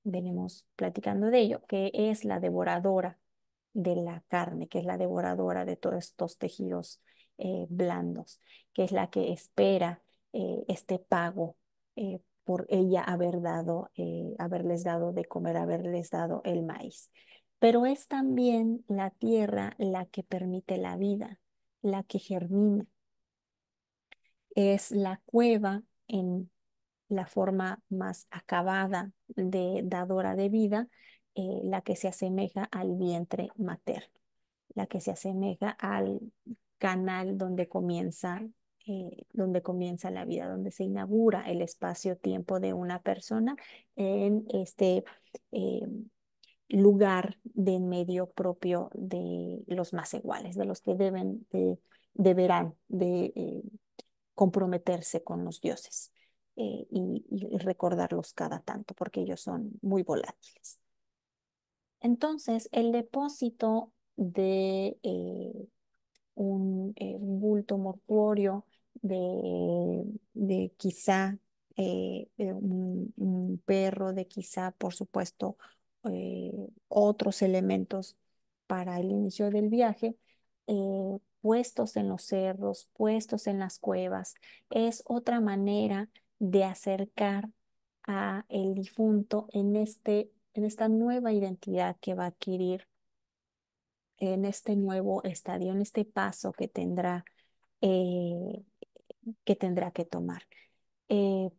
venimos platicando de ello, que es la devoradora de la carne, que es la devoradora de todos estos tejidos blandos, que es la que espera este pago por ella haber dado, eh, haberles dado de comer, haberles dado el maíz. Pero es también la tierra la que permite la vida, la que germina. Es la cueva en la forma más acabada de dadora de vida, eh, la que se asemeja al vientre materno, la que se asemeja al canal donde comienza eh, donde comienza la vida, donde se inaugura el espacio-tiempo de una persona en este eh, lugar de en medio propio de los más iguales, de los que deben, deberán de eh, comprometerse con los dioses y, recordarlos cada tanto, porque ellos son muy volátiles. Entonces, el depósito de un bulto mortuorio de, quizá eh, un, perro, de quizá, por supuesto, eh, otros elementos para el inicio del viaje, eh, puestos en los cerros, puestos en las cuevas, es otra manera de acercar a el difunto en, este, en esta nueva identidad que va a adquirir en este nuevo estadio, en este paso que tendrá que tendrá que tomar. Eh,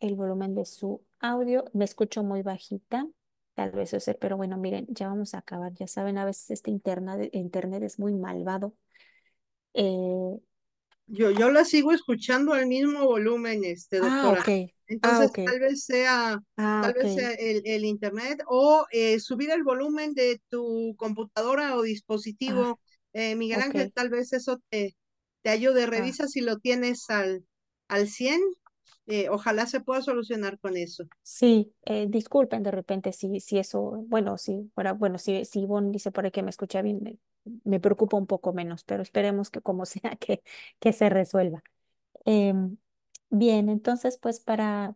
el volumen de su audio, me escucho muy bajita, tal vez eso pero bueno, miren, ya vamos a acabar. Ya saben, a veces este internet, internet es muy malvado. Eh, yo, yo la sigo escuchando al mismo volumen, este, ah, doctora. Ah, Entonces, tal vez sea, ah, el, internet o eh, subir el volumen de tu computadora o dispositivo. Miguel Ángel, tal vez eso te, te ayude, ah. revisa si lo tienes al, al 100. Eh, ojalá se pueda solucionar con eso. Sí, eh, disculpen de repente si, si eso, bueno, si fuera, bueno, si, si Ivonne dice por ahí que me escucha bien, me, preocupa un poco menos, pero esperemos que como sea que, que se resuelva. Em, bien, entonces pues para,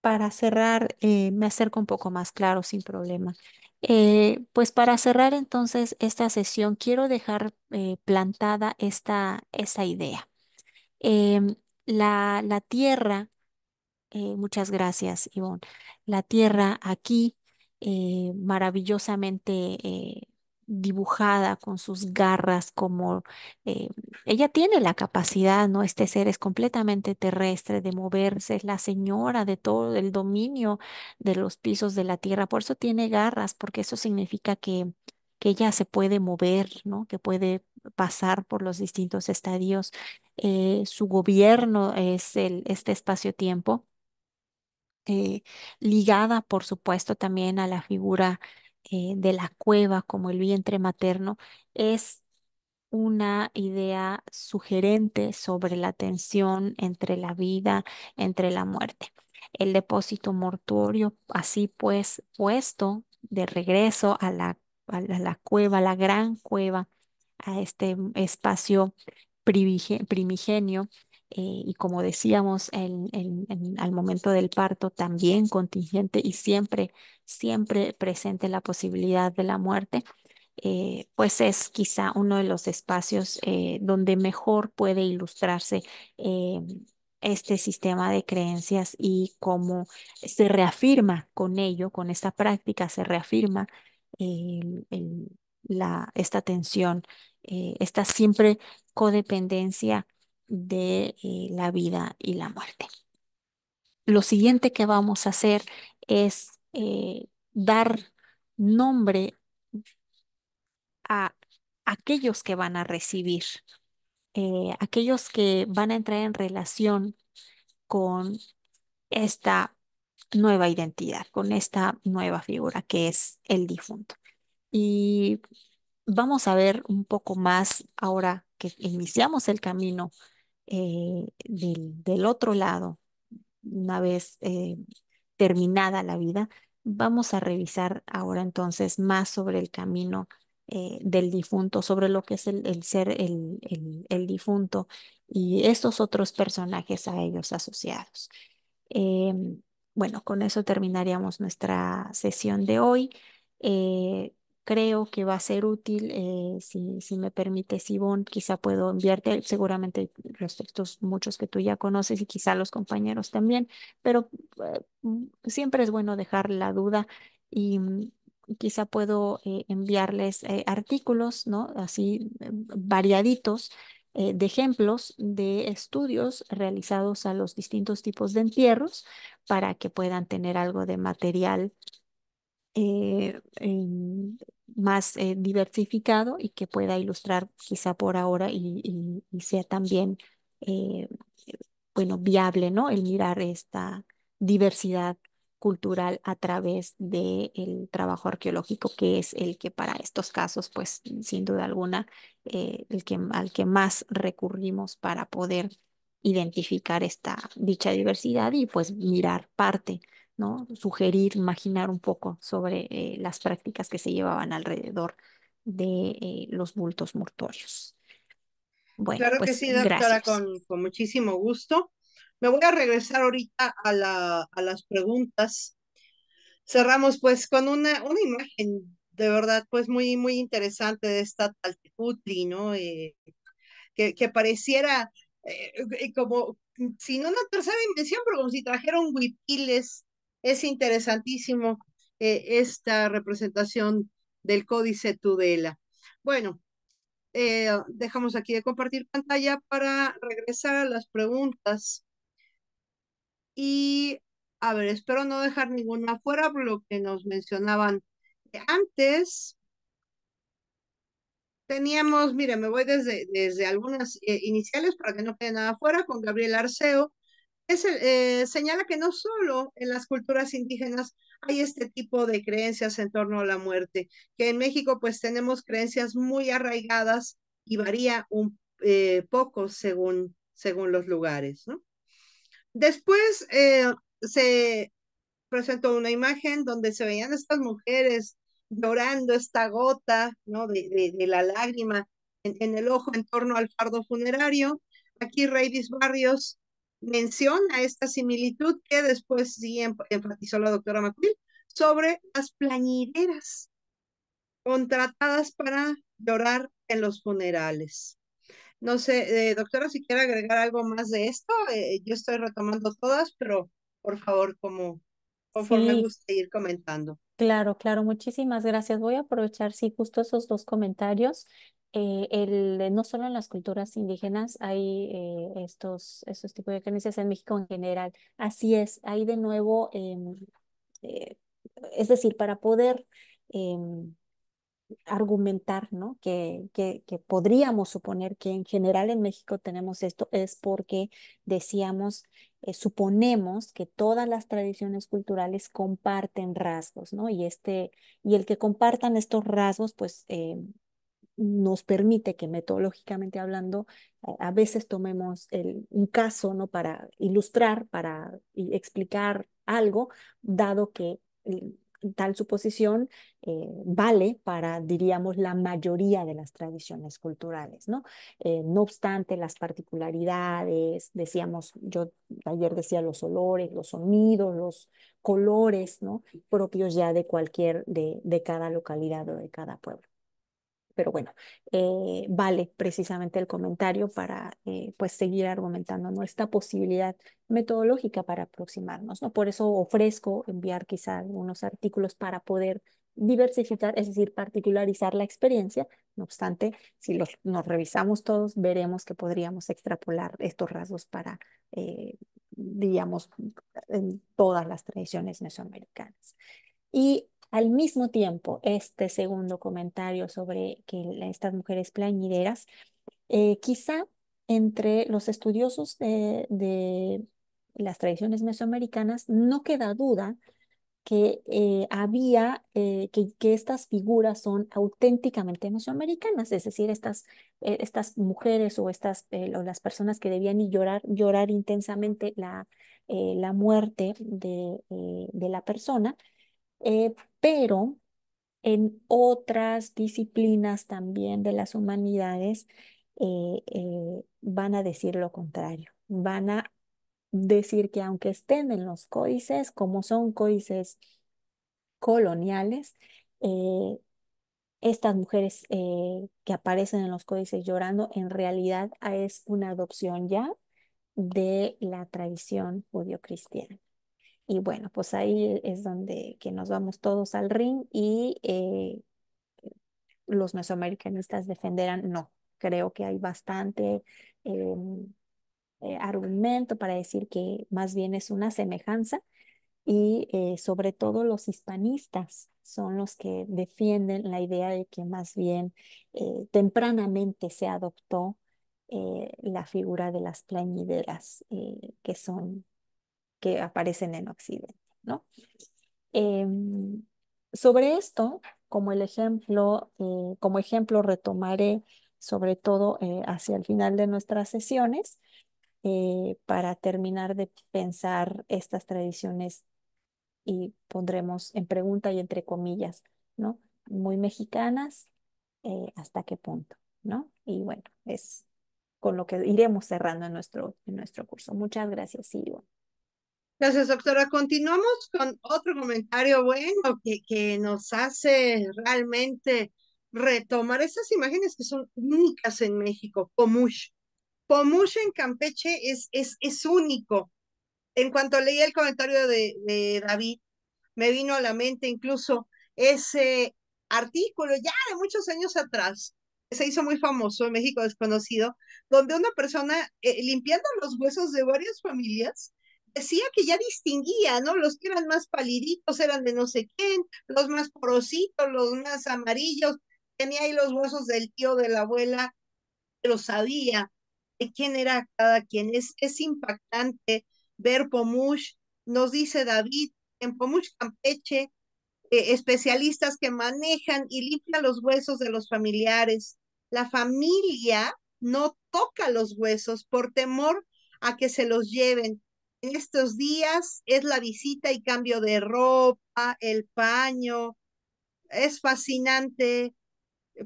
para cerrar, eh, me acerco un poco más claro, sin problema. Eh, pues para cerrar entonces esta sesión, quiero dejar eh, plantada esta, idea. Em, la, la, tierra, eh, muchas gracias, Ivonne, la tierra aquí maravillosamente dibujada con sus garras, como eh, ella tiene la capacidad, ¿no? Este ser es completamente terrestre, de moverse, es la señora de todo el dominio de los pisos de la tierra, por eso tiene garras, porque eso significa que, que ella se puede mover, ¿no? Que puede pasar por los distintos estadios. Eh, su gobierno es el, este espacio-tiempo. Eh, ligada, por supuesto, también a la figura eh, de la cueva como el vientre materno es una idea sugerente sobre la tensión entre la vida, entre la muerte. El depósito mortuorio, así pues puesto de regreso a la, a la cueva, la gran cueva, a este espacio primigenio, eh, y como decíamos al momento del parto, también contingente y siempre, siempre presente la posibilidad de la muerte, eh, pues es quizá uno de los espacios eh, donde mejor puede ilustrarse este sistema de creencias y cómo se reafirma con ello, con esta práctica, se reafirma esta tensión, esta siempre codependencia de eh, la vida y la muerte. Lo siguiente que vamos a hacer es eh, dar nombre a aquellos que van a recibir, eh, aquellos que van a entrar en relación con esta nueva identidad, con esta nueva figura que es el difunto. Y vamos a ver un poco más ahora que iniciamos el camino eh, del, otro lado, una vez eh, terminada la vida, vamos a revisar ahora entonces más sobre el camino eh, del difunto, sobre lo que es el, ser el, el, el, difunto y estos otros personajes a ellos asociados. Em, bueno, con eso terminaríamos nuestra sesión de hoy creo que va a ser útil. Eh, si, si, me permite sibón quizá puedo enviarte seguramente a muchos que tú ya conoces y quizá los compañeros también, pero eh, mm, siempre es bueno dejar la duda y mm, quizá puedo eh, enviarles artículos, ¿no? Así variaditos de ejemplos de estudios realizados a los distintos tipos de entierros para que puedan tener algo de material más eh, diversificado y que pueda ilustrar quizá por ahora y, sea también, eh, bueno, viable, ¿no? El mirar esta diversidad cultural a través del el trabajo arqueológico, que es el que para estos casos, pues sin duda alguna, eh, el al que más recurrimos para poder identificar esta dicha diversidad y pues mirar parte Sugerir, imaginar un poco sobre eh, las prácticas que se llevaban alrededor de eh, los bultos mortuorios. Bueno, claro que pues, sí, doctora, con, muchísimo gusto. Me voy a regresar ahorita a, la, a las preguntas. Cerramos pues con una, una imagen de verdad pues muy, muy interesante de esta Taltecutli, ¿no? Eh, que, pareciera como, si no una tercera dimensión, pero como si trajeron huipiles es interesantísimo eh, esta representación del códice Tudela. Bueno, eh, dejamos aquí de compartir pantalla para regresar a las preguntas. Y a ver, espero no dejar ninguna fuera por lo que nos mencionaban antes. Teníamos, mire, me voy desde, desde algunas eh, iniciales para que no quede nada fuera con Gabriel Arceo. Eh, señala que no solo en las culturas indígenas hay este tipo de creencias en torno a la muerte, que en México pues tenemos creencias muy arraigadas y varía un eh, poco según, según los lugares. Después eh, se presentó una imagen donde se veían estas mujeres llorando esta gota ¿no? de, la lágrima en, el ojo en torno al fardo funerario. Aquí Reyes Barrios menciona esta similitud que después sí em-, enfatizó la doctora Macuil sobre las plañideras contratadas para llorar en los funerales. No sé, eh, doctora, si quiere agregar algo más de esto, eh, yo estoy retomando todas, pero por favor, como conforme me guste ir comentando. Claro, claro, muchísimas gracias. Voy a aprovechar, sí, justo esos dos comentarios eh, el, eh, no solo en las culturas indígenas hay eh, estos, tipos de creencias en México en general. Así es, hay de nuevo, em, es decir, para poder em, argumentar ¿no? Que, que, que, podríamos suponer que en general en México tenemos esto, es porque decíamos, suponemos que todas las tradiciones culturales comparten rasgos, ¿no? Y, este, y el que compartan estos rasgos, pues em, nos permite que metodológicamente hablando a veces tomemos un caso ¿no? para ilustrar, para explicar algo, dado que eh, tal suposición eh, vale para, diríamos, la mayoría de las tradiciones culturales, ¿no? Eh, no obstante, las particularidades, decíamos, yo ayer decía los olores, los sonidos, los colores, ¿no? Propios ya de cualquier, de cada localidad o de cada pueblo pero bueno, eh, vale precisamente el comentario para eh, pues seguir argumentando nuestra posibilidad metodológica para aproximarnos, ¿no? Por eso ofrezco enviar quizá algunos artículos para poder diversificar, es decir, particularizar la experiencia. No obstante, si los, nos revisamos todos, veremos que podríamos extrapolar estos rasgos para, eh, digamos, en todas las tradiciones mesoamericanas. Y al mismo tiempo, este segundo comentario sobre que estas mujeres plañideras, eh, quizá entre los estudiosos de, las tradiciones mesoamericanas no queda duda que eh, había, eh, que, estas figuras son auténticamente mesoamericanas, es decir, estas, estas mujeres o, estas, las personas que debían llorar, llorar intensamente la, muerte de la persona, eh, pero en otras disciplinas también de las humanidades eh, eh, van a decir lo contrario, van a decir que aunque estén en los códices, como son códices coloniales, estas mujeres que aparecen en los códices llorando, en realidad ah, es una adopción ya de la tradición judio-cristiana. Y bueno, pues ahí es donde que nos vamos todos al ring y eh, los mesoamericanistas defenderán, no, creo que hay bastante em, eh, argumento para decir que más bien es una semejanza y eh, sobre todo los hispanistas son los que defienden la idea de que más bien tempranamente se adoptó la figura de las plañideras, que son que aparecen en Occidente. ¿no? Em, sobre esto, como, el ejemplo, eh, como ejemplo, retomaré sobre todo eh, hacia el final de nuestras sesiones eh, para terminar de pensar estas tradiciones y pondremos en pregunta y entre comillas, ¿no? Muy mexicanas, ¿hasta qué punto? ¿No? Y bueno, es con lo que iremos cerrando en nuestro, nuestro curso. Muchas gracias, Gracias, doctora. Continuamos con otro comentario bueno que, que nos hace realmente retomar esas imágenes que son únicas en México, Pomush. Pomush en Campeche es, es, único. En cuanto leí el comentario de, David, me vino a la mente incluso ese artículo ya de muchos años atrás, que se hizo muy famoso en México desconocido, donde una persona eh, limpiando los huesos de varias familias decía que ya distinguía, ¿no? Los que eran más paliditos eran de no sé quién, los más porositos, los más amarillos, tenía ahí los huesos del tío, de la abuela, lo sabía de quién era cada quien. Es, es impactante ver Pomush, nos dice David, en Pomush Campeche, eh, especialistas que manejan y limpian los huesos de los familiares. La familia no toca los huesos por temor a que se los lleven estos días es la visita y cambio de ropa, el paño. Es fascinante.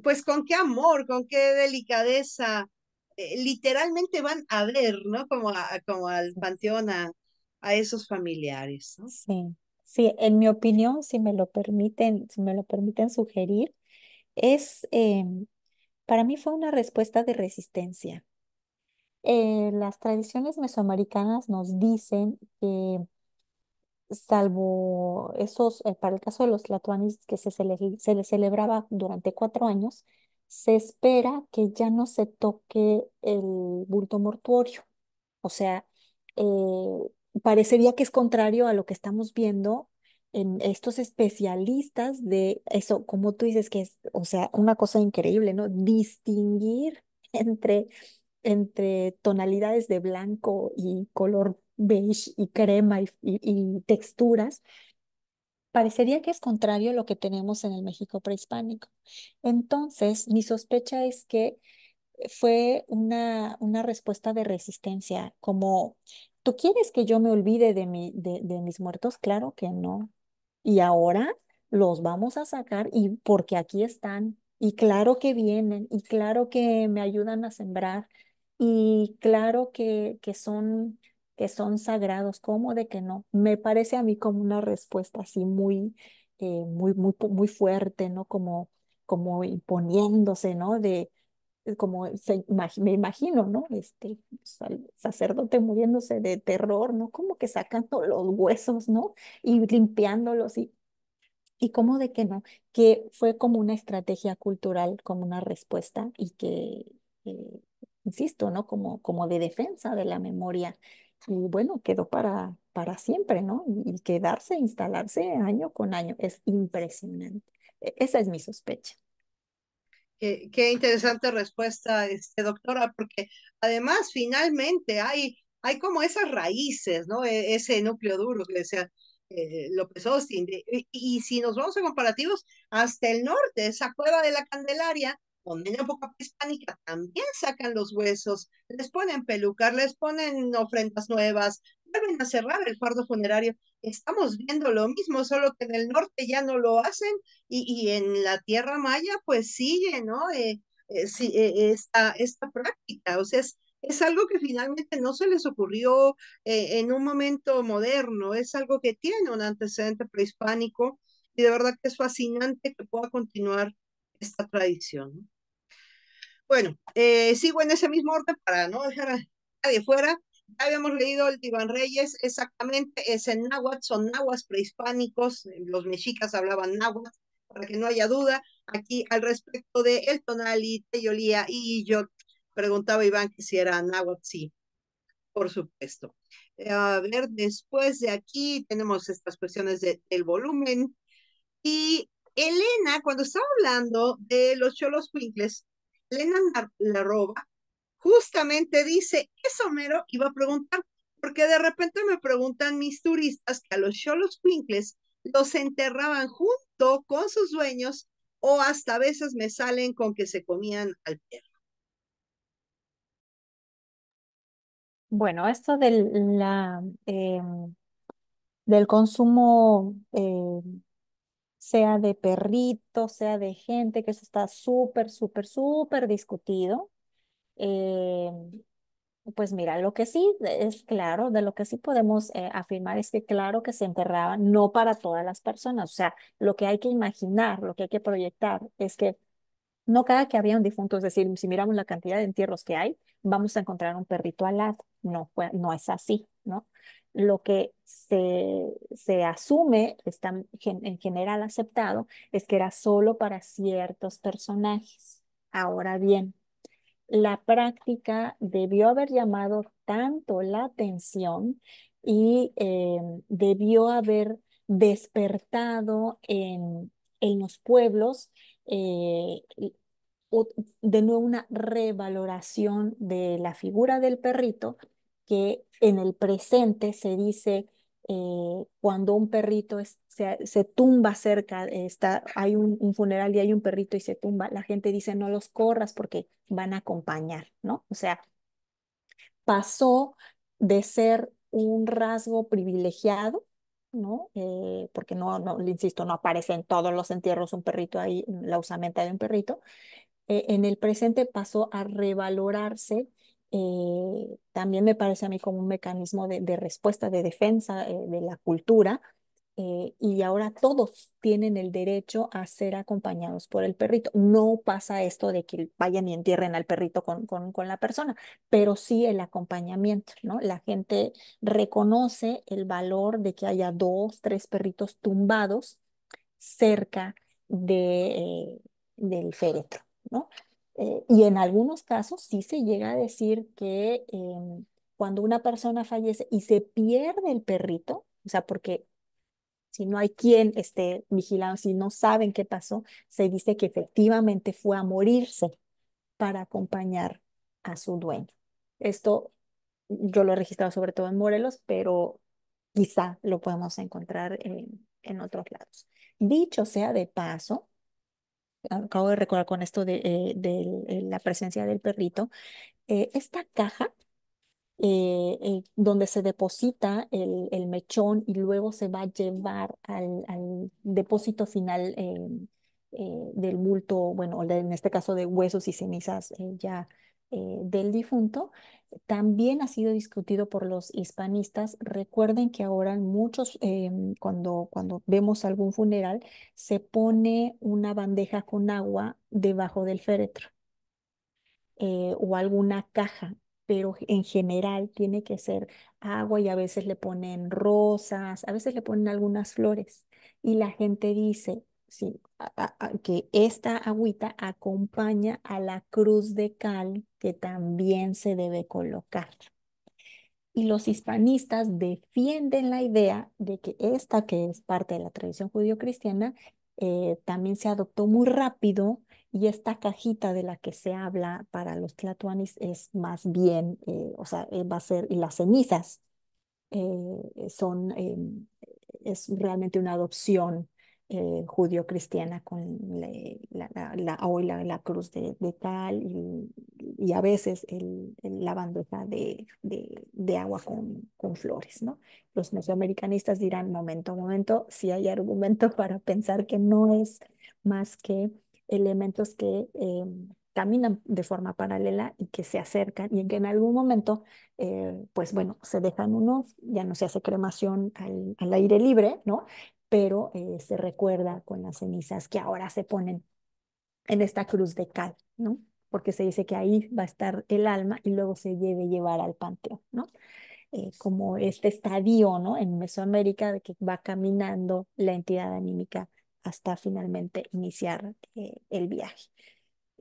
Pues con qué amor, con qué delicadeza. Eh, literalmente van a ver, ¿no? Como, a, como al panteón a, esos familiares. Sí, sí, en mi opinión, si me lo permiten, si me lo permiten sugerir, es, eh, para mí fue una respuesta de resistencia. Eh, las tradiciones mesoamericanas nos dicen que salvo esos, eh, para el caso de los tlatoanis que se, se les celebraba durante cuatro años, se espera que ya no se toque el bulto mortuorio. O sea, eh, parecería que es contrario a lo que estamos viendo en estos especialistas de eso, como tú dices que es, o sea, una cosa increíble, ¿no? Distinguir entre entre tonalidades de blanco y color beige y crema y, texturas, parecería que es contrario a lo que tenemos en el México prehispánico. Entonces, mi sospecha es que fue una, respuesta de resistencia, como, ¿tú quieres que yo me olvide de, mi, de mis muertos? Claro que no. Y ahora los vamos a sacar y porque aquí están, y claro que vienen, y claro que me ayudan a sembrar, y claro que, que, son, que son sagrados, ¿cómo de que no? Me parece a mí como una respuesta así muy, eh, muy, muy, muy fuerte, ¿no? Como, como imponiéndose, ¿no? De, eh, como me imagino, ¿no? Este sacerdote muriéndose de terror, ¿no? Como que sacando los huesos, ¿no? Y limpiándolos y, y como de que no, que fue como una estrategia cultural, como una respuesta y que, eh, insisto, ¿no? Como, como de defensa de la memoria. Y bueno, quedó para, para siempre, ¿no? Y, quedarse, instalarse año con año. Es impresionante. E, esa es mi sospecha. Qué, interesante respuesta, este, doctora, porque además finalmente hay, hay como esas raíces, ¿no? E, ese núcleo duro que decía eh, López Austin. y, y, si nos vamos a comparativos, hasta el norte, esa cueva de la Candelaria, en época prehispánica, también sacan los huesos, les ponen pelucar, les ponen ofrendas nuevas, vuelven a cerrar el fardo funerario. Estamos viendo lo mismo, solo que en el norte ya no lo hacen y, en la tierra maya pues sigue, ¿no? Eh, eh, eh, esta, esta práctica, o sea, es, es algo que finalmente no se les ocurrió eh, en un momento moderno, es algo que tiene un antecedente prehispánico y de verdad que es fascinante que pueda continuar esta tradición. Bueno, eh, sigo en ese mismo orden para no dejar a nadie fuera. Ya habíamos leído el Iván Reyes, exactamente, es en náhuatl, son náhuatl prehispánicos, los mexicas hablaban náhuatl, para que no haya duda. Aquí al respecto de El Tonali, Teyolía y yo preguntaba Iván que si era náhuatl, sí, por supuesto. Eh, a ver, después de aquí tenemos estas cuestiones de, del volumen y Elena, cuando estaba hablando de los cholos Quincles, Elena la roba, justamente dice, eso mero iba a preguntar, porque de repente me preguntan mis turistas que a los cholos Quincles los enterraban junto con sus dueños o hasta a veces me salen con que se comían al perro. Bueno, esto del, em, consumo eh, sea de perrito, sea de gente, que eso está súper, súper, súper discutido. Eh, pues mira, lo que sí es claro, de lo que sí podemos eh, afirmar es que claro que se enterraba no para todas las personas, o sea, lo que hay que imaginar, lo que hay que proyectar es que no cada que había un difunto, es decir, si miramos la cantidad de entierros que hay, vamos a encontrar un perrito al lado, no, no es así, ¿no? lo que se, asume, está en general aceptado, es que era solo para ciertos personajes. Ahora bien, la práctica debió haber llamado tanto la atención y em, debió haber despertado en, en los pueblos eh, de nuevo una revaloración de la figura del perrito que en el presente se dice eh, cuando un perrito se, tumba cerca, eh, está, hay un, funeral y hay un perrito y se tumba, la gente dice no los corras porque van a acompañar, ¿no? O sea, pasó de ser un rasgo privilegiado, ¿no? Eh, porque no, le insisto, no aparece en todos los entierros un perrito ahí, la usamenta de un perrito. en el presente pasó a revalorarse eh, también me parece a mí como un mecanismo de, respuesta, de defensa eh, de la cultura. Eh, y ahora todos tienen el derecho a ser acompañados por el perrito. No pasa esto de que vayan y entierren al perrito con, la persona, pero sí el acompañamiento, ¿no? La gente reconoce el valor de que haya dos, tres perritos tumbados cerca de, eh, del féretro, ¿no? Eh, y en algunos casos sí se llega a decir que em, cuando una persona fallece y se pierde el perrito, o sea, porque si no hay quien esté vigilado, si no saben qué pasó, se dice que efectivamente fue a morirse para acompañar a su dueño. Esto yo lo he registrado sobre todo en Morelos, pero quizá lo podemos encontrar en otros lados. Dicho sea de paso, acabo de recordar con esto de, eh, eh, la presencia del perrito, eh, esta caja donde se deposita el, el, mechón y luego se va a llevar al, al depósito final del bulto, bueno, en este caso de huesos y cenizas ya eh, del difunto, también ha sido discutido por los hispanistas. Recuerden que ahora muchos, em, cuando, cuando vemos algún funeral, se pone una bandeja con agua debajo del féretro eh, o alguna caja, pero en general tiene que ser agua y a veces le ponen rosas, a veces le ponen algunas flores. Y la gente dice, ¿sí? que esta agüita acompaña a la cruz de cal que también se debe colocar. Y los hispanistas defienden la idea de que esta, que es parte de la tradición judío-cristiana, eh, también se adoptó muy rápido y esta cajita de la que se habla para los tlatoanis es más bien, eh, o sea, eh, va a ser, y las cenizas son, em, es realmente una adopción eh, judio cristiana con la, la, la, cruz de, tal y, a veces el, la bandeja de, agua con, con, flores, ¿no? Los mesoamericanistas dirán, momento, momento, si hay argumento para pensar que no es más que elementos que eh, caminan de forma paralela y que se acercan y en que en algún momento, eh, pues bueno, se dejan unos, ya no se hace cremación al, al aire libre, ¿no? pero eh, se recuerda con las cenizas que ahora se ponen en esta cruz de cal, ¿no? Porque se dice que ahí va a estar el alma y luego se debe llevar al panteón, ¿no? Eh, como este estadio, ¿no? En Mesoamérica, de que va caminando la entidad anímica hasta finalmente iniciar eh, el viaje.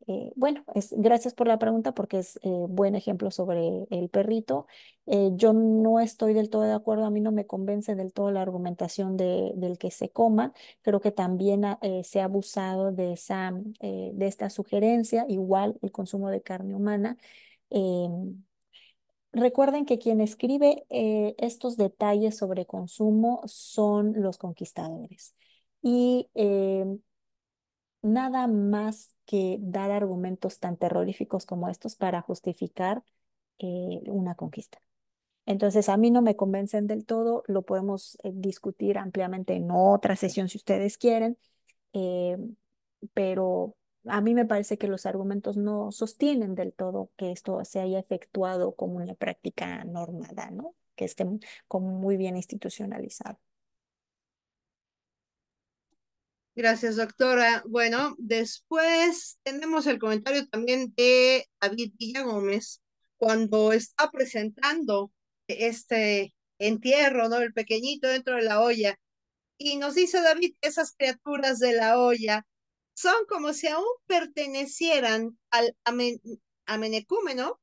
Eh, bueno, es, gracias por la pregunta porque es eh, buen ejemplo sobre el perrito. Eh, yo no estoy del todo de acuerdo, a mí no me convence del todo la argumentación del que se coma. Creo que también ah, se ha abusado de, esa, de esta sugerencia, igual el consumo de carne humana. Em, recuerden que quien escribe estos detalles sobre consumo son los conquistadores. Y em, nada más que dar argumentos tan terroríficos como estos para justificar eh, una conquista. Entonces, a mí no me convencen del todo, lo podemos eh, discutir ampliamente en otra sesión si ustedes quieren, eh, pero a mí me parece que los argumentos no sostienen del todo que esto se haya efectuado como una práctica normada, ¿no? que esté como muy bien institucionalizado. Gracias, doctora. Bueno, después tenemos el comentario también de David Villa Gómez cuando está presentando este entierro, ¿no? El pequeñito dentro de la olla. Y nos dice David que esas criaturas de la olla son como si aún pertenecieran al amenecúmeno,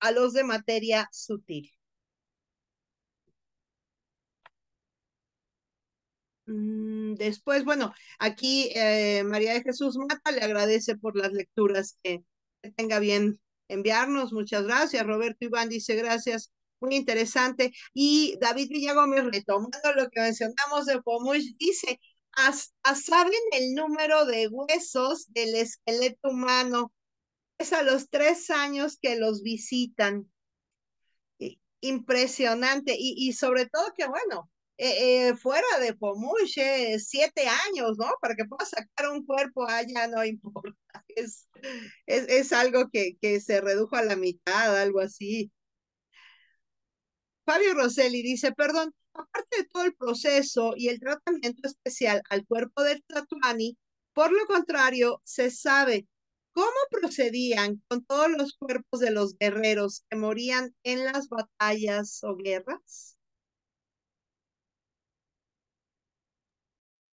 a los de materia sutil. Mm, después, bueno, aquí eh, María de Jesús Mata le agradece por las lecturas que tenga bien enviarnos. Muchas gracias. Roberto Iván dice gracias. Muy interesante. Y David Villagómez, retomando lo que mencionamos de Pomush, dice, ¿hasta ¿saben el número de huesos del esqueleto humano? Es a los tres años que los visitan. Impresionante. Y, y sobre todo que, bueno, eh, eh, fuera de Pomuche siete años, ¿no? Para que pueda sacar un cuerpo allá no importa. Es, algo que, que, se redujo a la mitad, algo así. Fabio Rosselli dice, perdón, aparte de todo el proceso y el tratamiento especial al cuerpo del Tatuani, por lo contrario, se sabe cómo procedían con todos los cuerpos de los guerreros que morían en las batallas o guerras.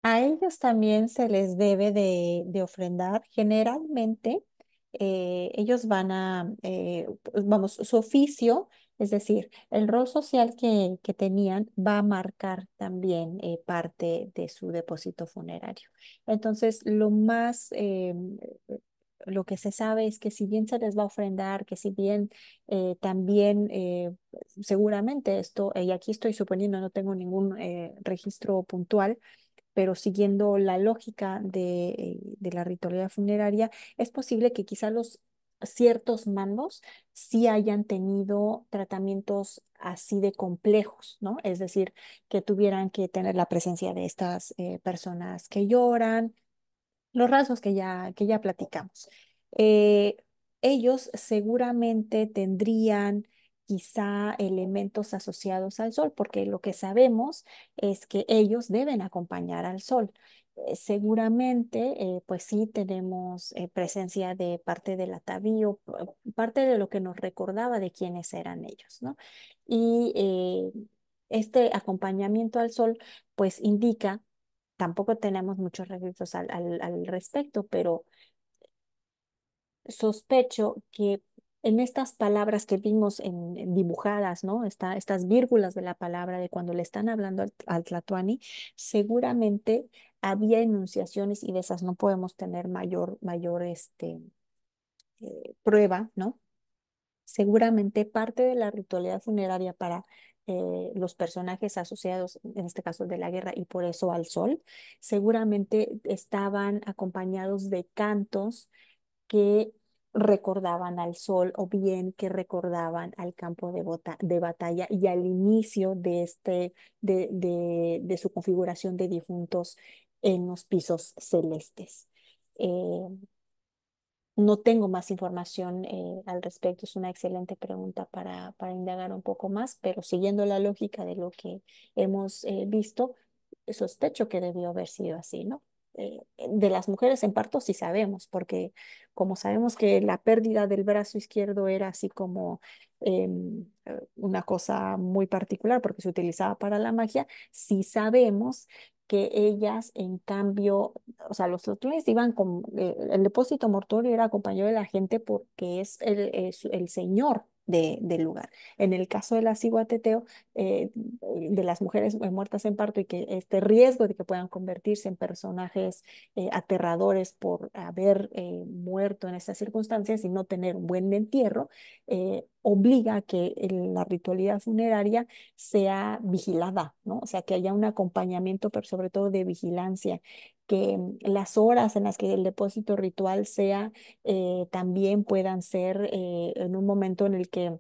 A ellos también se les debe de, ofrendar. Generalmente, eh, ellos van a, eh, pues, vamos, su oficio, es decir, el rol social que, tenían va a marcar también eh, parte de su depósito funerario. Entonces, lo más lo que se sabe es que si bien se les va a ofrendar, que si bien también seguramente esto, y aquí estoy suponiendo, no tengo ningún registro puntual, pero siguiendo la lógica eh, de, la ritualidad funeraria, es posible que quizá los ciertos mandos sí hayan tenido tratamientos así de complejos, ¿no? Es decir, que tuvieran que tener la presencia de estas eh, personas que lloran, los rasgos que ya, que ya platicamos. Eh, ellos seguramente tendrían quizá elementos asociados al sol, porque lo que sabemos es que ellos deben acompañar al sol. Eh, seguramente, eh, pues sí, tenemos eh, presencia de parte del atavío, parte de lo que nos recordaba de quiénes eran ellos, ¿no? Y este acompañamiento al sol, pues indica, tampoco tenemos muchos registros al respecto, pero sospecho que en estas palabras que vimos en, dibujadas, ¿no? estas vírgulas de la palabra de cuando le están hablando al, al seguramente había enunciaciones y de esas no podemos tener mayor, mayor este, eh, prueba, ¿no? Seguramente parte de la ritualidad funeraria para eh, los personajes asociados, en este caso de la guerra y por eso al sol, seguramente estaban acompañados de cantos que recordaban al sol o bien que recordaban al campo de, batalla y al inicio de, este, de, su configuración de difuntos en los pisos celestes. Em, no tengo más información eh, al respecto, es una excelente pregunta para, para indagar un poco más, pero siguiendo la lógica de lo que hemos eh, visto, sospecho que debió haber sido así, ¿no? Eh, de las mujeres en parto sí sabemos, porque como sabemos que la pérdida del brazo izquierdo era así como em, eh, una cosa muy particular porque se utilizaba para la magia, sí sabemos que ellas en cambio, o sea, los lotunes iban con, eh, el depósito mortuorio era acompañado de la gente porque es el señor de, lugar. En el caso de la eh, de las mujeres eh, muertas en parto y que este riesgo de que puedan convertirse en personajes eh, aterradores por haber eh, muerto en estas circunstancias y no tener un buen entierro, obliga a que la ritualidad funeraria sea vigilada, ¿no? O sea, que haya un acompañamiento, pero sobre todo de vigilancia que las horas en las que el depósito ritual sea eh, también puedan ser eh, en un momento en el que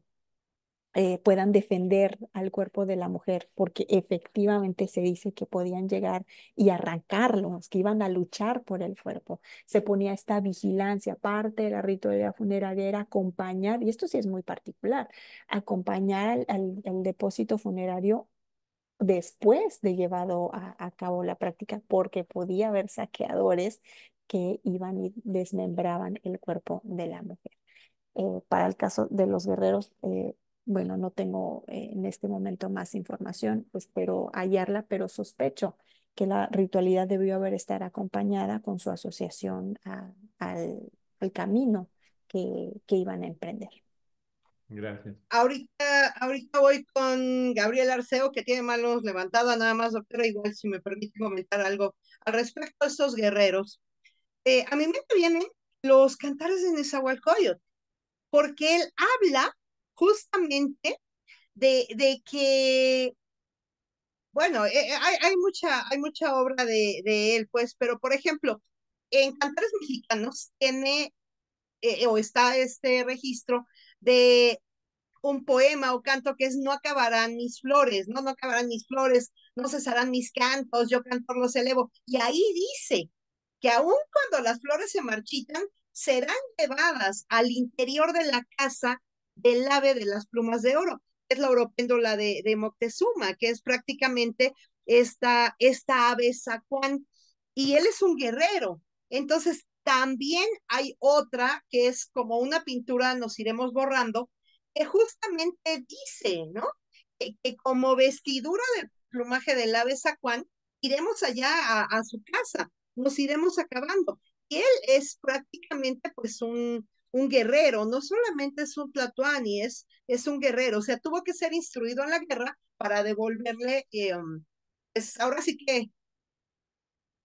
eh, puedan defender al cuerpo de la mujer, porque efectivamente se dice que podían llegar y arrancarlos, que iban a luchar por el cuerpo. Se ponía esta vigilancia, parte de la ritualidad funeraria era acompañar, y esto sí es muy particular, acompañar al depósito funerario después de llevado a, cabo la práctica, porque podía haber saqueadores que iban y desmembraban el cuerpo de la mujer. Eh, para el caso de los guerreros, eh, bueno, no tengo eh, en este momento más información, espero hallarla, pero sospecho que la ritualidad debió haber estar acompañada con su asociación al, camino que iban a emprender. Gracias. Ahorita, ahorita voy con Gabriel Arceo, que tiene manos levantadas, nada más, doctora, igual si me permite comentar algo al respecto a estos guerreros. Eh, a mi mente vienen los cantares de Nezahualcóyotl, porque él habla justamente de, de que, bueno, eh, eh, hay, hay, mucha, hay mucha obra de, él, pues, pero por ejemplo, en Cantares Mexicanos tiene o está este registro de un poema o canto que es no acabarán mis flores, no, no acabarán mis flores, no cesarán mis cantos, yo canto los elevo. Y ahí dice que aun cuando las flores se marchitan, serán llevadas al interior de la casa del ave de las plumas de oro, que es la oropéndola de, de Moctezuma, que es prácticamente esta, esta ave sacuán. Y él es un guerrero. Entonces, también hay otra que es como una pintura, nos iremos borrando, que justamente dice, ¿no? Que, como vestidura del plumaje del ave sacuán, iremos allá a, su casa, nos iremos acabando. Y él es prácticamente pues un, un guerrero, no solamente es un tlatoani, es, es un guerrero, o sea, tuvo que ser instruido en la guerra para devolverle, eh, um, pues ahora sí que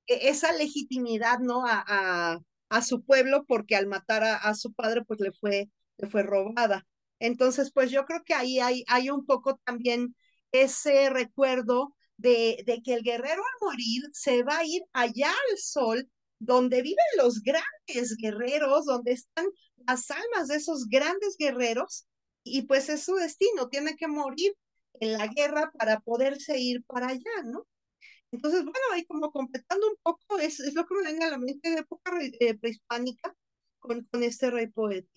e, esa legitimidad, ¿no? a, a su pueblo porque al matar a, su padre pues le fue, le fue robada. Entonces pues yo creo que ahí hay, hay un poco también ese recuerdo de, de, que el guerrero al morir se va a ir allá al sol, donde viven los grandes guerreros, donde están las almas de esos grandes guerreros, y pues es su destino, tiene que morir en la guerra para poderse ir para allá, ¿no? Entonces, bueno, ahí como completando un poco, es, es lo que me venga a la mente de época eh, prehispánica con, con este rey poeta.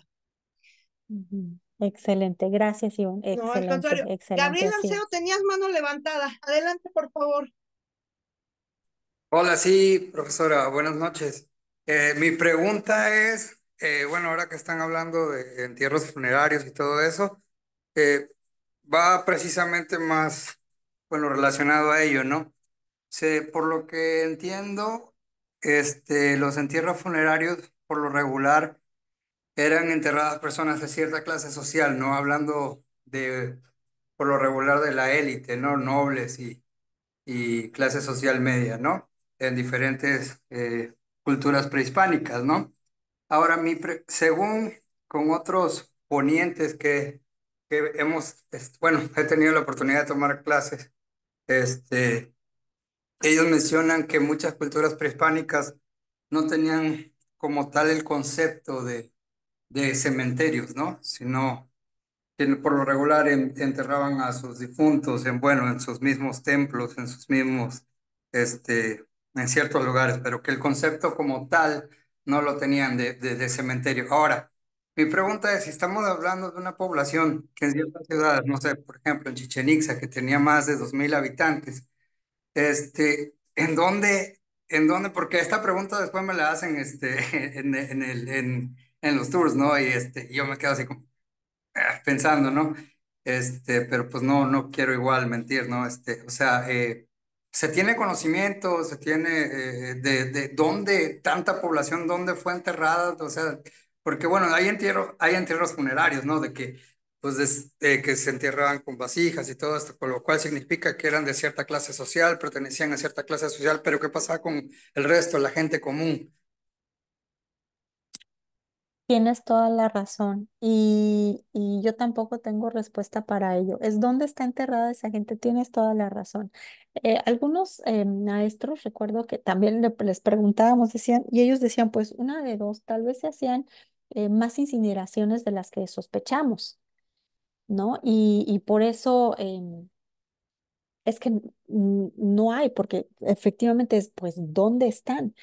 Excelente, gracias Iván. Excelente, al contrario. Excelente, Gabriel Arceo, tenías mano levantada. Adelante, por favor. Hola, sí, profesora, buenas noches. Eh, mi pregunta es, eh, bueno, ahora que están hablando de entierros funerarios y todo eso, va precisamente más, bueno, relacionado a ello, ¿no? Se, por lo que entiendo, este, los entierros funerarios, por lo regular, eran enterradas personas de cierta clase social, no hablando de, por lo regular, de la élite, ¿no? Nobles y, y clase social media, ¿no? En diferentes eh, culturas prehispánicas, ¿no? Ahora, mi según con otros ponientes que, que hemos, bueno, he tenido la oportunidad de tomar clases, este, ellos mencionan que muchas culturas prehispánicas no tenían como tal el concepto de, de cementerios, ¿no? Sino que por lo regular enterraban a sus difuntos en, bueno, en sus mismos templos, en sus mismos, este, en ciertos lugares, pero que el concepto como tal no lo tenían de, de cementerio. Ahora, mi pregunta es, si estamos hablando de una población que en ciertas ciudades, no sé, por ejemplo, en Chichen Itza, que tenía más de 2.000 habitantes, este, ¿en dónde, en dónde? Porque esta pregunta después me la hacen este, en, en, el, en, en los tours, ¿no? Y este, yo me quedo así como ah, pensando, ¿no? Este, pero pues no, no quiero igual mentir, ¿no? Este, o sea, eh, se tiene conocimiento, se tiene eh, eh, de, de, dónde tanta población, dónde fue enterrada, o sea, porque bueno, hay entierros, hay entierros funerarios, ¿no? De que pues este, que se enterraban con vasijas y todo esto, con lo cual significa que eran de cierta clase social, pertenecían a cierta clase social, pero ¿qué pasaba con el resto, la gente común? Tienes toda la razón y, yo tampoco tengo respuesta para ello. Es dónde está enterrada esa gente, tienes toda la razón. Eh, algunos em, maestros, recuerdo que también les preguntábamos, decían, y ellos decían, pues una de dos, tal vez se hacían eh, más incineraciones de las que sospechamos. ¿no? Y, por eso em, es que no hay, porque efectivamente es, pues, ¿dónde están?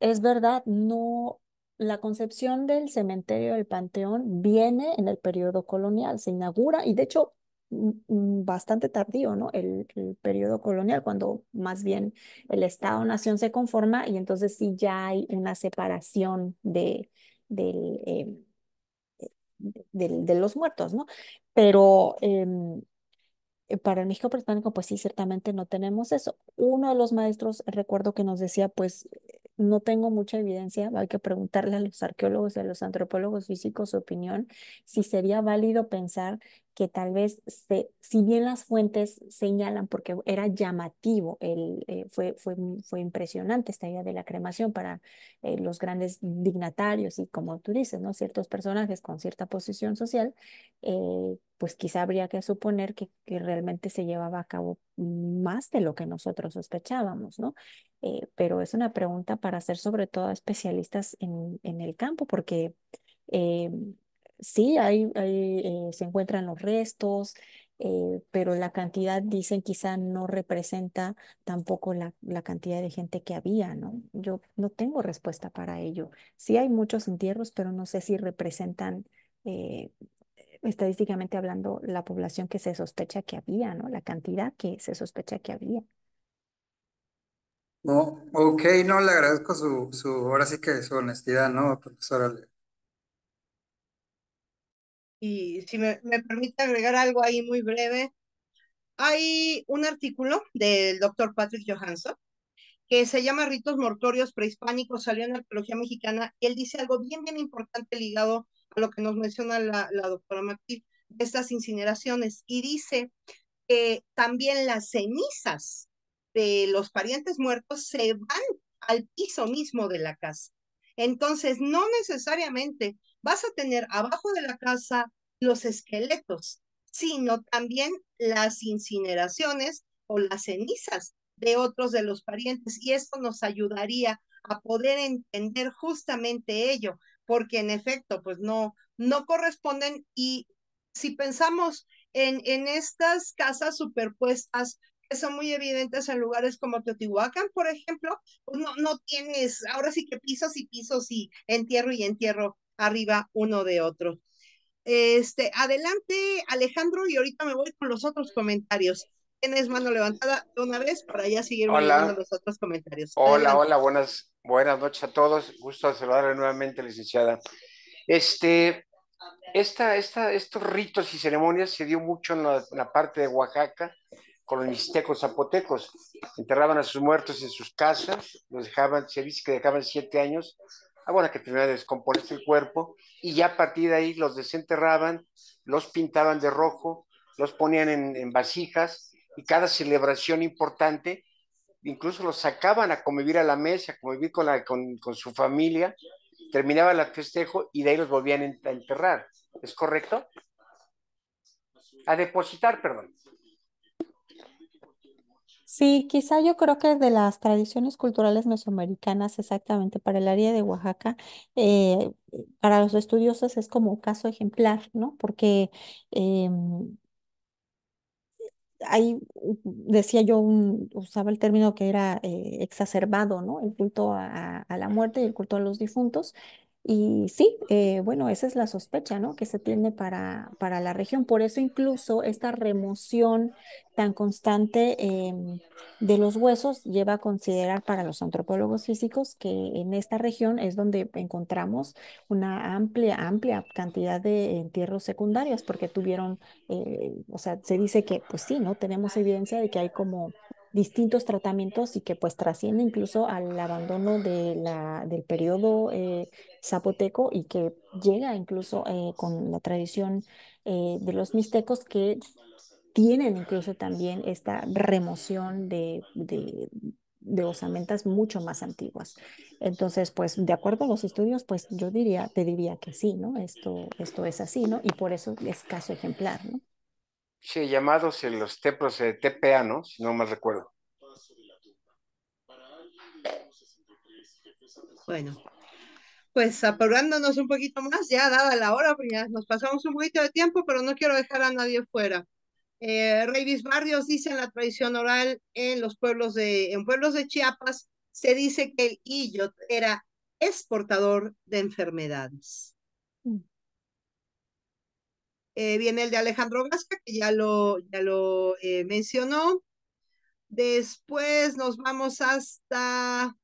Es verdad, no, la concepción del cementerio del Panteón viene en el periodo colonial, se inaugura y de hecho mm, mm, bastante tardío, ¿no? El, periodo colonial, cuando más bien el Estado-Nación se conforma y entonces sí ya hay una separación de, del, em, de, de los muertos, ¿no? Pero em, eh, para el México prehispánico, pues sí, ciertamente no tenemos eso. Uno de los maestros, recuerdo que nos decía, pues no tengo mucha evidencia, hay que preguntarle a los arqueólogos y a los antropólogos físicos su opinión, si sería válido pensar que tal vez, se, si bien las fuentes señalan, porque era llamativo, el, eh, fue, fue, fue, impresionante esta idea de la cremación para eh, los grandes dignatarios y como tú dices, ¿no? ciertos personajes con cierta posición social, eh, pues quizá habría que suponer que, realmente se llevaba a cabo más de lo que nosotros sospechábamos, ¿no? pero es una pregunta para hacer sobre todo especialistas en, en el campo, porque sí, ahí, eh, se encuentran los restos, eh, pero la cantidad, dicen, quizá no representa tampoco la, cantidad de gente que había, ¿no? Yo no tengo respuesta para ello. Sí hay muchos entierros, pero no sé si representan, eh, estadísticamente hablando, la población que se sospecha que había, ¿no? La cantidad que se sospecha que había. No, oh, ok, no, le agradezco su, su, ahora sí que su honestidad, ¿no, profesora? y si me, permite agregar algo ahí muy breve, hay un artículo del doctor Patrick Johansson que se llama Ritos Mortorios Prehispánicos, salió en Arqueología Mexicana, y él dice algo bien, bien importante ligado a lo que nos menciona la, doctora Martí de estas incineraciones, y dice que también las cenizas de los parientes muertos se van al piso mismo de la casa. Entonces, no necesariamente vas a tener abajo de la casa los esqueletos, sino también las incineraciones o las cenizas de otros de los parientes. Y esto nos ayudaría a poder entender justamente ello, porque en efecto, pues no, no corresponden. Y si pensamos en, en estas casas superpuestas, que son muy evidentes en lugares como Teotihuacán, por ejemplo, pues, no, no tienes, ahora sí que pisos y pisos y entierro y entierro arriba uno de otro. Este, adelante, Alejandro, y ahorita me voy con los otros comentarios. Tienes mano levantada de una vez para ya seguir viendo los otros comentarios. Hola, hola, buenas, buenas noches a todos. Gusto saludarle nuevamente, licenciada. Este, esta, esta, estos ritos y ceremonias se dio mucho en la, parte de Oaxaca con los mixtecos zapotecos. Enterraban a sus muertos en sus casas, los dejaban, se dice que dejaban siete años Ahora que primero descomponerse el cuerpo y ya a partir de ahí los desenterraban, los pintaban de rojo, los ponían en, vasijas y cada celebración importante, incluso los sacaban a convivir a la mesa, a convivir con su familia, terminaba el festejo y de ahí los volvían a enterrar. ¿Es correcto? A depositar, perdón. Sí, quizá yo creo que de las tradiciones culturales mesoamericanas, exactamente para el área de Oaxaca, eh, para los estudiosos es como caso ejemplar, ¿no? Porque em, ahí decía yo, usaba el término que era eh, exacerbado, ¿no? El culto a la muerte y el culto a los difuntos. Y sí, eh, bueno, esa es la sospecha ¿no? que se tiene para, para la región. Por eso incluso esta remoción tan constante em, de los huesos lleva a considerar para los antropólogos físicos que en esta región es donde encontramos una amplia, amplia cantidad de entierros secundarios, porque tuvieron, eh, o sea, se dice que pues sí, ¿no? Tenemos evidencia de que hay como distintos tratamientos y que pues trasciende incluso al abandono de la, del periodo eh, zapoteco y que llega incluso eh, con la tradición eh, de los mixtecos que tienen incluso también esta remoción de, osamentas mucho más antiguas. Entonces, pues de acuerdo a los estudios, pues yo diría, te diría que sí, ¿no? Esto, esto es así, ¿no? Y por eso es caso ejemplar, ¿no? Sí, llamados en los teplos de eh, TPA, ¿no? Si no recuerdo. Bueno, pues apurándonos un poquito más, ya dada la hora, porque ya nos pasamos un poquito de tiempo, pero no quiero dejar a nadie fuera. Eh, Reyes Barrios dice en la tradición oral en los pueblos de, en pueblos de Chiapas, se dice que el Iyot era exportador de enfermedades. Mm. Eh, viene el de Alejandro Gasca, que ya lo, ya lo eh, mencionó. Después nos vamos hasta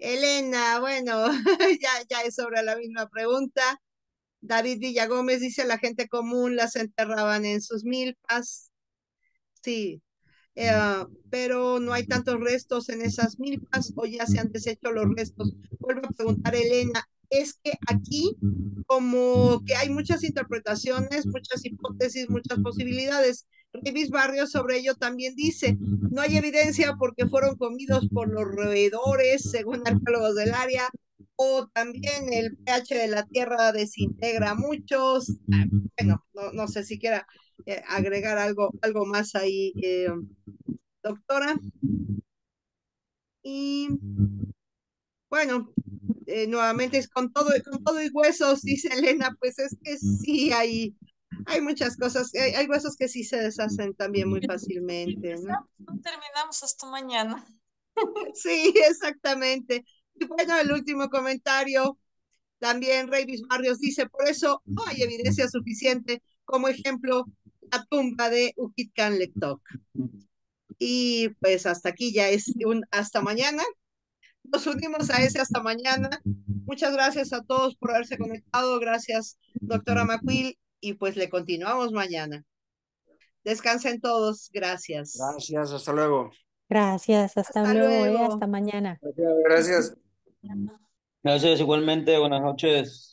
Elena, bueno, ya, ya es sobre la misma pregunta. David Villagómez dice, la gente común las enterraban en sus milpas. Sí, eh, pero no hay tantos restos en esas milpas o ya se han deshecho los restos. Vuelvo a preguntar, Elena, es que aquí como que hay muchas interpretaciones, muchas hipótesis, muchas posibilidades. Ribis Barrios sobre ello también dice, no hay evidencia porque fueron comidos por los roedores, según arqueólogos del área, o también el pH de la tierra desintegra muchos. Bueno, no, sé si quiera eh, agregar algo, algo más ahí, eh, doctora. Y bueno, eh, nuevamente es con todo, con todo y huesos, dice Elena, pues es que sí hay, hay muchas cosas, eh, hay, huesos que sí se deshacen también muy fácilmente. ¿no? Terminamos hasta mañana. Sí, exactamente. Y bueno, el último comentario, también Rey Barrios dice, por eso hay evidencia suficiente como ejemplo la tumba de Ukitkan Lectoc. Y pues hasta aquí ya es un hasta mañana. Nos unimos a ese hasta mañana. Muchas gracias a todos por haberse conectado. Gracias, doctora Macuil. Y pues le continuamos mañana. Descansen todos. Gracias. Gracias. Hasta luego. Gracias. Hasta, eh, luego. Hasta mañana. Gracias. Gracias igualmente. Buenas noches.